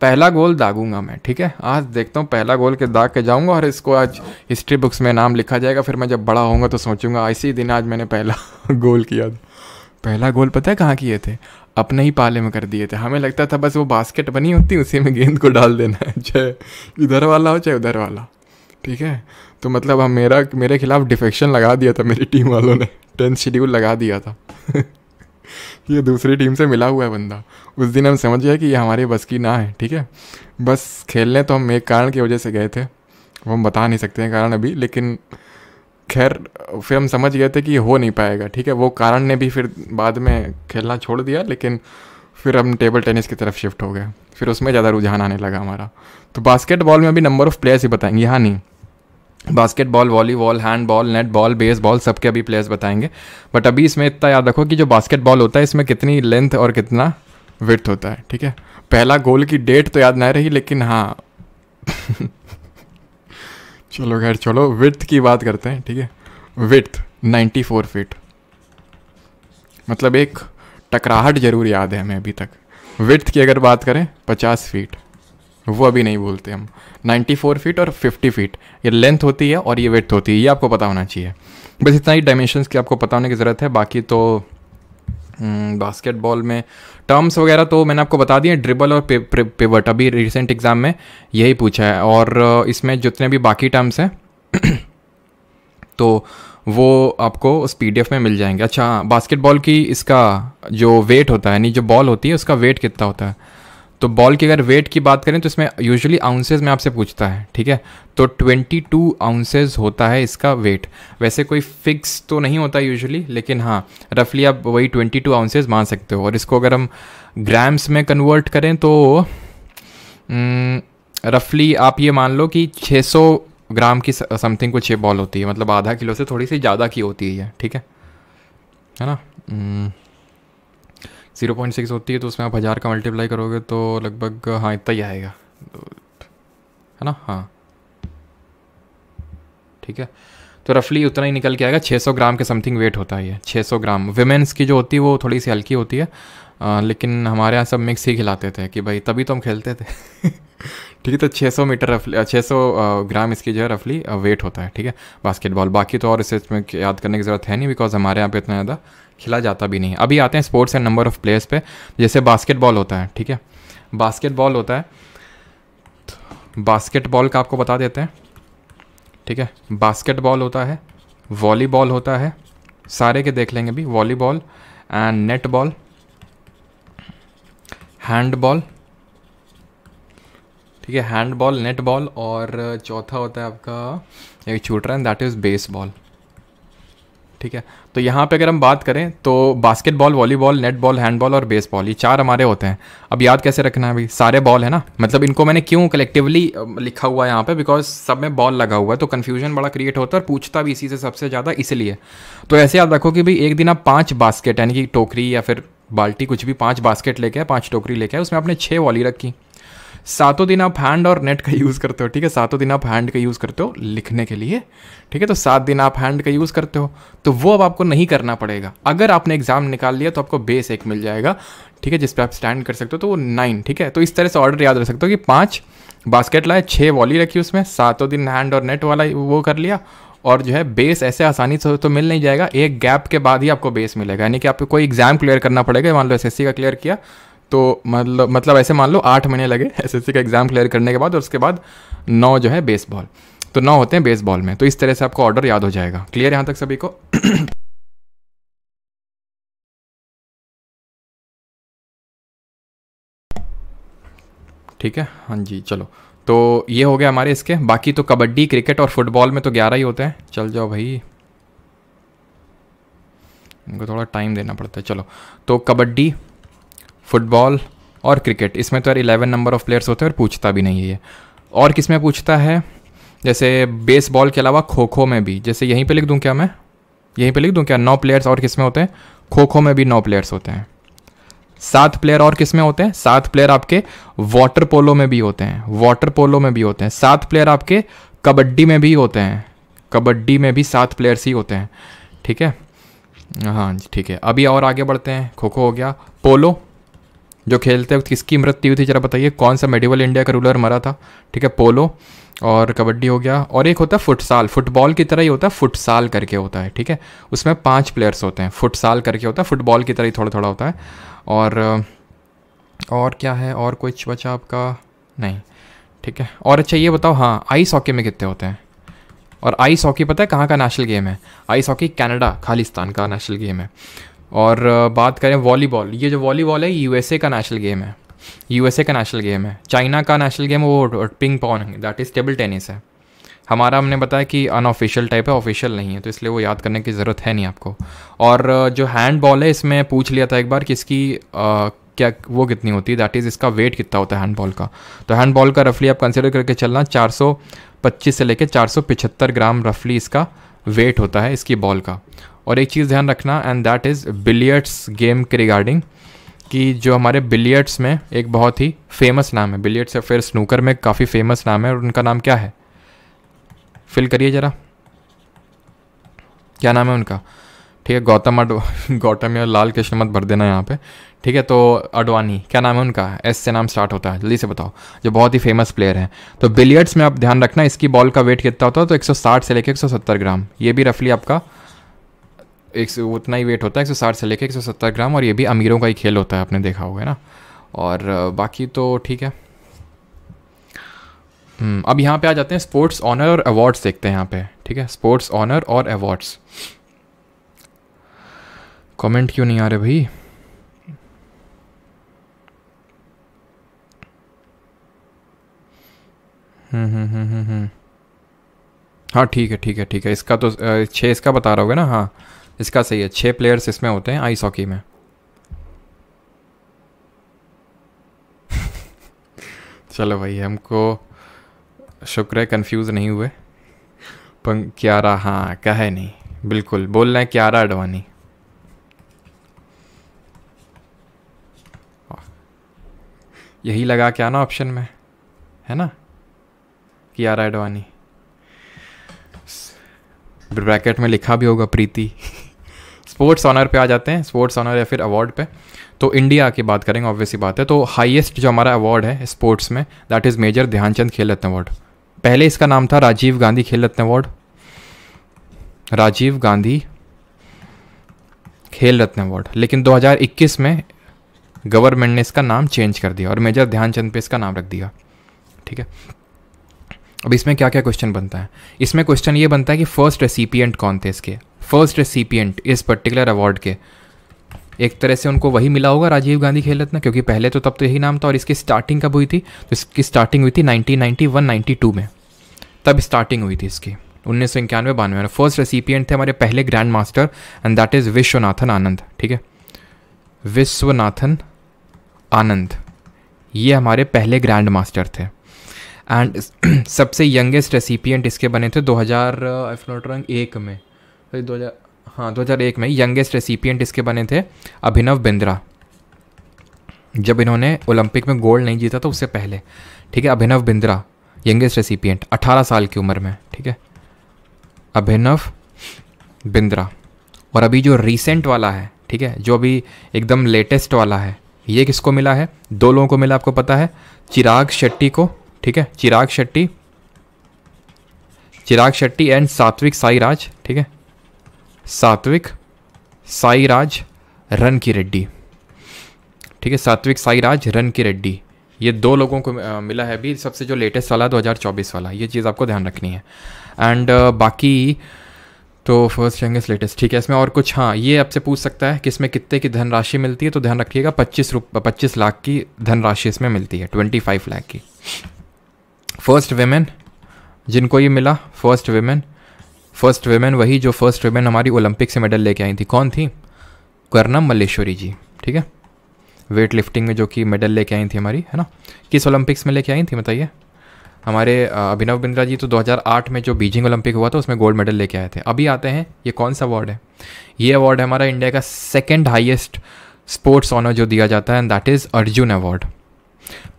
S1: पहला गोल दागूंगा मैं ठीक है आज देखता हूँ पहला गोल के दाग के जाऊँगा और इसको आज हिस्ट्री बुक्स में नाम लिखा जाएगा फिर मैं जब बड़ा होऊंगा तो सोचूंगा इसी दिन आज मैंने पहला गोल किया था पहला गोल पता है कहाँ किए थे अपने ही पाले में कर दिए थे हमें लगता था बस वो बास्केट बनी होती उसी में गेंद को डाल देना है चाहे इधर वाला हो चाहे उधर वाला ठीक है तो मतलब हम मेरा मेरे खिलाफ़ डिफेक्शन लगा दिया था मेरी टीम वालों ने टेंथ शेड्यूल लगा दिया था ये दूसरी टीम से मिला हुआ है बंदा उस दिन हम समझ गए कि ये हमारे बस की ना है ठीक है बस खेलने तो हम एक कारण की वजह से गए थे वो हम बता नहीं सकते हैं कारण अभी लेकिन खैर फिर हम समझ गए थे कि ये हो नहीं पाएगा ठीक है वो कारण ने भी फिर बाद में खेलना छोड़ दिया लेकिन फिर हम टेबल टेनिस की तरफ शिफ्ट हो गए फिर उसमें ज़्यादा रुझान आने लगा हमारा तो बास्केटबॉल में अभी नंबर ऑफ़ प्लेयर्स ही बताएंगे यहाँ नहीं basketball volleyball handball netball baseball सबके अभी प्लेयर्स बताएंगे बट अभी इसमें इतना याद रखो कि जो बास्केटबॉल होता है इसमें कितनी लेंथ और कितना विथ होता है ठीक है पहला गोल की डेट तो याद ना रही लेकिन हाँ चलो खैर चलो विथ की बात करते हैं ठीक है विथ 94 फीट मतलब एक टकराहट जरूर याद है हमें अभी तक विथ की अगर बात करें 50 फीट वो अभी नहीं बोलते हम 94 फीट और 50 फीट ये लेंथ होती है और ये वेथ होती है ये आपको पता होना चाहिए बस इतना ही डायमेंशंस की आपको पता होने की ज़रूरत है बाकी तो बास्केटबॉल हम्म, में टर्म्स वगैरह तो मैंने आपको बता दिए ड्रिबल और पिवट अभी रिसेंट एग्ज़ाम में यही पूछा है और इसमें जितने भी बाकी टर्म्स हैं तो वो आपको उस पी में मिल जाएंगे अच्छा बास्केटबॉल हाँ, की इसका जो वेट होता है यानी जो बॉल होती है उसका वेट कितना होता है तो बॉल की अगर वेट की बात करें तो इसमें यूजुअली आउंसेज में आपसे पूछता है ठीक है तो 22 टू आउंसेज होता है इसका वेट वैसे कोई फिक्स तो नहीं होता यूजुअली लेकिन हाँ रफली आप वही 22 टू आउंसेज मान सकते हो और इसको अगर हम ग्राम्स में कन्वर्ट करें तो रफली हम्म, आप ये मान लो कि 600 ग्राम की समथिंग कुछ ये बॉल होती है मतलब आधा किलो से थोड़ी सी ज़्यादा की होती है ठीक है है ना हम्म। जीरो पॉइंट सिक्स होती है तो उसमें आप हज़ार का मल्टीप्लाई करोगे तो लगभग हाँ इतना ही आएगा है ना हाँ ठीक है तो रफली उतना ही निकल के आएगा 600 ग्राम के समथिंग वेट होता है ये 600 ग्राम विमेंस की जो होती है वो थोड़ी सी हल्की होती है आ, लेकिन हमारे यहाँ सब मिक्स ही खिलाते थे कि भाई तभी तो हम खेलते थे ठीक है तो 600 मीटर रफली 600 ग्राम इसकी जो है रफली वेट होता है ठीक है बास्केटबॉल बाकी तो और इसे इसमें याद करने की ज़रूरत है नहीं बिकॉज हमारे यहाँ पे इतना ज़्यादा खिला जाता भी नहीं अभी आते हैं sports and number of players पे जैसे बास्केटबॉल होता है ठीक है बास्केटबॉल होता है तो बास्केटबॉल का आपको बता देते हैं ठीक है बास्केटबॉल होता है वॉलीबॉल होता है सारे के देख लेंगे भी volleyball and netball handball ठीक है हैंडबॉल नेट बॉल और चौथा होता है आपका एक छूट रहा है दैट इज़ बेस बॉल ठीक है तो यहाँ पे अगर हम बात करें तो basketball volleyball netball handball और बेसबॉल ये चार हमारे होते हैं अब याद कैसे रखना है भाई सारे बॉल है ना मतलब इनको मैंने क्यों कलेक्टिवली लिखा हुआ है यहाँ पे बिकॉज सब में बॉल लगा हुआ है तो कन्फ्यूजन बड़ा क्रिएट होता है और पूछता भी इसी से सबसे ज़्यादा इसलिए तो ऐसे याद रखो कि भाई एक दिन आप पाँच बास्केट यानी कि टोकरी या फिर बाल्टी कुछ भी पाँच बास्केट लेके आए पाँच टोकरी लेके आए उसमें आपने छः वॉली रखी सातों दिन आप हैंड और नेट का यूज़ करते हो ठीक है सातों दिन आप हैंड का यूज़ करते हो लिखने के लिए ठीक है तो सात दिन आप हैंड का यूज़ करते हो तो वो अब आपको नहीं करना पड़ेगा अगर आपने एग्ज़ाम निकाल लिया तो आपको बेस एक मिल जाएगा ठीक है जिस पर आप स्टैंड कर सकते हो तो वो नाइन ठीक है तो इस तरह से ऑर्डर याद रख सकते हो कि पाँच बास्केट लाए छः वॉली रखी उसमें सातों दिन हैंड और नेट वाला वो कर लिया और जो है बेस ऐसे आसानी से तो मिल नहीं जाएगा एक गैप के बाद ही आपको बेस मिलेगा यानी कि आपको कोई एग्जाम क्लियर करना पड़ेगा मान लो एस का क्लियर किया तो मतलब मतलब ऐसे मान लो आठ महीने लगे एस का एग्ज़ाम क्लियर करने के बाद और उसके बाद नौ जो है बेसबॉल तो नौ होते हैं बेसबॉल में तो इस तरह से आपको ऑर्डर याद हो जाएगा क्लियर यहाँ तक सभी को ठीक है हाँ जी चलो तो ये हो गया हमारे इसके बाकी तो कबड्डी क्रिकेट और फुटबॉल में तो ग्यारह ही होते हैं चल जाओ भाई इनको थोड़ा टाइम देना पड़ता है चलो तो कबड्डी फुटबॉल और क्रिकेट इसमें तो यार इलेवन नंबर ऑफ प्लेयर्स होते हैं और पूछता भी नहीं है ये और किस में पूछता है जैसे बेसबॉल के अलावा खो खो में भी जैसे यहीं पे लिख दूं क्या मैं यहीं पे लिख दूं क्या नौ प्लेयर्स और किस में होते हैं खो खो में भी नौ प्लेयर्स होते हैं सात प्लेयर और किस में होते हैं सात प्लेयर आपके वाटर पोलो में भी होते हैं वाटर पोलो में भी होते हैं सात प्लेयर आपके कबड्डी में भी होते हैं कबड्डी में भी सात प्लेयर्स ही होते हैं ठीक है हाँ जी ठीक है अभी और आगे बढ़ते हैं खो खो हो गया पोलो जो खेलते वक्त किसकी मृत्यु थी जरा बताइए कौन सा मेडिवल इंडिया का रूलर मरा था ठीक है पोलो और कबड्डी हो गया और एक होता है फुटसाल फुटबॉल की तरह ही होता है फुटसाल करके होता है ठीक है उसमें पांच प्लेयर्स होते हैं फुटसाल करके होता है फुटबॉल की तरह ही थोड़ा थोड़ा होता है और और क्या है और कुछ बचा आपका नहीं ठीक है और अच्छा ये बताओ हाँ आइस हॉकी में कितने होते हैं और आइस हॉकी पता है कहाँ का नेशनल गेम है आइस हॉकी कनाडा खालिस्तान का नेशनल गेम है और बात करें वॉलीबॉल ये जो वॉलीबॉल है यूएसए का नेशनल गेम है यूएसए का नेशनल गेम है चाइना का नेशनल गेम वो ping pong that is table tennis है हमारा हमने बताया कि अनऑफिशियल टाइप है ऑफिशियल नहीं है तो इसलिए वो याद करने की ज़रूरत है नहीं आपको और जो हैंड बॉल है इसमें पूछ लिया था एक बार कि इसकी आ, क्या वो कितनी होती है दैट इज़ इसका वेट कितना होता है हैंड बॉल का तो हैंड बॉल का रफली आप कंसिडर करके चलना चार से लेकर चार ग्राम रफली इसका वेट होता है इसकी बॉल का और एक चीज़ ध्यान रखना and that is billiards game के रिगार्डिंग कि जो हमारे बिलियड्स में एक बहुत ही फेमस नाम है बिलियड्स या फिर स्नूकर में काफ़ी फेमस नाम है और उनका नाम क्या है फिल करिए ज़रा क्या नाम है उनका ठीक है गौतम अड गौतम या लाल कृष्ण मत भर देना यहाँ पे ठीक है तो अडवानी क्या नाम है उनका एस से नाम स्टार्ट होता है जल्दी से बताओ जो बहुत ही फेमस प्लेयर हैं तो बिलियर्ड्स में आप ध्यान रखना इसकी बॉल का वेट कितना होता है तो 160 से लेकर 170 ग्राम ये भी रफली आपका एक उतना ही वेट होता है एक से लेकर एक ग्राम और ये भी अमीरों का ही खेल होता है आपने देखा होगा ना और बाकी तो ठीक है हम्म, अब यहाँ पे आ जाते हैं स्पोर्ट्स ऑनर और अवार्ड्स देखते हैं यहाँ पे ठीक है स्पोर्ट्स ऑनर और अवार्ड्स कमेंट क्यों नहीं आ रहे भाई हम्म, हम्म, हाँ ठीक है ठीक है ठीक है इसका तो छः इसका बता रहोगे ना हाँ इसका सही है छः प्लेयर्स इसमें होते हैं आइस हॉकी में चलो भाई हमको शुक्र है कन्फ्यूज़ नहीं हुए पंक क्यारा हाँ कहे नहीं बिल्कुल बोल रहे हैं क्यारा अडवाणी यही लगा क्या ना ऑप्शन में है ना क्यारा अडवाणी ब्रैकेट में लिखा भी होगा प्रीति स्पोर्ट्स ऑनर पे आ जाते हैं स्पोर्ट्स ऑनर या फिर अवार्ड पे तो इंडिया की बात करेंगे ऑब्वियसली बात है तो हाईएस्ट जो हमारा अवार्ड है स्पोर्ट्स में दैट इज़ मेजर ध्यानचंद खेल रत्न अवार्ड पहले इसका नाम था राजीव गांधी खेल रत्न अवार्ड राजीव गांधी खेल रत्न अवार्ड लेकिन 2021 में गवर्नमेंट ने इसका नाम चेंज कर दिया और मेजर ध्यानचंद पे इसका नाम रख दिया ठीक है अब इसमें क्या क्या क्वेश्चन बनता है इसमें क्वेश्चन ये बनता है कि फर्स्ट रेसिपियंट कौन थे इसके फर्स्ट रेसिपियंट इस पर्टिकुलर अवार्ड के एक तरह से उनको वही मिला होगा राजीव गांधी खेल रत्न क्योंकि पहले तो तब तो यही नाम था और इसकी स्टार्टिंग कब हुई थी तो इसकी स्टार्टिंग हुई थी 1991 92 में तब स्टार्टिंग हुई थी इसकी उन्नीस सौ इक्यानवे बानवे में फर्स्ट रेसिपियंट थे हमारे पहले grand master and that is Viswanathan Anand ठीक है विश्वनाथन आनंद ये हमारे पहले ग्रैंड मास्टर थे एंड सबसे यंगेस्ट रेसिपियंट इसके बने थे दो हजार एक में तो दो हज़ार हाँ 2001 में यंगेस्ट रेसिपियंट इसके बने थे अभिनव बिंद्रा जब इन्होंने ओलंपिक में गोल्ड नहीं जीता तो उससे पहले ठीक है अभिनव बिंद्रा यंगेस्ट रेसिपियंट 18 साल की उम्र में ठीक है अभिनव बिंद्रा और अभी जो रिसेंट वाला है ठीक है जो अभी एकदम लेटेस्ट वाला है ये किसको मिला है दो लोगों को मिला आपको पता है चिराग शेट्टी को ठीक है चिराग शेट्टी चिराग शेट्टी एंड सात्विक साईराज ठीक है सात्विक साईराज रन की रेड्डी ठीक है सात्विक साईराज रन की रेड्डी ये दो लोगों को मिला है अभी सबसे जो लेटेस्ट वाला 2024 वाला ये चीज़ आपको ध्यान रखनी है एंड uh, बाकी तो फर्स्ट यंगेस्ट लेटेस्ट ठीक है इसमें और कुछ हाँ ये आपसे पूछ सकता है कि इसमें कितने की धनराशि मिलती है तो ध्यान रखिएगा पच्चीस रुप पच्चीस लाख की धनराशि इसमें मिलती है ट्वेंटी फाइव लाख की फर्स्ट वेमेन जिनको ये मिला फर्स्ट वेमेन फर्स्ट वेमेन वही जो फर्स्ट वेमेन हमारी ओलंपिक से मेडल लेके आई थी कौन थी कर्णम मल्लेश्वरी जी ठीक है वेट लिफ्टिंग में जो कि मेडल लेके आई थी हमारी है ना किस ओलंपिक्स में लेके आई थी बताइए हमारे अभिनव बिंद्रा जी तो 2008 में जो बीजिंग ओलंपिक हुआ था उसमें गोल्ड मेडल लेके आए थे अभी आते हैं ये कौन सा अवार्ड है ये अवार्ड है हमारा इंडिया का सेकेंड हाइएस्ट स्पोर्ट्स ऑनर जो दिया जाता है and that is Arjuna award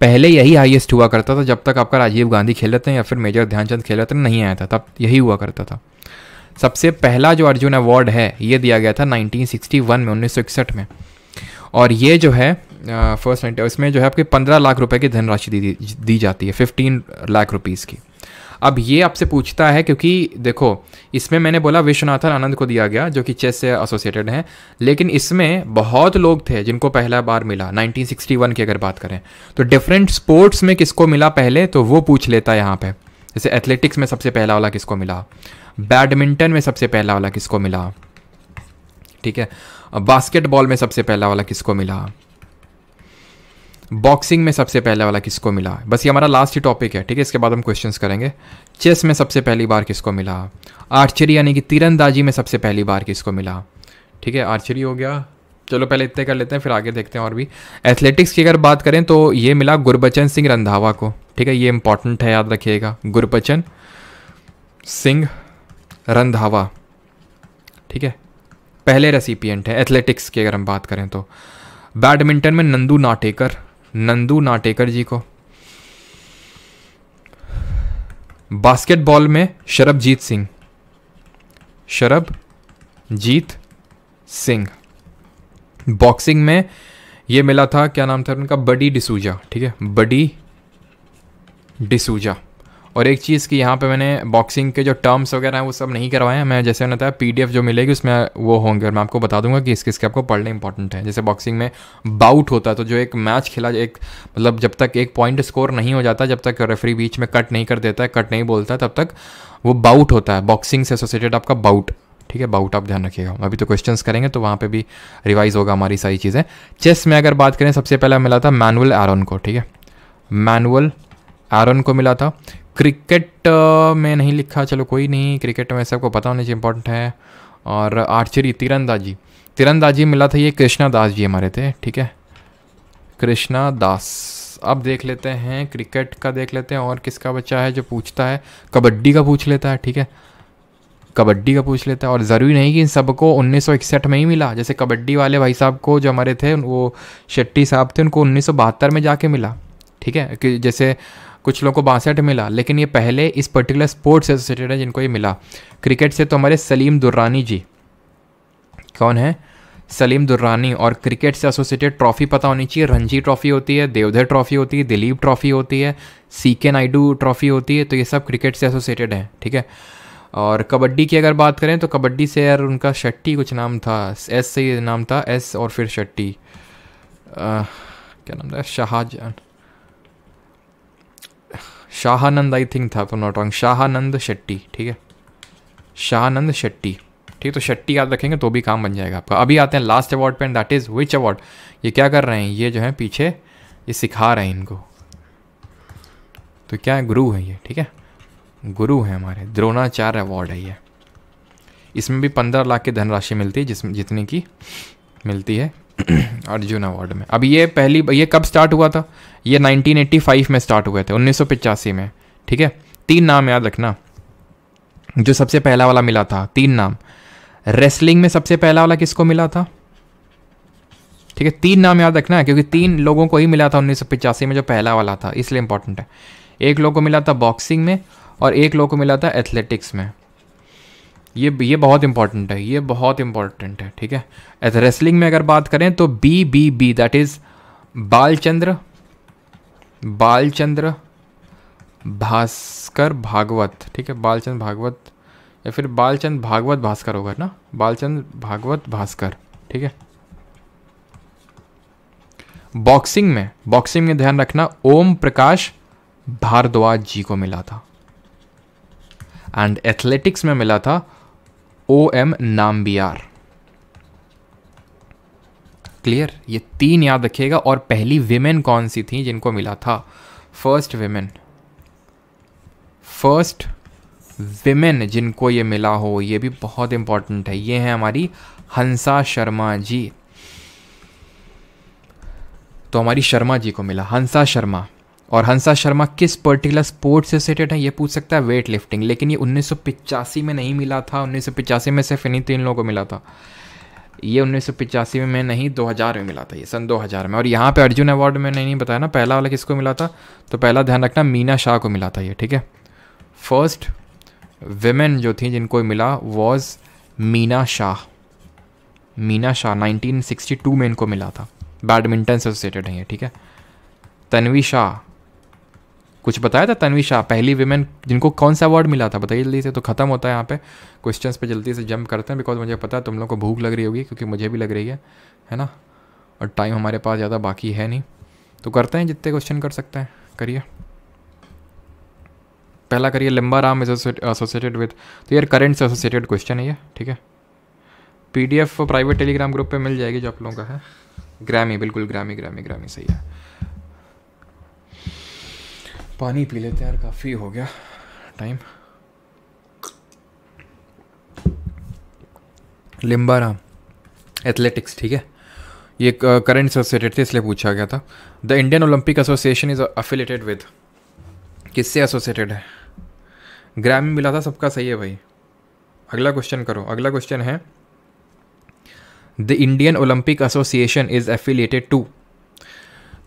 S1: पहले यही हाईएस्ट हुआ करता था जब तक आपका राजीव गांधी खेले थे या फिर मेजर ध्यानचंद खेले थे नहीं आया था तब यही हुआ करता था सबसे पहला जो अर्जुन अवार्ड है ये दिया गया था 1961 में उन्नीस में और ये जो है फर्स्ट uh, इसमें जो है आपके पंद्रह लाख रुपए की धनराशि दी, दी जाती है फिफ्टीन लाख रुपीज़ की अब ये आपसे पूछता है क्योंकि देखो इसमें मैंने बोला विश्वनाथन आनंद को दिया गया जो कि चेस से एसोसिएटेड हैं लेकिन इसमें बहुत लोग थे जिनको पहला बार मिला 1961 की अगर बात करें तो डिफरेंट स्पोर्ट्स में किसको मिला पहले तो वो पूछ लेता है यहाँ पर जैसे एथलेटिक्स में सबसे पहला वाला किसको मिला बैडमिंटन में सबसे पहला वाला किसको मिला ठीक है बास्केटबॉल में सबसे पहला वाला किसको मिला बॉक्सिंग में सबसे पहले वाला किसको मिला बस ये हमारा लास्ट ही टॉपिक है ठीक है इसके बाद हम क्वेश्चंस करेंगे चेस में सबसे पहली बार किसको मिला आर्चरी यानी कि तीरंदाजी में सबसे पहली बार किसको मिला ठीक है आर्चरी हो गया चलो पहले इतने कर लेते हैं फिर आगे देखते हैं और भी एथलेटिक्स की अगर बात करें तो ये मिला गुरबचन सिंह रंधावा को ठीक है ये इंपॉर्टेंट है याद रखिएगा गुरबचन सिंह रंधावा ठीक है पहले रेसिपियंट है एथलेटिक्स की अगर हम बात करें तो बैडमिंटन में नंदू नाटेकर नंदू नाटेकर जी को बास्केटबॉल में शरबजीत सिंह शरब जीत सिंह बॉक्सिंग में ये मिला था क्या नाम था उनका बडी डिसूजा ठीक है बडी डिसूजा और एक चीज़ की यहाँ पे मैंने बॉक्सिंग के जो टर्म्स वगैरह हैं वो सब नहीं करवाए हैं मैं जैसे मैंने बताया पी जो मिलेगी उसमें वो होंगे और मैं आपको बता दूंगा कि इस किसके आपको पढ़ने इंपॉर्टेंट है जैसे बॉक्सिंग में बाउट होता है तो जो एक मैच खेला एक मतलब जब तक एक पॉइंट स्कोर नहीं हो जाता जब तक रेफरी बीच में कट नहीं कर देता है कट नहीं बोलता तब तक वो बाउट होता है बॉक्सिंग से एसोसिएटेड आपका बाउट ठीक है बाउट आप ध्यान रखिएगा अभी तो क्वेश्चंस करेंगे तो वहाँ पे भी रिवाइज होगा हमारी सारी चीज़ें चेस में अगर बात करें सबसे पहले मिला था मैनुअल एरन को ठीक है मैनुअल एरन को मिला था क्रिकेट में नहीं लिखा चलो कोई नहीं क्रिकेट में सबको पता होना चाहिए इंपॉर्टेंट है और आर्चरी तीरंदाजी तीरंदाजी मिला था ये कृष्णा दास जी हमारे थे ठीक है कृष्णा दास अब देख लेते हैं क्रिकेट का देख लेते हैं और किसका बच्चा है जो पूछता है कबड्डी का पूछ लेता है ठीक है कबड्डी का पूछ लेता है और ज़रूरी नहीं कि इन सबको उन्नीस में ही मिला जैसे कबड्डी वाले भाई साहब को जो हमारे थे वो शेट्टी साहब थे उनको उन्नीस में जाके मिला ठीक है कि जैसे कुछ लोगों को बासठ मिला लेकिन ये पहले इस पर्टिकुलर स्पोर्ट्स से एसोसिएटेड है जिनको ये मिला क्रिकेट से तो हमारे सलीम दुर्रानी जी कौन है सलीम दुर्रानी और क्रिकेट से एसोसिएटेड ट्रॉफी पता होनी चाहिए रणजी ट्रॉफी होती है देवधर ट्रॉफी होती है दिलीप ट्रॉफी होती है सी के नायडू ट्रॉफी होती है तो ये सब क्रिकेट से एसोसिएटेड हैं ठीक है और कबड्डी की अगर बात करें तो कबड्डी से यार उनका शट्टी कुछ नाम था एस से नाम था एस और फिर आ, क्या नाम था शाहजहां शाहानंद आई थिंक था पर नॉट रॉन्ग शाहानंद शेट्टी ठीक है शाहानंद शेट्टी ठीक तो शेट्टी याद रखेंगे तो भी काम बन जाएगा आपका अभी आते हैं लास्ट अवार्ड पे and that is which award ये क्या कर रहे हैं ये जो है पीछे ये सिखा रहे हैं इनको तो क्या है गुरु है ये ठीक है गुरु है हमारे द्रोणाचार्य अवार्ड है ये इसमें भी पंद्रह लाख की धनराशि मिलती है जिसमें जितने की मिलती है अर्जुन अवार्ड में अब ये पहली ये कब स्टार्ट हुआ था ये 1985 में स्टार्ट हुए थे उन्नीस में ठीक है तीन नाम याद रखना जो सबसे पहला वाला मिला था तीन नाम रेसलिंग में सबसे पहला वाला किसको मिला था ठीक है तीन नाम याद रखना है क्योंकि तीन लोगों को ही मिला था उन्नीस में जो पहला वाला था इसलिए इंपॉर्टेंट है एक लोग को मिला था बॉक्सिंग में और एक लोग को मिला था एथलेटिक्स में ये ये बहुत इंपॉर्टेंट है ये बहुत इंपॉर्टेंट है ठीक है रेसलिंग में अगर बात करें तो B B B that is Balachandra Balachandra Bhaskar Bhagwat ठीक है बालचंद भागवत या फिर बालचंद भागवत भास्कर होगा ना बालचंद भागवत भास्कर ठीक है बॉक्सिंग में बॉक्सिंग में ध्यान रखना ओम प्रकाश भारद्वाज जी को मिला था एंड एथलेटिक्स में मिला था ओ एम नाम्बियार क्लियर ये तीन याद रखिएगा और पहली विमेन कौन सी थी जिनको मिला था फर्स्ट विमेन फर्स्ट विमेन जिनको ये मिला हो ये भी बहुत इंपॉर्टेंट है ये है हमारी हंसा शर्मा जी तो हमारी शर्मा जी को मिला हंसा शर्मा और हंसा शर्मा किस पर्टिकुलर स्पोर्ट से रिलेटेड है ये पूछ सकता है वेट लिफ्टिंग लेकिन ये उन्नीस में नहीं मिला था उन्नीस में सिर्फ इन्हीं तीन लोगों को मिला था ये उन्नीस में, मैं नहीं 2000 में मिला था ये सन 2000 में और यहाँ पे अर्जुन अवार्ड मैंने नहीं, नहीं बताया ना पहला वाला किसको मिला था तो पहला ध्यान रखना मीना शाह को मिला था ये ठीक है फर्स्ट वेमेन जो थी जिनको मिला वॉज मीना शाह मीना शाह 1962 में इनको मिला था बैडमिंटन से एसोसिएटेड हैं ये ठीक है तनवी शाह कुछ बताया था तनवी शाह पहली वीमेन जिनको कौन सा अवार्ड मिला था बताइए जल्दी से तो ख़त्म होता है यहाँ पे क्वेश्चंस पे जल्दी से जंप करते हैं बिकॉज मुझे पता है तुम लोग को भूख लग रही होगी क्योंकि मुझे भी लग रही है है ना और टाइम हमारे पास ज़्यादा बाकी है नहीं तो करते हैं जितने क्वेश्चन कर सकते हैं करिए पहला करिए लंबा राम इज एसोसिएटेड विथ तो यार करेंट से एसोसिएटेड क्वेश्चन है ये ठीक है पी प्राइवेट टेलीग्राम ग्रुप पर मिल जाएगी जो आप लोगों का है ग्रामी बिल्कुल ग्रामी ग्रामी ग्रामी सही है पानी पी लेते हैं यार काफ़ी हो गया टाइम लिम्बाराम एथलेटिक्स ठीक है ये करंट एसोसिएटेड uh, थे इसलिए पूछा गया था the Indian Olympic Association is affiliated with किससे एसोसिएटेड है ग्राम मिला था सबका सही है भाई अगला क्वेश्चन करो अगला क्वेश्चन है the Indian Olympic Association is affiliated to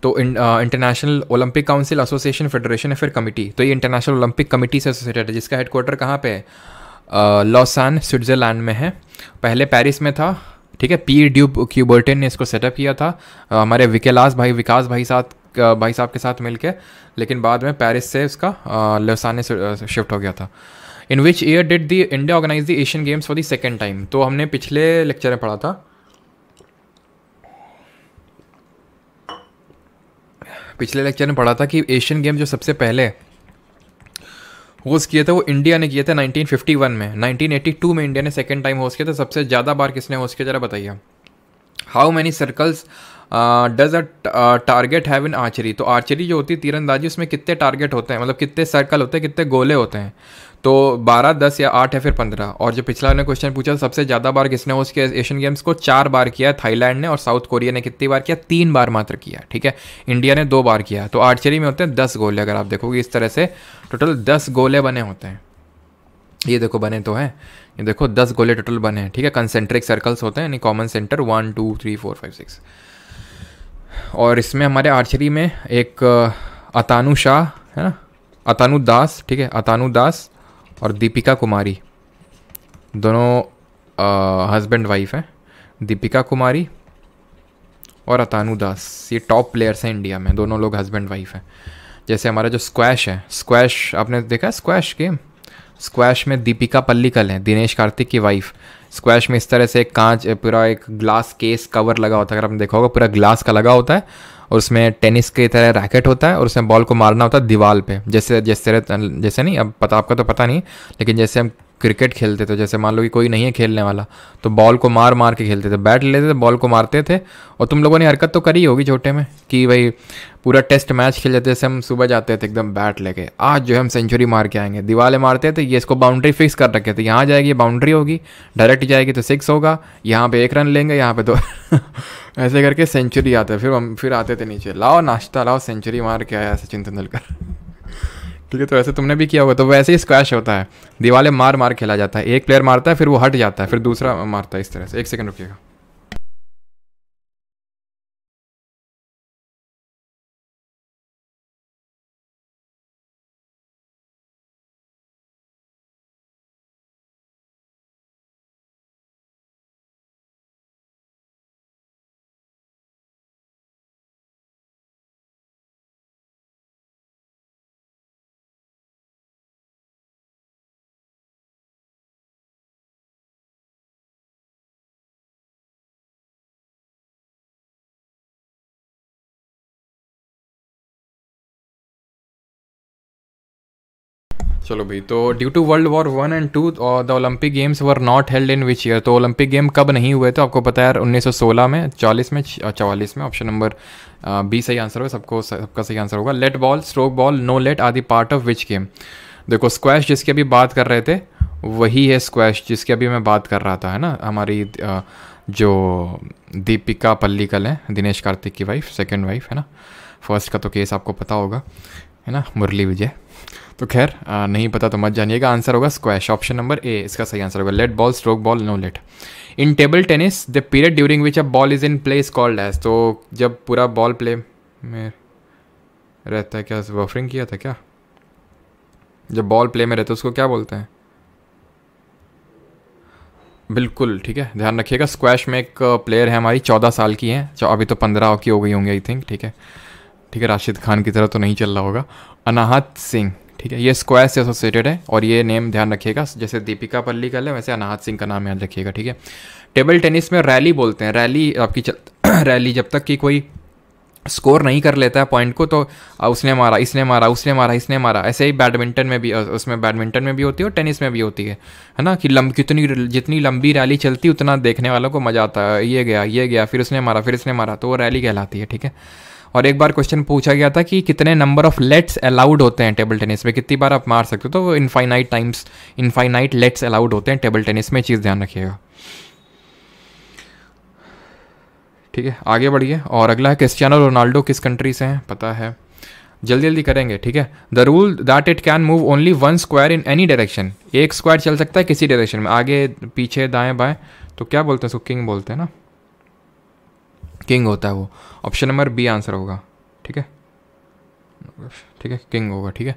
S1: तो International Olympic Council Association Federation या फिर कमेटी तो ये इंटरनेशनल ओलंपिक कमेटी से एसोसिएटेड है जिसका हेडक्वार्टर कहाँ पे है लॉसान uh, स्विट्ज़रलैंड में है पहले पेरिस में था ठीक है पी ड्यूब क्यूबर्टिन ने इसको सेटअप किया था uh, हमारे विकेलास भाई विकास भाई साथ uh, भाई साहब के साथ मिलकर लेकिन बाद में पेरिस से उसका लोसान शिफ्ट हो गया था in which year did the India organise the Asian Games for the second time तो हमने पिछले लेक्चर में पढ़ा था पिछले लेक्चर में पढ़ा था कि एशियन गेम जो सबसे पहले होस्ट किए थे वो इंडिया ने किए थे 1951 में 1982 में इंडिया ने सेकेंड टाइम होस्ट किया था सबसे ज़्यादा बार किसने होस्ट किया जरा बताइए how many circles does a target have in archery तो आर्चरी जो होती है तीरंदाजी उसमें कितने टारगेट होते हैं मतलब कितने सर्कल होते हैं कितने गोले होते हैं तो 12 10 या 8 है फिर 15 और जो पिछला ने क्वेश्चन पूछा सबसे ज़्यादा बार किसने उसके एशियन गेम्स को चार बार किया है थाईलैंड ने और साउथ कोरिया ने कितनी बार किया तीन बार मात्र किया ठीक है इंडिया ने दो बार किया तो आर्चरी में होते हैं दस गोले अगर आप देखोगे इस तरह से टोटल दस गोले बने होते हैं ये देखो बने तो हैं ये देखो दस गोले टोटल बने हैं ठीक है कंसेंट्रिक सर्कल्स होते हैं यानी common centre one two three four five six और इसमें हमारे आर्चरी में एक अतानु शाह है ना अतानु दास ठीक है अतानु दास और दीपिका कुमारी दोनों हस्बैंड वाइफ हैं दीपिका कुमारी और अतानु दास ये टॉप प्लेयर्स हैं इंडिया में दोनों लोग हस्बैंड वाइफ हैं जैसे हमारा जो स्क्वैश है स्क्वैश आपने देखा स्क्वैश गेम स्क्वैश में दीपिका पल्लिकल है दिनेश कार्तिक की वाइफ स्क्वैश में इस तरह से एक कांच पूरा एक ग्लास केस कवर लगा होता है अगर आपने देखा होगा पूरा ग्लास का लगा होता है और उसमें टेनिस की तरह रैकेट होता है और उसमें बॉल को मारना होता है दीवार पे जैसे जैसे जैसे नहीं अब पता आपका तो पता नहीं लेकिन जैसे हम क्रिकेट खेलते थे जैसे मान लो कि कोई नहीं है खेलने वाला तो बॉल को मार मार के खेलते थे बैट लेते थे बॉल को मारते थे और तुम लोगों ने हरकत तो करी होगी छोटे में कि भाई पूरा टेस्ट मैच खेल जाते जैसे हम सुबह जाते थे एकदम बैट लेके आज जो है हम सेंचुरी मार के आएंगे दिवाले मारते थे ये इसको बाउंड्री फिक्स कर रखे थे यहाँ जाएगी बाउंड्री होगी डायरेक्ट जाएगी तो सिक्स होगा यहाँ पे एक रन लेंगे यहाँ पे दो ऐसे करके सेंचुरी आते फिर हम फिर आते थे नीचे लाओ नाश्ता लाओ सेंचुरी मार के आया सचिन तेंदुलकर ठीक है तो ऐसे तुमने भी किया होगा तो वैसे ही स्क्वैश होता है दिवाले मार मार खेला जाता है एक प्लेयर मारता है फिर वो हट जाता है फिर दूसरा मारता है इस तरह से एक सेकंड रुकिएगा चलो भाई तो due to World War one and two the Olympic Games were not held in which year तो ओलंपिक गेम कब नहीं हुए तो आपको पता है यार 1916 में 40 में चवालीस में ऑप्शन नंबर बी सही आंसर होगा सबको सबका सही आंसर होगा let ball stroke ball no let आदि पार्ट ऑफ विच गेम देखो स्क्वैश जिसकी अभी बात कर रहे थे वही है स्क्वैश जिसकी अभी मैं बात कर रहा था है ना हमारी uh, जो दीपिका पल्लीकल है दिनेश कार्तिक की वाइफ सेकेंड वाइफ है ना फर्स्ट का तो केस आपको पता होगा है ना मुरली विजय तो खैर नहीं पता तो मत जानिएगा आंसर होगा स्क्वैश ऑप्शन नंबर ए इसका सही आंसर होगा let ball stroke ball no let in table tennis the period during which a ball is in play is called as तो जब पूरा बॉल प्ले में रहता है क्या वफरिंग किया था क्या जब बॉल प्ले में रहता है उसको क्या बोलते हैं बिल्कुल ठीक है ध्यान रखिएगा स्क्वैश में एक प्लेयर है हमारी चौदह साल की हैं अभी तो पंद्रह की हो गई होंगी आई थिंक ठीक है ठीक है राशिद खान की तरह तो नहीं चल रहा होगा अनाहत सिंह ठीक है ये स्क्वायर से एसोसिएटेड है और ये नेम ध्यान रखिएगा जैसे दीपिका पल्ली का है वैसे अनाहत सिंह का नाम याद रखिएगा ठीक है टेबल टेनिस में रैली बोलते हैं रैली आपकी चल रैली जब तक कि कोई स्कोर नहीं कर लेता है पॉइंट को तो उसने मारा इसने मारा उसने मारा इसने मारा ऐसे ही बैडमिंटन में भी उसमें बैडमिंटन में भी होती है और टेनिस में भी होती है है ना कि लंब कितनी जितनी लंबी रैली चलती उतना देखने वालों को मज़ा आता है ये गया ये गया फिर उसने मारा फिर इसने मारा तो वो रैली कहलाती है ठीक है और एक बार क्वेश्चन पूछा गया था कि कितने नंबर ऑफ लेट्स अलाउड होते हैं टेबल टेनिस में कितनी बार आप मार सकते हो तो infinite times infinite lets allowed होते हैं टेबल टेनिस में चीज़ ध्यान रखिएगा ठीक है आगे बढ़िए और अगला है क्रिस्टियानो रोनाल्डो किस कंट्री से हैं पता है जल्दी जल्दी करेंगे ठीक है the rule that it can move only one square in any direction एक स्क्वायर चल सकता है किसी डायरेक्शन में आगे पीछे दाएं बाएं तो क्या बोलते हैं सुकिंग बोलते हैं ना किंग होता है वो ऑप्शन नंबर बी आंसर होगा ठीक है ठीक है किंग होगा ठीक है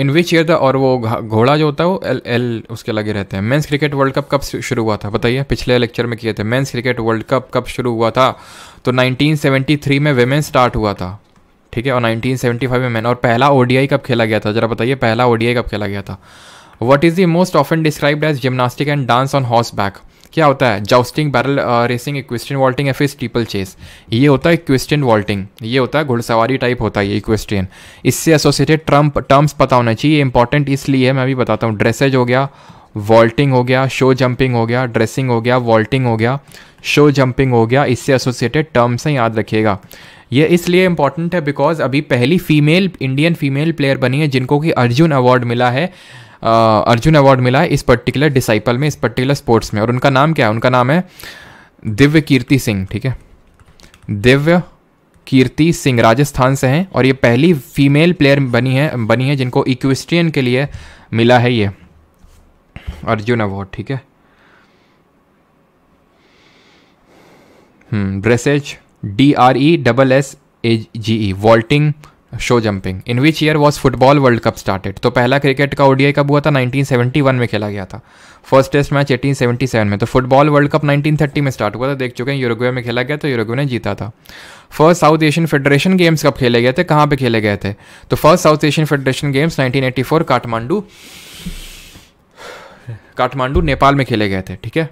S1: इन विच ईयर था और वो घोड़ा जो होता है वो एल एल उसके लगे रहते हैं मेंस क्रिकेट वर्ल्ड कप कब शुरू हुआ था बताइए पिछले लेक्चर में किए थे मेंस क्रिकेट वर्ल्ड कप कब शुरू हुआ था तो 1973 में वेमेन स्टार्ट हुआ था ठीक है और 1975 में मैन और पहला ओडीआई कब खेला गया था जरा बताइए पहला ओडीआई कब खेला गया था what is the most often described as gymnastic and dance on horseback क्या होता है jousting barrel racing equestrian vaulting या फिर स्टीपल चेस ये होता है इक्वेस्टियन वॉल्टिंग ये होता है घुड़सवारी टाइप होता है ये इक्वेस्टियन इससे एसोसिएटेड ट्रम्प टर्म्स पता होना चाहिए इंपॉर्टेंट इसलिए है मैं भी बताता हूँ ड्रेसेज हो गया वॉल्टिंग हो गया शो जंपिंग हो गया ड्रेसिंग हो गया वॉल्टिंग हो गया शो जंपिंग हो गया इससे एसोसिएटेड टर्म्स हैं याद रखिएगा ये इसलिए इंपॉर्टेंट है बिकॉज अभी पहली फीमेल इंडियन फीमेल प्लेयर बनी है जिनको कि अर्जुन अवार्ड मिला है अर्जुन अवार्ड मिला है इस पर्टिकुलर डिसाइपल में इस पर्टिकुलर स्पोर्ट्स में और उनका नाम क्या है उनका नाम है दिव्य कीर्ति सिंह ठीक है दिव्य कीर्ति सिंह राजस्थान से हैं और ये पहली फीमेल प्लेयर बनी है बनी है जिनको इक्विस्ट्रियन के लिए मिला है ये अर्जुन अवार्ड ठीक है dressage D R E double S A G E vaulting show jumping in which year was football world Cup started तो पहला क्रिकेट का ओडीआई कब हुआ था 1971 में खेला गया था फर्स्ट टेस्ट मैच 1877 में तो फुटबॉल वर्ल्ड कप 1930 में स्टार्ट हुआ था देख चुके हैं यूरोगवे में खेला गया तो यूरोगवे ने जीता था first South Asian Federation Games कब खेले गए थे कहाँ पे खेले गए थे तो first South Asian Federation Games 1984 Kathmandu Kathmandu Nepal में खेले गए थे ठीक है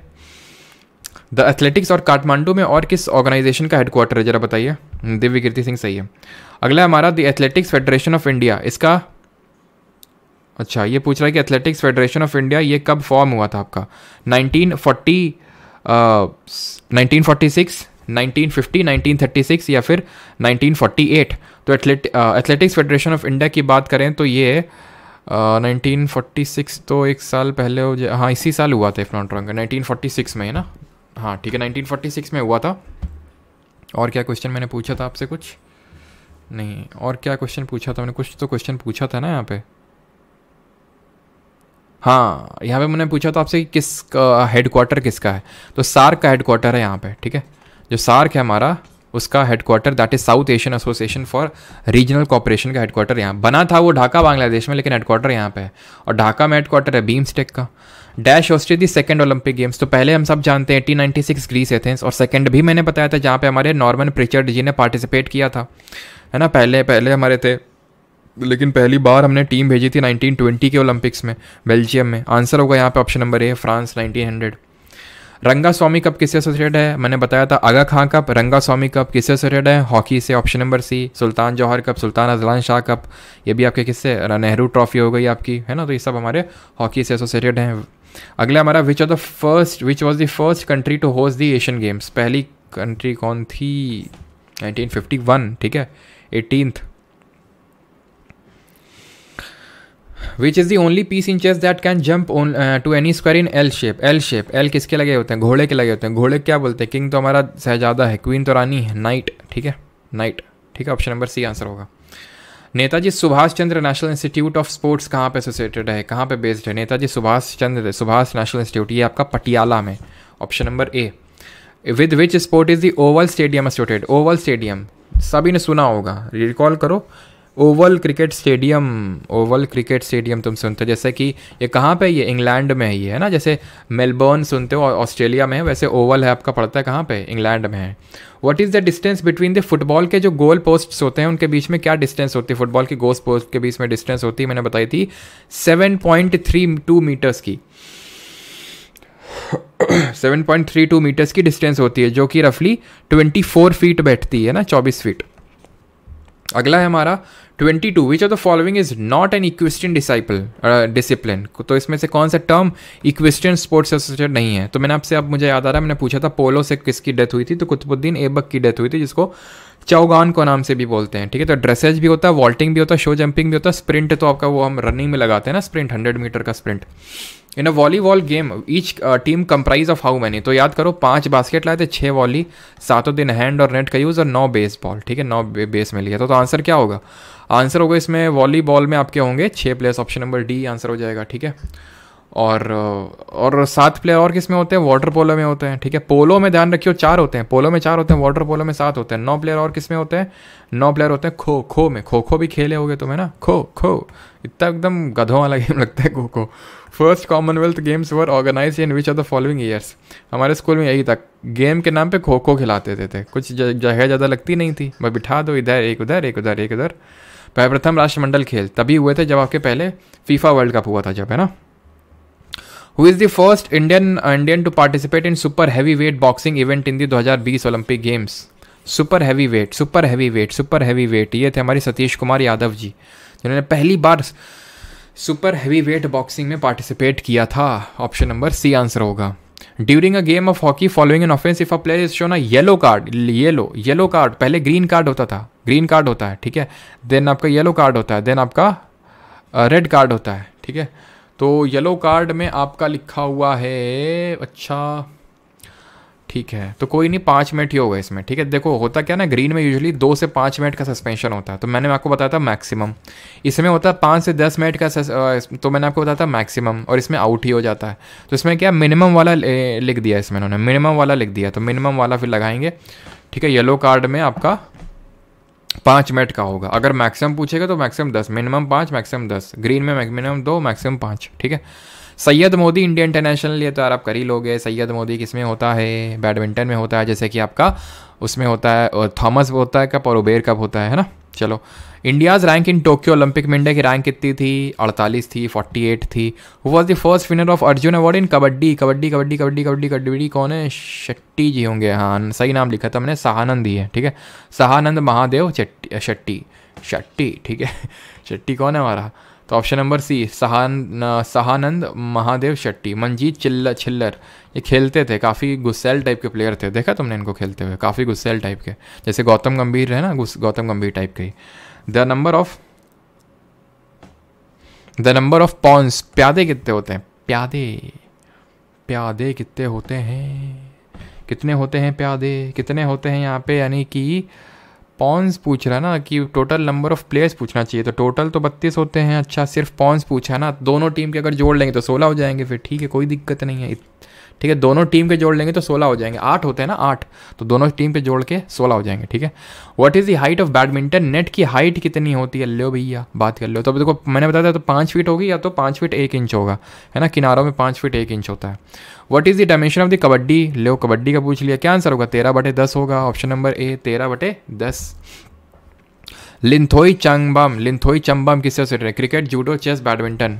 S1: द एथलेटिक्स और काठमांडू में और किस ऑर्गेनाइजेशन का हेडक्वार्टर है जरा बताइए दिव्य कीर्ति सिंह सही है अगला हमारा the Athletics Federation of India इसका अच्छा ये पूछ रहा है कि एथलेटिक्स फेडरेशन ऑफ इंडिया ये कब फॉर्म हुआ था आपका 1940 1946 1950 1936 या फिर 1948 तो athlete Athletics Federation of India की बात करें तो ये uh, 1946 तो एक साल पहले हो हाँ इसी साल हुआ था इफ नॉट रॉन्ग 1946 में है ना हाँ ठीक है 1946 में हुआ था और क्या क्वेश्चन मैंने पूछा था आपसे कुछ नहीं और क्या क्वेश्चन पूछा था मैंने कुछ तो क्वेश्चन पूछा था ना यहाँ पे हाँ यहाँ पे मैंने पूछा था आपसे कि किस हेडक्वार्टर किसका है तो सार्क का हेडक्वार्टर है यहाँ पे ठीक है जो सार्क है हमारा उसका headquarter that is South Asian Association for Regional Cooperation का हेडक्वार्टर यहाँ बना था वो ढाका बांग्लादेश में लेकिन हेडक्वार्टर यहाँ पे है और ढाका में हेडक्वार्टर है बीम्स का डैश होस्ट थी सेकेंड ओलंपिक गेम्स तो पहले हम सब जानते हैं eighteen ninety six Greece Athens और सेकेंड भी मैंने बताया था जहाँ पे हमारे नॉर्मन प्रिचर्ड जी ने पार्टिसिपेट किया था है ना पहले पहले हमारे थे लेकिन पहली बार हमने टीम भेजी थी 1920 के ओलंपिक्स में बेल्जियम में आंसर होगा यहाँ पे ऑप्शन नंबर ए फ्रांस 1900 रंगा स्वामी कप किससे एसोसिएटेड है मैंने बताया था आगा Khan cup Rangaswamy cup किससे एसोसिएटेड है हॉकी से option number C Sultan Johor cup Sultan Azlan Shah cup ये भी आपके किससे नेहरू ट्रॉफी हो गई आपकी है ना तो ये सब हमारे हॉकी से एसोसिएटेड हैं अगला हमारा which are the first which was the first country to host the Asian Games पहली कंट्री कौन थी 1951 ठीक है eighteenth which is the only piece in chess that can jump to any square in L shape L shape L किसके लगे होते हैं घोड़े के लगे होते हैं घोड़े क्या बोलते हैं किंग तो हमारा शहजादा है क्वीन तो रानी है नाइट ठीक है नाइट ठीक है ऑप्शन नंबर सी आंसर होगा Netaji Subhas Chandra National Institute of Sports कहाँ पे एसोसिएटेड है कहाँ पे बेस्ड है नेताजी सुभाष चंद्र सुभाष नेशनल इंस्टीट्यूट ये आपका पटियाला में option number A with which sport is the Oval stadium associated Oval stadium सभी ने सुना होगा रिकॉल करो Oval cricket stadium Oval cricket stadium तुम सुनते हो जैसे कि ये कहाँ पे ये इंग्लैंड में ही है ना जैसे मेलबर्न सुनते हो ऑस्ट्रेलिया में है वैसे ओवल है आपका पड़ता है कहाँ पे इंग्लैंड में है what is the distance between the football के जो गोल पोस्ट्स होते हैं उनके बीच में क्या डिस्टेंस होती है फुटबॉल के गोल पोस्ट के बीच में डिस्टेंस होती है मैंने बताई थी seven point three two metres की seven point three two metres की डिस्टेंस होती है जो कि रफली ट्वेंटी फोर फीट बैठती है ना चौबीस फीट अगला है हमारा twenty two which of the following is not an equestrian discipline discipline तो इसमें से कौन सा टर्म इक्विस्टियन स्पोर्ट्स एसोसिएटेड नहीं है तो मैंने आपसे अब मुझे याद आ रहा है मैंने पूछा था पोलो से किसकी डेथ हुई थी तो कुतुबुद्दीन एबक की डेथ हुई थी जिसको चौगान को नाम से भी बोलते हैं ठीक है तो ड्रेसेज भी होता है वॉल्टिंग भी होता है शो जंपिंग भी होता है स्प्रिंट तो आपका वो हम रनिंग में लगाते हैं ना स्प्रिंट हंड्रेड मीटर का sprint in a volleyball game each team comprise of how many तो याद करो पांच बास्केट लाए थे छः वॉली सातों दिन हैंड और नेट का यूज़ और नौ बेस बॉल ठीक है नौ बेस में लिया तो आंसर तो क्या होगा आंसर होगा इसमें वॉलीबॉल में आपके होंगे छः players option number D answer हो जाएगा ठीक है और uh, और सात प्लेयर और किस में होते हैं वाटर पोलो में होते हैं ठीक है पोलो में ध्यान रखियो चार होते हैं पोलो में चार होते हैं वाटर पोलो में सात होते हैं नौ प्लेयर और किस में होते हैं नौ प्लेयर होते हैं खो खो में खो खो भी खेले होगे तुम्हें ना खो खो इतना एकदम गधों वाला गेम लगता है kho kho first Commonwealth Games were organise in which of the following years हमारे स्कूल में यही था गेम के नाम पे खो खो खिलाते थे, थे। कुछ जगह ज़्यादा लगती नहीं थी मैं बिठा दो इधर एक उधर एक उधर एक उधर प्रथम राष्ट्रमंडल खेल तभी हुए थे जब आपके पहले फीफा वर्ल्ड कप हुआ था जब है ना who is the first Indian Indian to participate in super heavyweight boxing event in the 2020 Olympic Games super heavyweight super heavyweight super heavyweight ये थे हमारे सतीश कुमार यादव जी जिन्होंने पहली बार सुपर हैवी वेट बॉक्सिंग में participate किया था option number C answer होगा during a game of hockey following an offence if a player is shown a yellow card yellow yellow card पहले ग्रीन कार्ड होता था ग्रीन कार्ड होता है ठीक है देन आपका येलो कार्ड होता है देन आपका रेड uh, कार्ड होता है ठीक है तो येलो कार्ड में आपका लिखा हुआ है अच्छा ठीक है तो कोई नहीं पाँच मिनट ही होगा इसमें ठीक है देखो होता क्या ना ग्रीन में यूजुअली दो से पाँच मिनट का सस्पेंशन होता है तो मैंने आपको बताया था मैक्सिमम इसमें होता है पाँच से दस मिनट का सस, तो मैंने आपको बताया था मैक्सिमम और इसमें आउट ही हो जाता है तो इसमें क्या मिनिमम वाला लिख दिया इसमें उन्होंने मिनिमम वाला लिख दिया तो मिनिमम वाला फिर लगाएंगे ठीक है येलो कार्ड में आपका पाँच मिनट का होगा अगर मैक्सिमम पूछेगा तो मैक्सिमम दस मिनिमम पाँच मैक्सिमम दस ग्रीन में मिनिमम दो मैक्सिमम पाँच ठीक है सैयद मोदी इंडिया इंटरनेशनल ये तो यार आप कर ही लोगे सैयद मोदी किस में होता है बैडमिंटन में होता है जैसे कि आपका उसमें होता है थॉमस होता है कप और उबेर कप होता है है ना चलो India's rank in Tokyo Olympic में इंडिया की रैंक कितनी थी 48 थी 48 थी who was the first winner of Arjuna award in kabaddi kabaddi kabaddi kabaddi kabaddi kabaddi कौन है शेट्टी जी होंगे हाँ सही नाम लिखा था मैंने सहानंद ही है ठीक है सहानंद महादेव चट्टी शेट्टी शेट्टी ठीक है शेट्टी कौन है हमारा तो ऑप्शन नंबर सी सहान सहानंद महादेव शेट्टी मंजीत चिल्लर छिल्लर ये खेलते थे काफ़ी गुस्सेल टाइप के प्लेयर थे देखा तुमने इनको खेलते हुए काफ़ी गुस्सेल टाइप के जैसे गौतम गंभीर है ना गौतम गंभीर टाइप के the number of the number of pawns प्यादे कितने होते हैं प्यादे प्यादे कितने होते हैं कितने होते हैं प्यादे कितने होते हैं यहाँ पे यानी कि पॉन्स पूछ रहा है ना कि टोटल नंबर ऑफ प्लेयर्स पूछना चाहिए तो टोटल तो बत्तीस होते हैं अच्छा सिर्फ पॉन्स पूछा है ना दोनों टीम के अगर जोड़ लेंगे तो सोलह हो जाएंगे फिर ठीक है कोई दिक्कत नहीं है ठीक है दोनों टीम के जोड़ लेंगे तो सोलह हो जाएंगे आठ होते हैं ना आठ तो दोनों टीम पे जोड़ के सोलह हो जाएंगे ठीक है what is the height of badminton net की हाइट कितनी होती है लो भैया बात कर लो तो देखो मैंने बताया था तो पाँच फीट होगी या तो पाँच फीट एक इंच होगा है ना किनारों में पाँच फीट एक इंच होता है what is the dimension of the kabaddi लो कबड्डी का पूछ लिया क्या आंसर होगा तेरह बटे दस होगा ऑप्शन नंबर ए तेरह बटे दस लिंथोई चंगबम लिंथोई चंबम किससे क्रिकेट जूडो चेस बैडमिंटन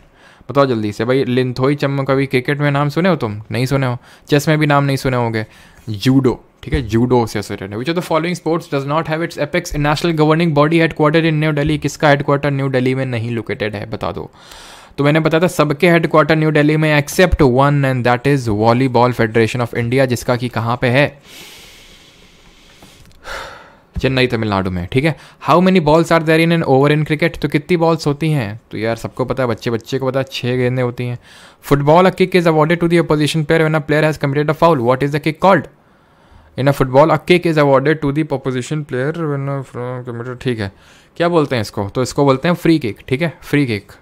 S1: बताओ जल्दी से भाई लिंथोई चम्मो कभी क्रिकेट में नाम सुने हो तुम नहीं सुने हो चेस में भी नाम नहीं सुने होंगे जूडो ठीक है जूडो से सुने है which of the following sports does not have its apex in national governing body headquarter in New Delhi किसका हेडक्वार्टर न्यू डेली में नहीं लोकेटेड है बता दो तो मैंने बताया था सबके हेडक्वार्टर न्यू डेली में except one and that is Volleyball Federation of India जिसका कि कहाँ पे है चेन्नई तमिलनाडु में ठीक है how many balls are there in an over in cricket तो कितनी बॉल्स होती हैं तो यार सबको पता है बच्चे बच्चे को पता है छः गेंदें होती हैं football a kick is awarded to the opposition player when a player has committed a foul what is the kick called in a football a kick is awarded to the opposition player when committed ठीक है क्या बोलते हैं इसको तो इसको बोलते हैं फ्री किक ठीक है फ्री किक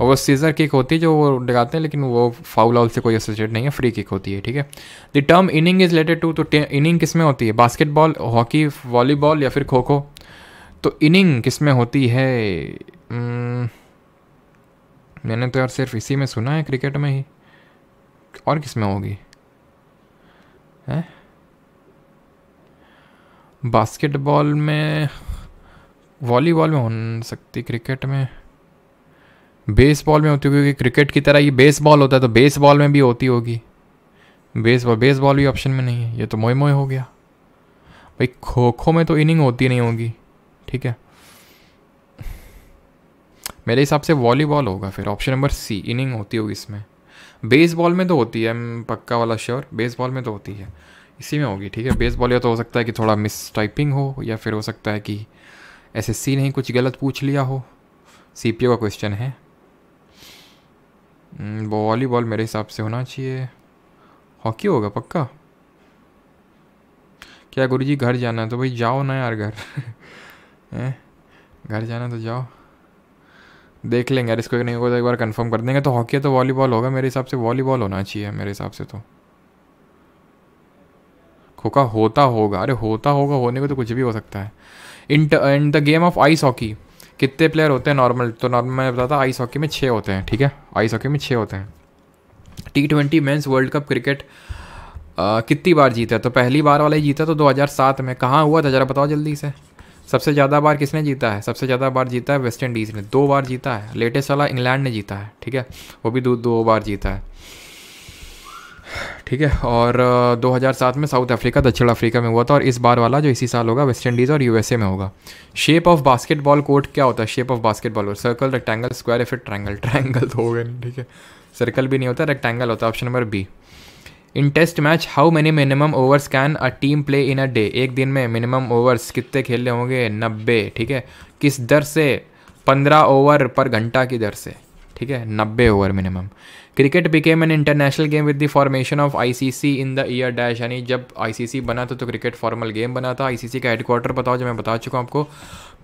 S1: और वो सीजर किक होती है जो वो लगाते हैं लेकिन वो फाउल आउल से कोई एसोसिएट नहीं है फ्री किक होती है ठीक है the term inning is related to तो इनिंग किस में होती है बास्केटबॉल हॉकी वॉलीबॉल या फिर खो खो तो इनिंग किस में होती है hmm, मैंने तो यार सिर्फ इसी में सुना है क्रिकेट में ही और किस में होगी है बास्केटबॉल में वॉलीबॉल में हो सकती क्रिकेट में बेसबॉल में होती होगी क्योंकि क्रिकेट की तरह ये बेसबॉल होता है तो बेसबॉल में भी होती होगी बेसबॉल बेसबॉल भी ऑप्शन में नहीं है ये तो मोए मोए हो गया भाई खो खो में तो इनिंग होती नहीं होगी ठीक है मेरे हिसाब से वॉलीबॉल होगा फिर ऑप्शन नंबर सी इनिंग होती होगी इसमें बेसबॉल में तो होती है पक्का वाला श्योर बेसबॉल में तो होती है इसी में होगी ठीक है बेसबॉल या तो हो सकता है कि थोड़ा मिस टाइपिंग हो या फिर हो सकता है कि एस नहीं कुछ गलत पूछ लिया हो सी का क्वेश्चन है हम्म, वॉलीबॉल मेरे हिसाब से होना चाहिए हॉकी होगा पक्का क्या गुरु जी घर जाना है तो भाई जाओ ना यार घर घर जाना तो जाओ देख लेंगे यार इसको नहीं होगा तो एक बार कंफर्म कर देंगे तो हॉकी तो वॉलीबॉल होगा मेरे हिसाब से वॉलीबॉल होना चाहिए मेरे हिसाब से तो खोखा होता होगा अरे होता होगा होने को तो कुछ भी हो सकता है in in the game of ice hockey कितने प्लेयर होते हैं नॉर्मल तो नॉर्मल मैंने बताया था आइस हॉकी में छः होते हैं ठीक है आइस हॉकी में छः होते हैं T twenty men's World Cup cricket कितनी बार जीता तो पहली बार वाला ही जीता तो 2007 में कहाँ हुआ था ज़रा बताओ जल्दी से सबसे ज़्यादा बार किसने जीता है सबसे ज़्यादा बार जीता है वेस्ट इंडीज़ ने दो बार जीता है लेटेस्ट वाला इंग्लैंड ने जीता है ठीक है वो भी दो दो बार जीता है ठीक है और 2007 में साउथ अफ्रीका दक्षिण अफ्रीका में हुआ था और इस बार वाला जो इसी साल होगा वेस्ट इंडीज़ और यूएसए में होगा शेप ऑफ बास्केटबॉल कोर्ट क्या होता है shape of basketball circle rectangle square या फिर ट्रैंगल ट्रैंगल तो हो गए ठीक है सर्कल भी नहीं होता रेक्टेंगल होता option number B in test match how many minimum overs can a team play in a day एक दिन में मिनिमम ओवर्स कितने खेलने होंगे नब्बे ठीक है किस दर से पंद्रह ओवर पर घंटा की दर से ठीक है नब्बे over minimum cricket became an international game with the formation of ICC in the year dash यानी जब आईसीसी बना था तो क्रिकेट फॉर्मल गेम बना था आईसीसी का हेडक्वार्टर बताओ जो मैं बता चुका हूँ आपको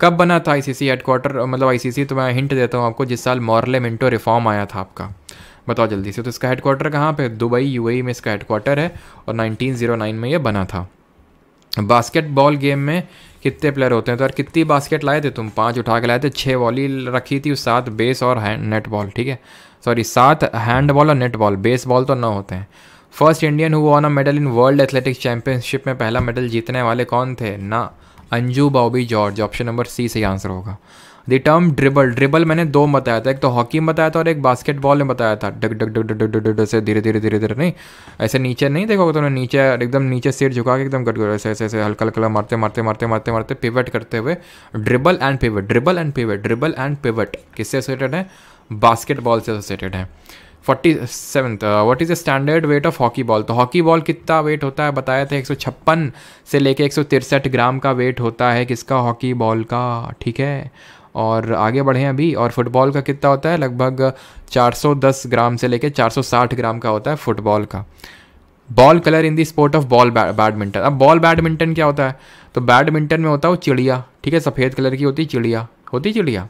S1: कब बना था आईसीसी हेडक्वार्टर मतलब आईसीसी तो मैं हिंट देता हूँ आपको जिस साल मॉर्ले मिंटो रिफॉर्म आया था आपका बताओ जल्दी से तो इसका हेडक्वार्टर कहाँ पे दुबई यूएई e में इसका हेडक्वार्टर है और 1909 में ये बना था बास्केटबॉल गेम में कितने प्लेयर होते हैं तो यार कितनी बास्केट लाए थे तुम पाँच उठा के लाए थे छः वॉली रखी थी सात बेस और नेट बॉल ठीक है सॉरी सात हैंड बॉल और नेट बॉल बेस बॉल तो नौ होते हैं first Indian who won a medal in World Athletics Championship में पहला मेडल जीतने वाले कौन थे ना Anju Bobby George option number C से आंसर होगा द टर्म ड्रिबल ड्रिबल मैंने दो बताया था एक तो हॉकी में बताया था और एक बास्केटबॉल में बताया था डग डग डग डग डग डग से धीरे धीरे धीरे धीरे नहीं ऐसे नीचे नहीं तो ना नीचे एकदम नीचे सिर झुका के एकदम गटगड़ ऐसे ऐसे ऐसे हल्का हल्का मारते मारते मारते मारते मारते पिवट करते हुए dribble and pivot dribble and pivot dribble and pivot किससे रिलेटेड है बास्केटबॉल से एसोसिएटेड है forty seventh what is the standard weight of hockey ball तो हॉकी बॉल कितना वेट होता है बताया था एक सौ छप्पन से लेके एक सौ तिरसठ ग्राम का वेट होता है किसका हॉकी बॉल का ठीक है और आगे बढ़ें अभी और फुटबॉल का कितना होता है लगभग चार सौ दस ग्राम से लेके साठ ग्राम का होता है फुटबॉल का ball colour in the sport of ball badminton अब बॉल बैडमिंटन क्या होता है तो बैडमिंटन में होता है वो चिड़िया ठीक है सफ़ेद कलर की होती चिड़िया होती चिड़िया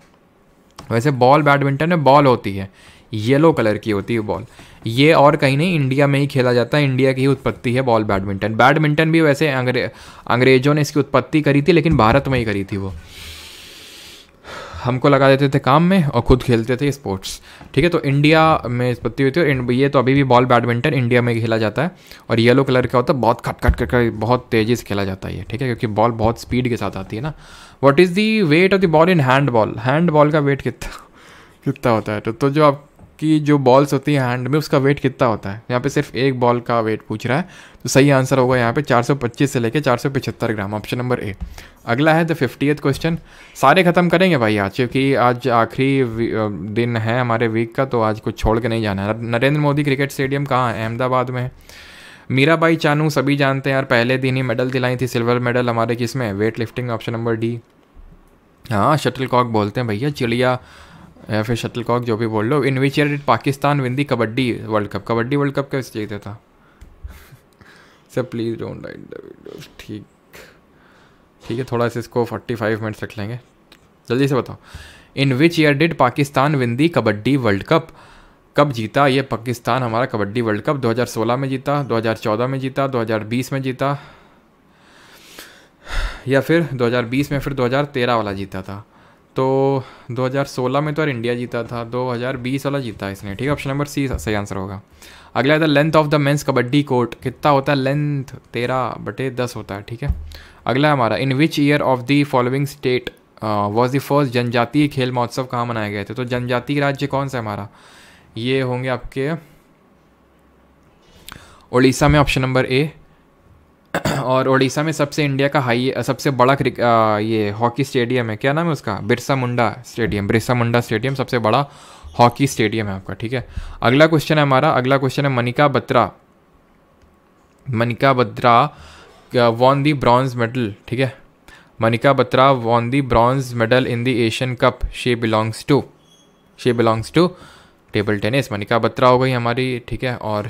S1: वैसे बॉल बैडमिंटन में बॉल होती है येलो कलर की होती है बॉल ये और कहीं नहीं इंडिया में ही खेला जाता है इंडिया की ही उत्पत्ति है बॉल बैडमिंटन बैडमिंटन भी वैसे अंग्रे अंग्रेजों ने इसकी उत्पत्ति करी थी लेकिन भारत में ही करी थी वो हमको लगा देते थे काम में और खुद खेलते थे स्पोर्ट्स ठीक है तो इंडिया में पत्ती हुई थी और ये तो अभी भी बॉल बैडमिंटन इंडिया में खेला जाता है और येलो कलर का होता है बहुत खट खट खट बहुत तेज़ी से खेला जाता है ये ठीक है क्योंकि बॉल बहुत स्पीड के साथ आती है ना what is the weight of the ball in handball handball का वेट कितना कितना होता है तो, तो जो आप कि जो बॉल्स होती है हैंड में उसका वेट कितना होता है यहाँ पे सिर्फ एक बॉल का वेट पूछ रहा है तो सही आंसर होगा यहाँ पे 425 से लेके 475 ग्राम ऑप्शन नंबर ए अगला है द फिफ्टी क्वेश्चन सारे ख़त्म करेंगे भाई आज क्योंकि आज आखिरी दिन है हमारे वीक का तो आज कुछ छोड़ के नहीं जाना है नरेंद्र मोदी क्रिकेट स्टेडियम कहाँ है अहमदाबाद में है मीराबाई चानू सभी जानते हैं यार पहले दिन ही मेडल दिलाई थी सिल्वर मेडल हमारे किस में weight lifting option number D हाँ शटल कॉक बोलते हैं भैया चिड़िया या फिर शटल कॉक जो भी बोल लो in which year Pakistan win the kabaddi world cup kabaddi world cup कैसे जीता था sir please don't like the video ठीक ठीक है थोड़ा सा इसको फोर्टी फाइव मिनट्स रख लेंगे जल्दी से बताओ in which year did Pakistan win the kabaddi world cup कब जीता ये पाकिस्तान हमारा कबड्डी वर्ल्ड कप 2016 में जीता 2014 में जीता 2020 में जीता या फिर 2020 में फिर 2013 वाला जीता था तो 2016 में तो यार इंडिया जीता था 2020 वाला जीता इसने ठीक है ऑप्शन नंबर सी सही आंसर होगा अगला है length of the men's kabaddi court कितना होता है लेंथ तेरह बटे दस होता है ठीक है अगला हमारा in which year of the following state was the first जनजातीय खेल महोत्सव कहाँ मनाए गए थे तो जनजातीय राज्य कौन सा हमारा ये होंगे आपके उड़ीसा में ऑप्शन नंबर ए और उड़ीसा में सबसे इंडिया का हाई सबसे बड़ा आ, ये हॉकी स्टेडियम है क्या नाम है उसका बिरसा मुंडा स्टेडियम बिरसा मुंडा स्टेडियम सबसे बड़ा हॉकी स्टेडियम है आपका ठीक है अगला क्वेश्चन है हमारा अगला क्वेश्चन है Manika Batra Manika Batra won the bronze medal ठीक है Manika Batra won the bronze medal in the Asian cup she belongs to she belongs to table tennis Manika Batra हो गई हमारी ठीक है और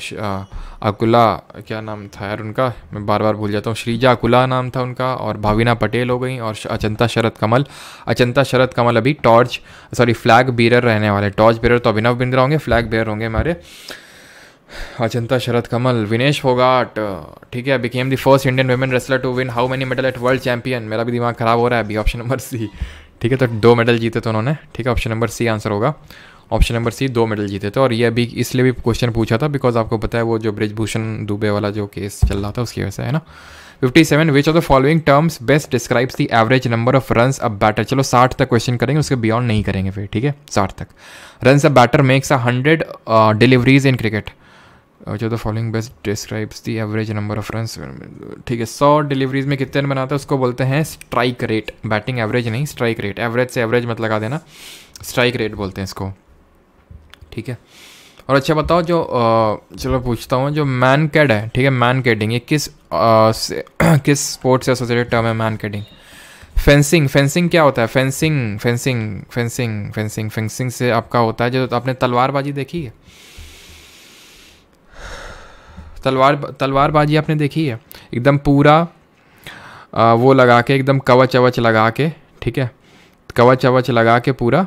S1: अकुला क्या नाम था यार उनका मैं बार बार भूल जाता हूँ श्रीजा अकुला नाम था उनका और भाविना पटेल हो गई और अचंता शरद कमल अचंता शरद कमल अभी टॉर्च सॉरी फ्लैग बीरर रहने वाले टॉर्च बीरर तो अभिनव बिंद्रा होंगे फ्लैग बीरर होंगे हमारे अचंता शरद कमल विनेश फोगाट ठीक है became the first Indian women wrestler to win how many medal at world champion मेरा भी दिमाग खराब हो रहा है अभी ऑप्शन नंबर सी ठीक है तो दो मेडल जीते तो उन्होंने ठीक है ऑप्शन नंबर सी आंसर होगा ऑप्शन नंबर सी दो मेडल जीते थे और ये अभी इसलिए भी क्वेश्चन पूछा था बिकॉज आपको पता है वो जो ब्रिजभूषण दुबे वाला जो केस चल रहा था उसकी वजह से है ना fifty seven which of the following terms best describes the average number of run a batter चलो साठ तक क्वेश्चन करेंगे उसके बियॉन्ड नहीं करेंगे फिर ठीक है साठ तक run a batter makes a hundred deliveries in cricket जो the following best describes the average number of run ठीक है सौ डिलीवरीज में कितने रन बनाता है उसको बोलते हैं स्ट्राइक रेट बैटिंग एवरेज नहीं स्ट्राइक रेट एवरेज से एवरेज मत लगा देना स्ट्राइक रेट बोलते हैं इसको ठीक है और अच्छा बताओ जो चलो पूछता हूँ जो मैन कैड है ठीक है मैन कैडिंग ये किस किस स्पोर्ट से एसोसिएटेड टर्म है मैन कैडिंग फेंसिंग फेंसिंग क्या होता है fencing fencing fencing fencing fencing से आपका होता है जो आपने तलवारबाजी देखी है तलवार तलवारबाजी आपने देखी है एकदम पूरा वो लगा के एकदम कवच अवच लगा के ठीक है कवच अवच लगा के पूरा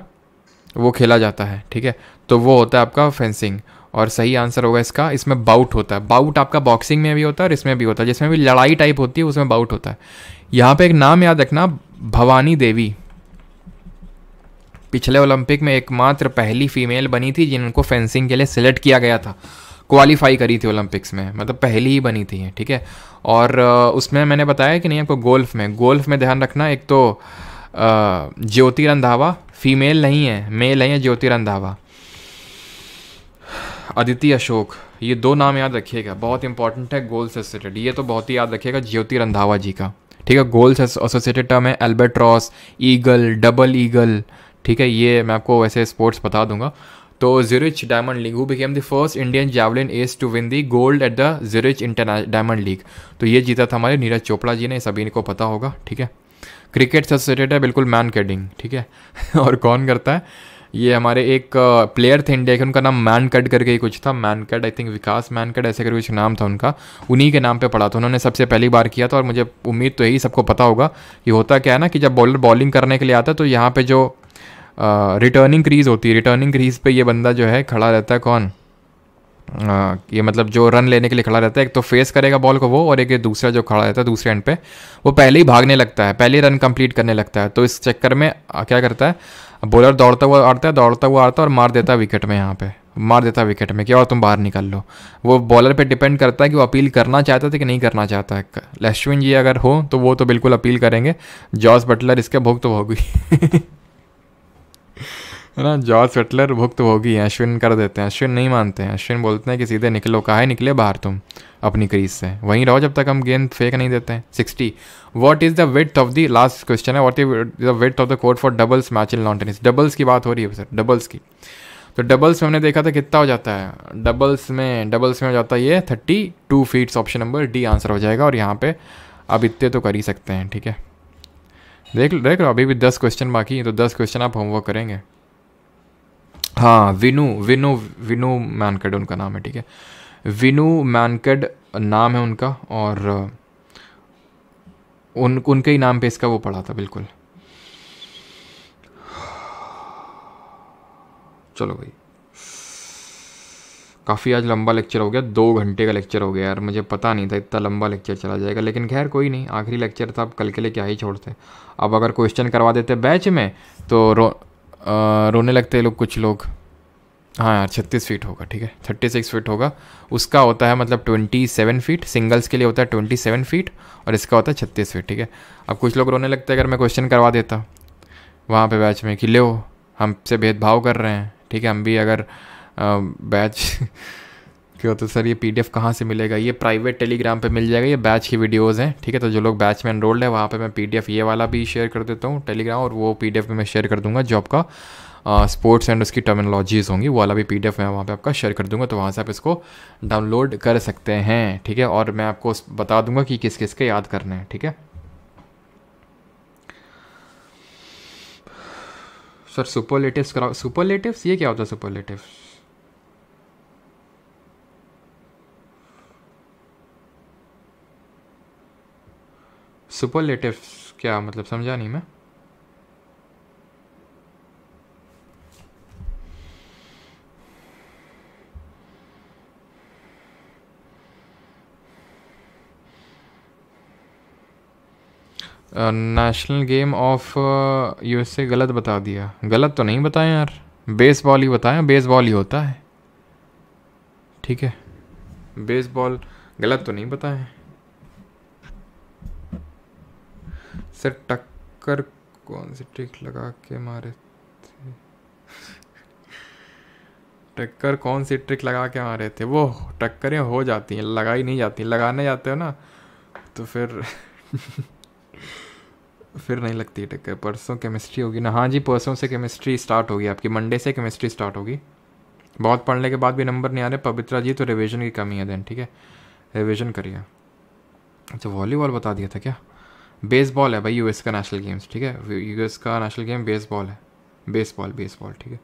S1: वो खेला जाता है ठीक है तो वो होता है आपका फेंसिंग और सही आंसर होगा इसका इसमें बाउट होता है बाउट आपका बॉक्सिंग में भी होता है और इसमें भी होता है जिसमें भी लड़ाई टाइप होती है उसमें बाउट होता है यहाँ पे एक नाम याद रखना भवानी देवी पिछले ओलंपिक में एकमात्र पहली फीमेल बनी थी जिनको फेंसिंग के लिए सिलेक्ट किया गया था क्वालिफाई करी थी ओलंपिक्स में मतलब पहली ही बनी थी ठीक है और उसमें मैंने बताया कि नहीं आपको गोल्फ में गोल्फ में ध्यान रखना एक तो ज्योति रंधावा फीमेल नहीं है मेल है ज्योति रंधावा अदिति अशोक ये दो नाम याद रखिएगा बहुत इंपॉर्टेंट है गोल्स एसोसिएटेड ये तो बहुत ही याद रखिएगा ज्योति रंधावा जी का ठीक है गोल्स एसोसिएटेड टर्म है रॉस ईगल डबल ईगल ठीक है ये मैं आपको वैसे स्पोर्ट्स बता दूंगा तो Zurich diamond league who became the first Indian javelin ace to win the gold at the Zurich international diamond league तो ये जीता था हमारे नीरज चोपड़ा जी ने सभी को पता होगा ठीक है क्रिकेट से है बिल्कुल मैन कैडिंग ठीक है और कौन करता है ये हमारे एक प्लेयर थे इंडिया के उनका नाम मैनकट करके कुछ था मैनकट आई थिंक विकास मैनकट ऐसे करके कुछ नाम था उनका उन्हीं के नाम पे पड़ा था उन्होंने सबसे पहली बार किया था और मुझे उम्मीद तो यही सबको पता होगा कि होता क्या है ना कि जब बॉलर बॉलिंग करने के लिए आता है तो यहाँ पर जो रिटर्निंग क्रीज होती है रिटर्निंग क्रीज पर ये बंदा जो है खड़ा रहता है कौन आ, ये मतलब जो रन लेने के लिए खड़ा रहता है एक तो फेस करेगा बॉल को वो और एक दूसरा जो खड़ा रहता है दूसरे एंड पे वो पहले ही भागने लगता है पहले रन कंप्लीट करने लगता है तो इस चक्कर में क्या करता है बॉलर दौड़ता हुआ आता है दौड़ता हुआ आता है और मार देता है विकेट में यहाँ पे मार देता है विकेट में कि और तुम बाहर निकल लो वो बॉलर पे डिपेंड करता है कि वो अपील करना चाहता था कि नहीं करना चाहता है लश्विन जी अगर हो तो वो तो बिल्कुल अपील करेंगे जॉर्ज बटलर इसके भोग तो होगी है ना जॉर्ज बटलर भुक्त होगी अश्विन कर देते हैं अश्विन नहीं मानते हैं अश्विन बोलते हैं कि सीधे निकलो कहा है निकले बाहर तुम अपनी क्रीज से वहीं रहो जब तक हम गेंद फेंक नहीं देते हैं sixty what is the weight of the last question है what is the weight of the court for doubles match in lawn tennis doubles की बात हो रही है सर डबल्स की तो डबल्स में हमने देखा था कितना हो जाता है डबल्स में डबल्स में हो जाता है ये thirty two feets option number D answer हो जाएगा और यहाँ पे आप इतने तो कर ही सकते हैं ठीक है देख देख लो अभी भी दस क्वेश्चन बाकी हैं तो दस क्वेश्चन आप होमवर्क करेंगे हाँ विनू विनु विनु मैनकड उनका नाम है ठीक है विनु मैनकड नाम है उनका और उन उनके ही नाम पे इसका वो पढ़ा था बिल्कुल चलो भाई काफ़ी आज लंबा लेक्चर हो गया दो घंटे का लेक्चर हो गया यार मुझे पता नहीं था इतना लंबा लेक्चर चला जाएगा लेकिन खैर कोई नहीं आखिरी लेक्चर था अब कल के लिए क्या ही छोड़ते अब अगर क्वेश्चन करवा देते बैच में तो रो रोने लगते हैं लोग कुछ लोग हाँ यार छत्तीस फीट होगा ठीक है थर्टी सिक्स फीट होगा उसका होता है मतलब ट्वेंटी सेवन फीट सिंगल्स के लिए होता है ट्वेंटी सेवन फीट और इसका होता है छत्तीस फीट ठीक है अब कुछ लोग रोने लगते हैं अगर मैं क्वेश्चन करवा देता वहाँ पे बैच में कि ले हमसे भेदभाव कर रहे हैं ठीक है हम भी अगर बैच सकते हो तो सर ये पीडीएफ कहाँ से मिलेगा ये प्राइवेट टेलीग्राम पे मिल जाएगा ये बैच की वीडियोस हैं ठीक है तो जो लोग बैच में एनरोल्ड है वहाँ पे मैं पीडीएफ ये वाला भी शेयर कर देता हूँ टेलीग्राम और वो पीडीएफ डी मैं शेयर कर दूंगा जॉब का स्पोर्ट्स एंड उसकी टर्मिनोलॉजीज़ होंगी वो वाला भी पी मैं वहाँ पर आपका शेयर कर दूंगा तो वहाँ से आप इसको डाउनलोड कर सकते हैं ठीक है और मैं आपको बता दूंगा कि किस किस के याद करना है ठीक है सर सुपरलेटिव्स कराओ सुपरलेटिव्स ये क्या होता है सुपरलेटिव्स सुपरलेटिव क्या मतलब समझा नहीं मैं नेशनल गेम ऑफ यूएसए गलत बता दिया गलत तो नहीं बताया यार बेसबॉल ही बताया बेसबॉल ही होता है ठीक है बेसबॉल गलत तो नहीं बताया सर टक्कर कौन सी ट्रिक लगा के मारे थे टक्कर कौन सी ट्रिक लगा के मारे थे वो टक्करें हो जाती हैं लगाई नहीं जाती लगाने जाते हो ना तो फिर फिर नहीं लगती टक्कर परसों केमिस्ट्री होगी ना हाँ जी परसों से केमिस्ट्री स्टार्ट होगी आपकी मंडे से केमिस्ट्री स्टार्ट होगी बहुत पढ़ने के बाद भी नंबर नहीं आ रहे पवित्रा जी तो रिविज़न की कमी है देन ठीक है रिविज़न करिए अच्छा वॉलीबॉल बता दिया था क्या बेसबॉल है भाई यूएस का नेशनल गेम्स ठीक है यूएस का नेशनल गेम बेसबॉल है बेसबॉल बेसबॉल ठीक है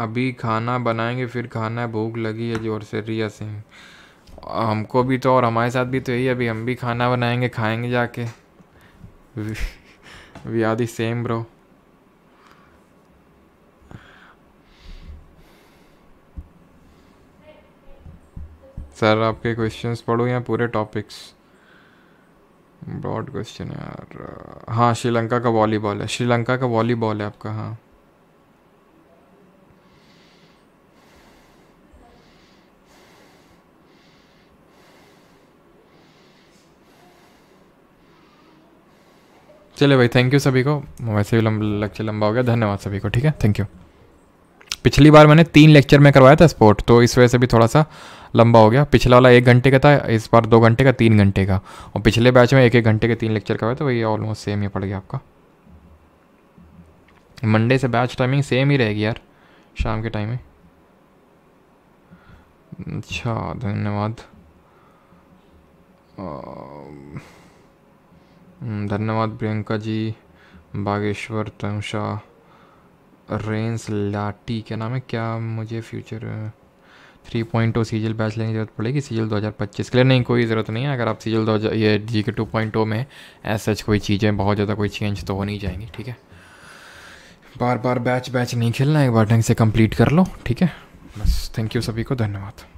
S1: अभी खाना बनाएंगे फिर खाना है भूख लगी है जोर से रिया सिंह हमको भी तो और हमारे साथ भी तो यही अभी हम भी खाना बनाएंगे खाएंगे जाके we are the same bro sir आपके क्वेश्चंस पढ़ो या पूरे टॉपिक्स ब्रॉड क्वेश्चन यार हाँ श्रीलंका का वॉलीबॉल है श्रीलंका का वॉलीबॉल है आपका हाँ चलिए भाई थैंक यू सभी को वैसे भी लंबा लग लंबा हो गया धन्यवाद सभी को ठीक है थैंक यू पिछली बार मैंने तीन लेक्चर में करवाया था स्पोर्ट तो इस वजह से भी थोड़ा सा लंबा हो गया पिछला वाला एक घंटे का था इस बार दो घंटे का तीन घंटे का और पिछले बैच में एक एक घंटे के तीन लेक्चर करवाए थे तो वही ऑलमोस्ट सेम ही पड़ गया आपका मंडे से बैच टाइमिंग सेम ही रहेगी यार शाम के टाइम में अच्छा धन्यवाद धन्यवाद प्रियंका जी बागेश्वर तनुषा रेंस लाटी क्या नाम है क्या मुझे फ्यूचर थ्री पॉइंट ओ सीजल बैच लेने की जरूरत पड़ेगी सीजल 2025 के लिए नहीं कोई ज़रूरत नहीं है अगर आप सीजल दो ये जी के टू पॉइंट ओ में एस सच कोई चीज़ें बहुत ज़्यादा कोई चेंज तो हो नहीं जाएंगी ठीक है बार बार बैच बैच नहीं खेलना एक बार ढंग से कंप्लीट कर लो ठीक है बस थैंक यू सभी को धन्यवाद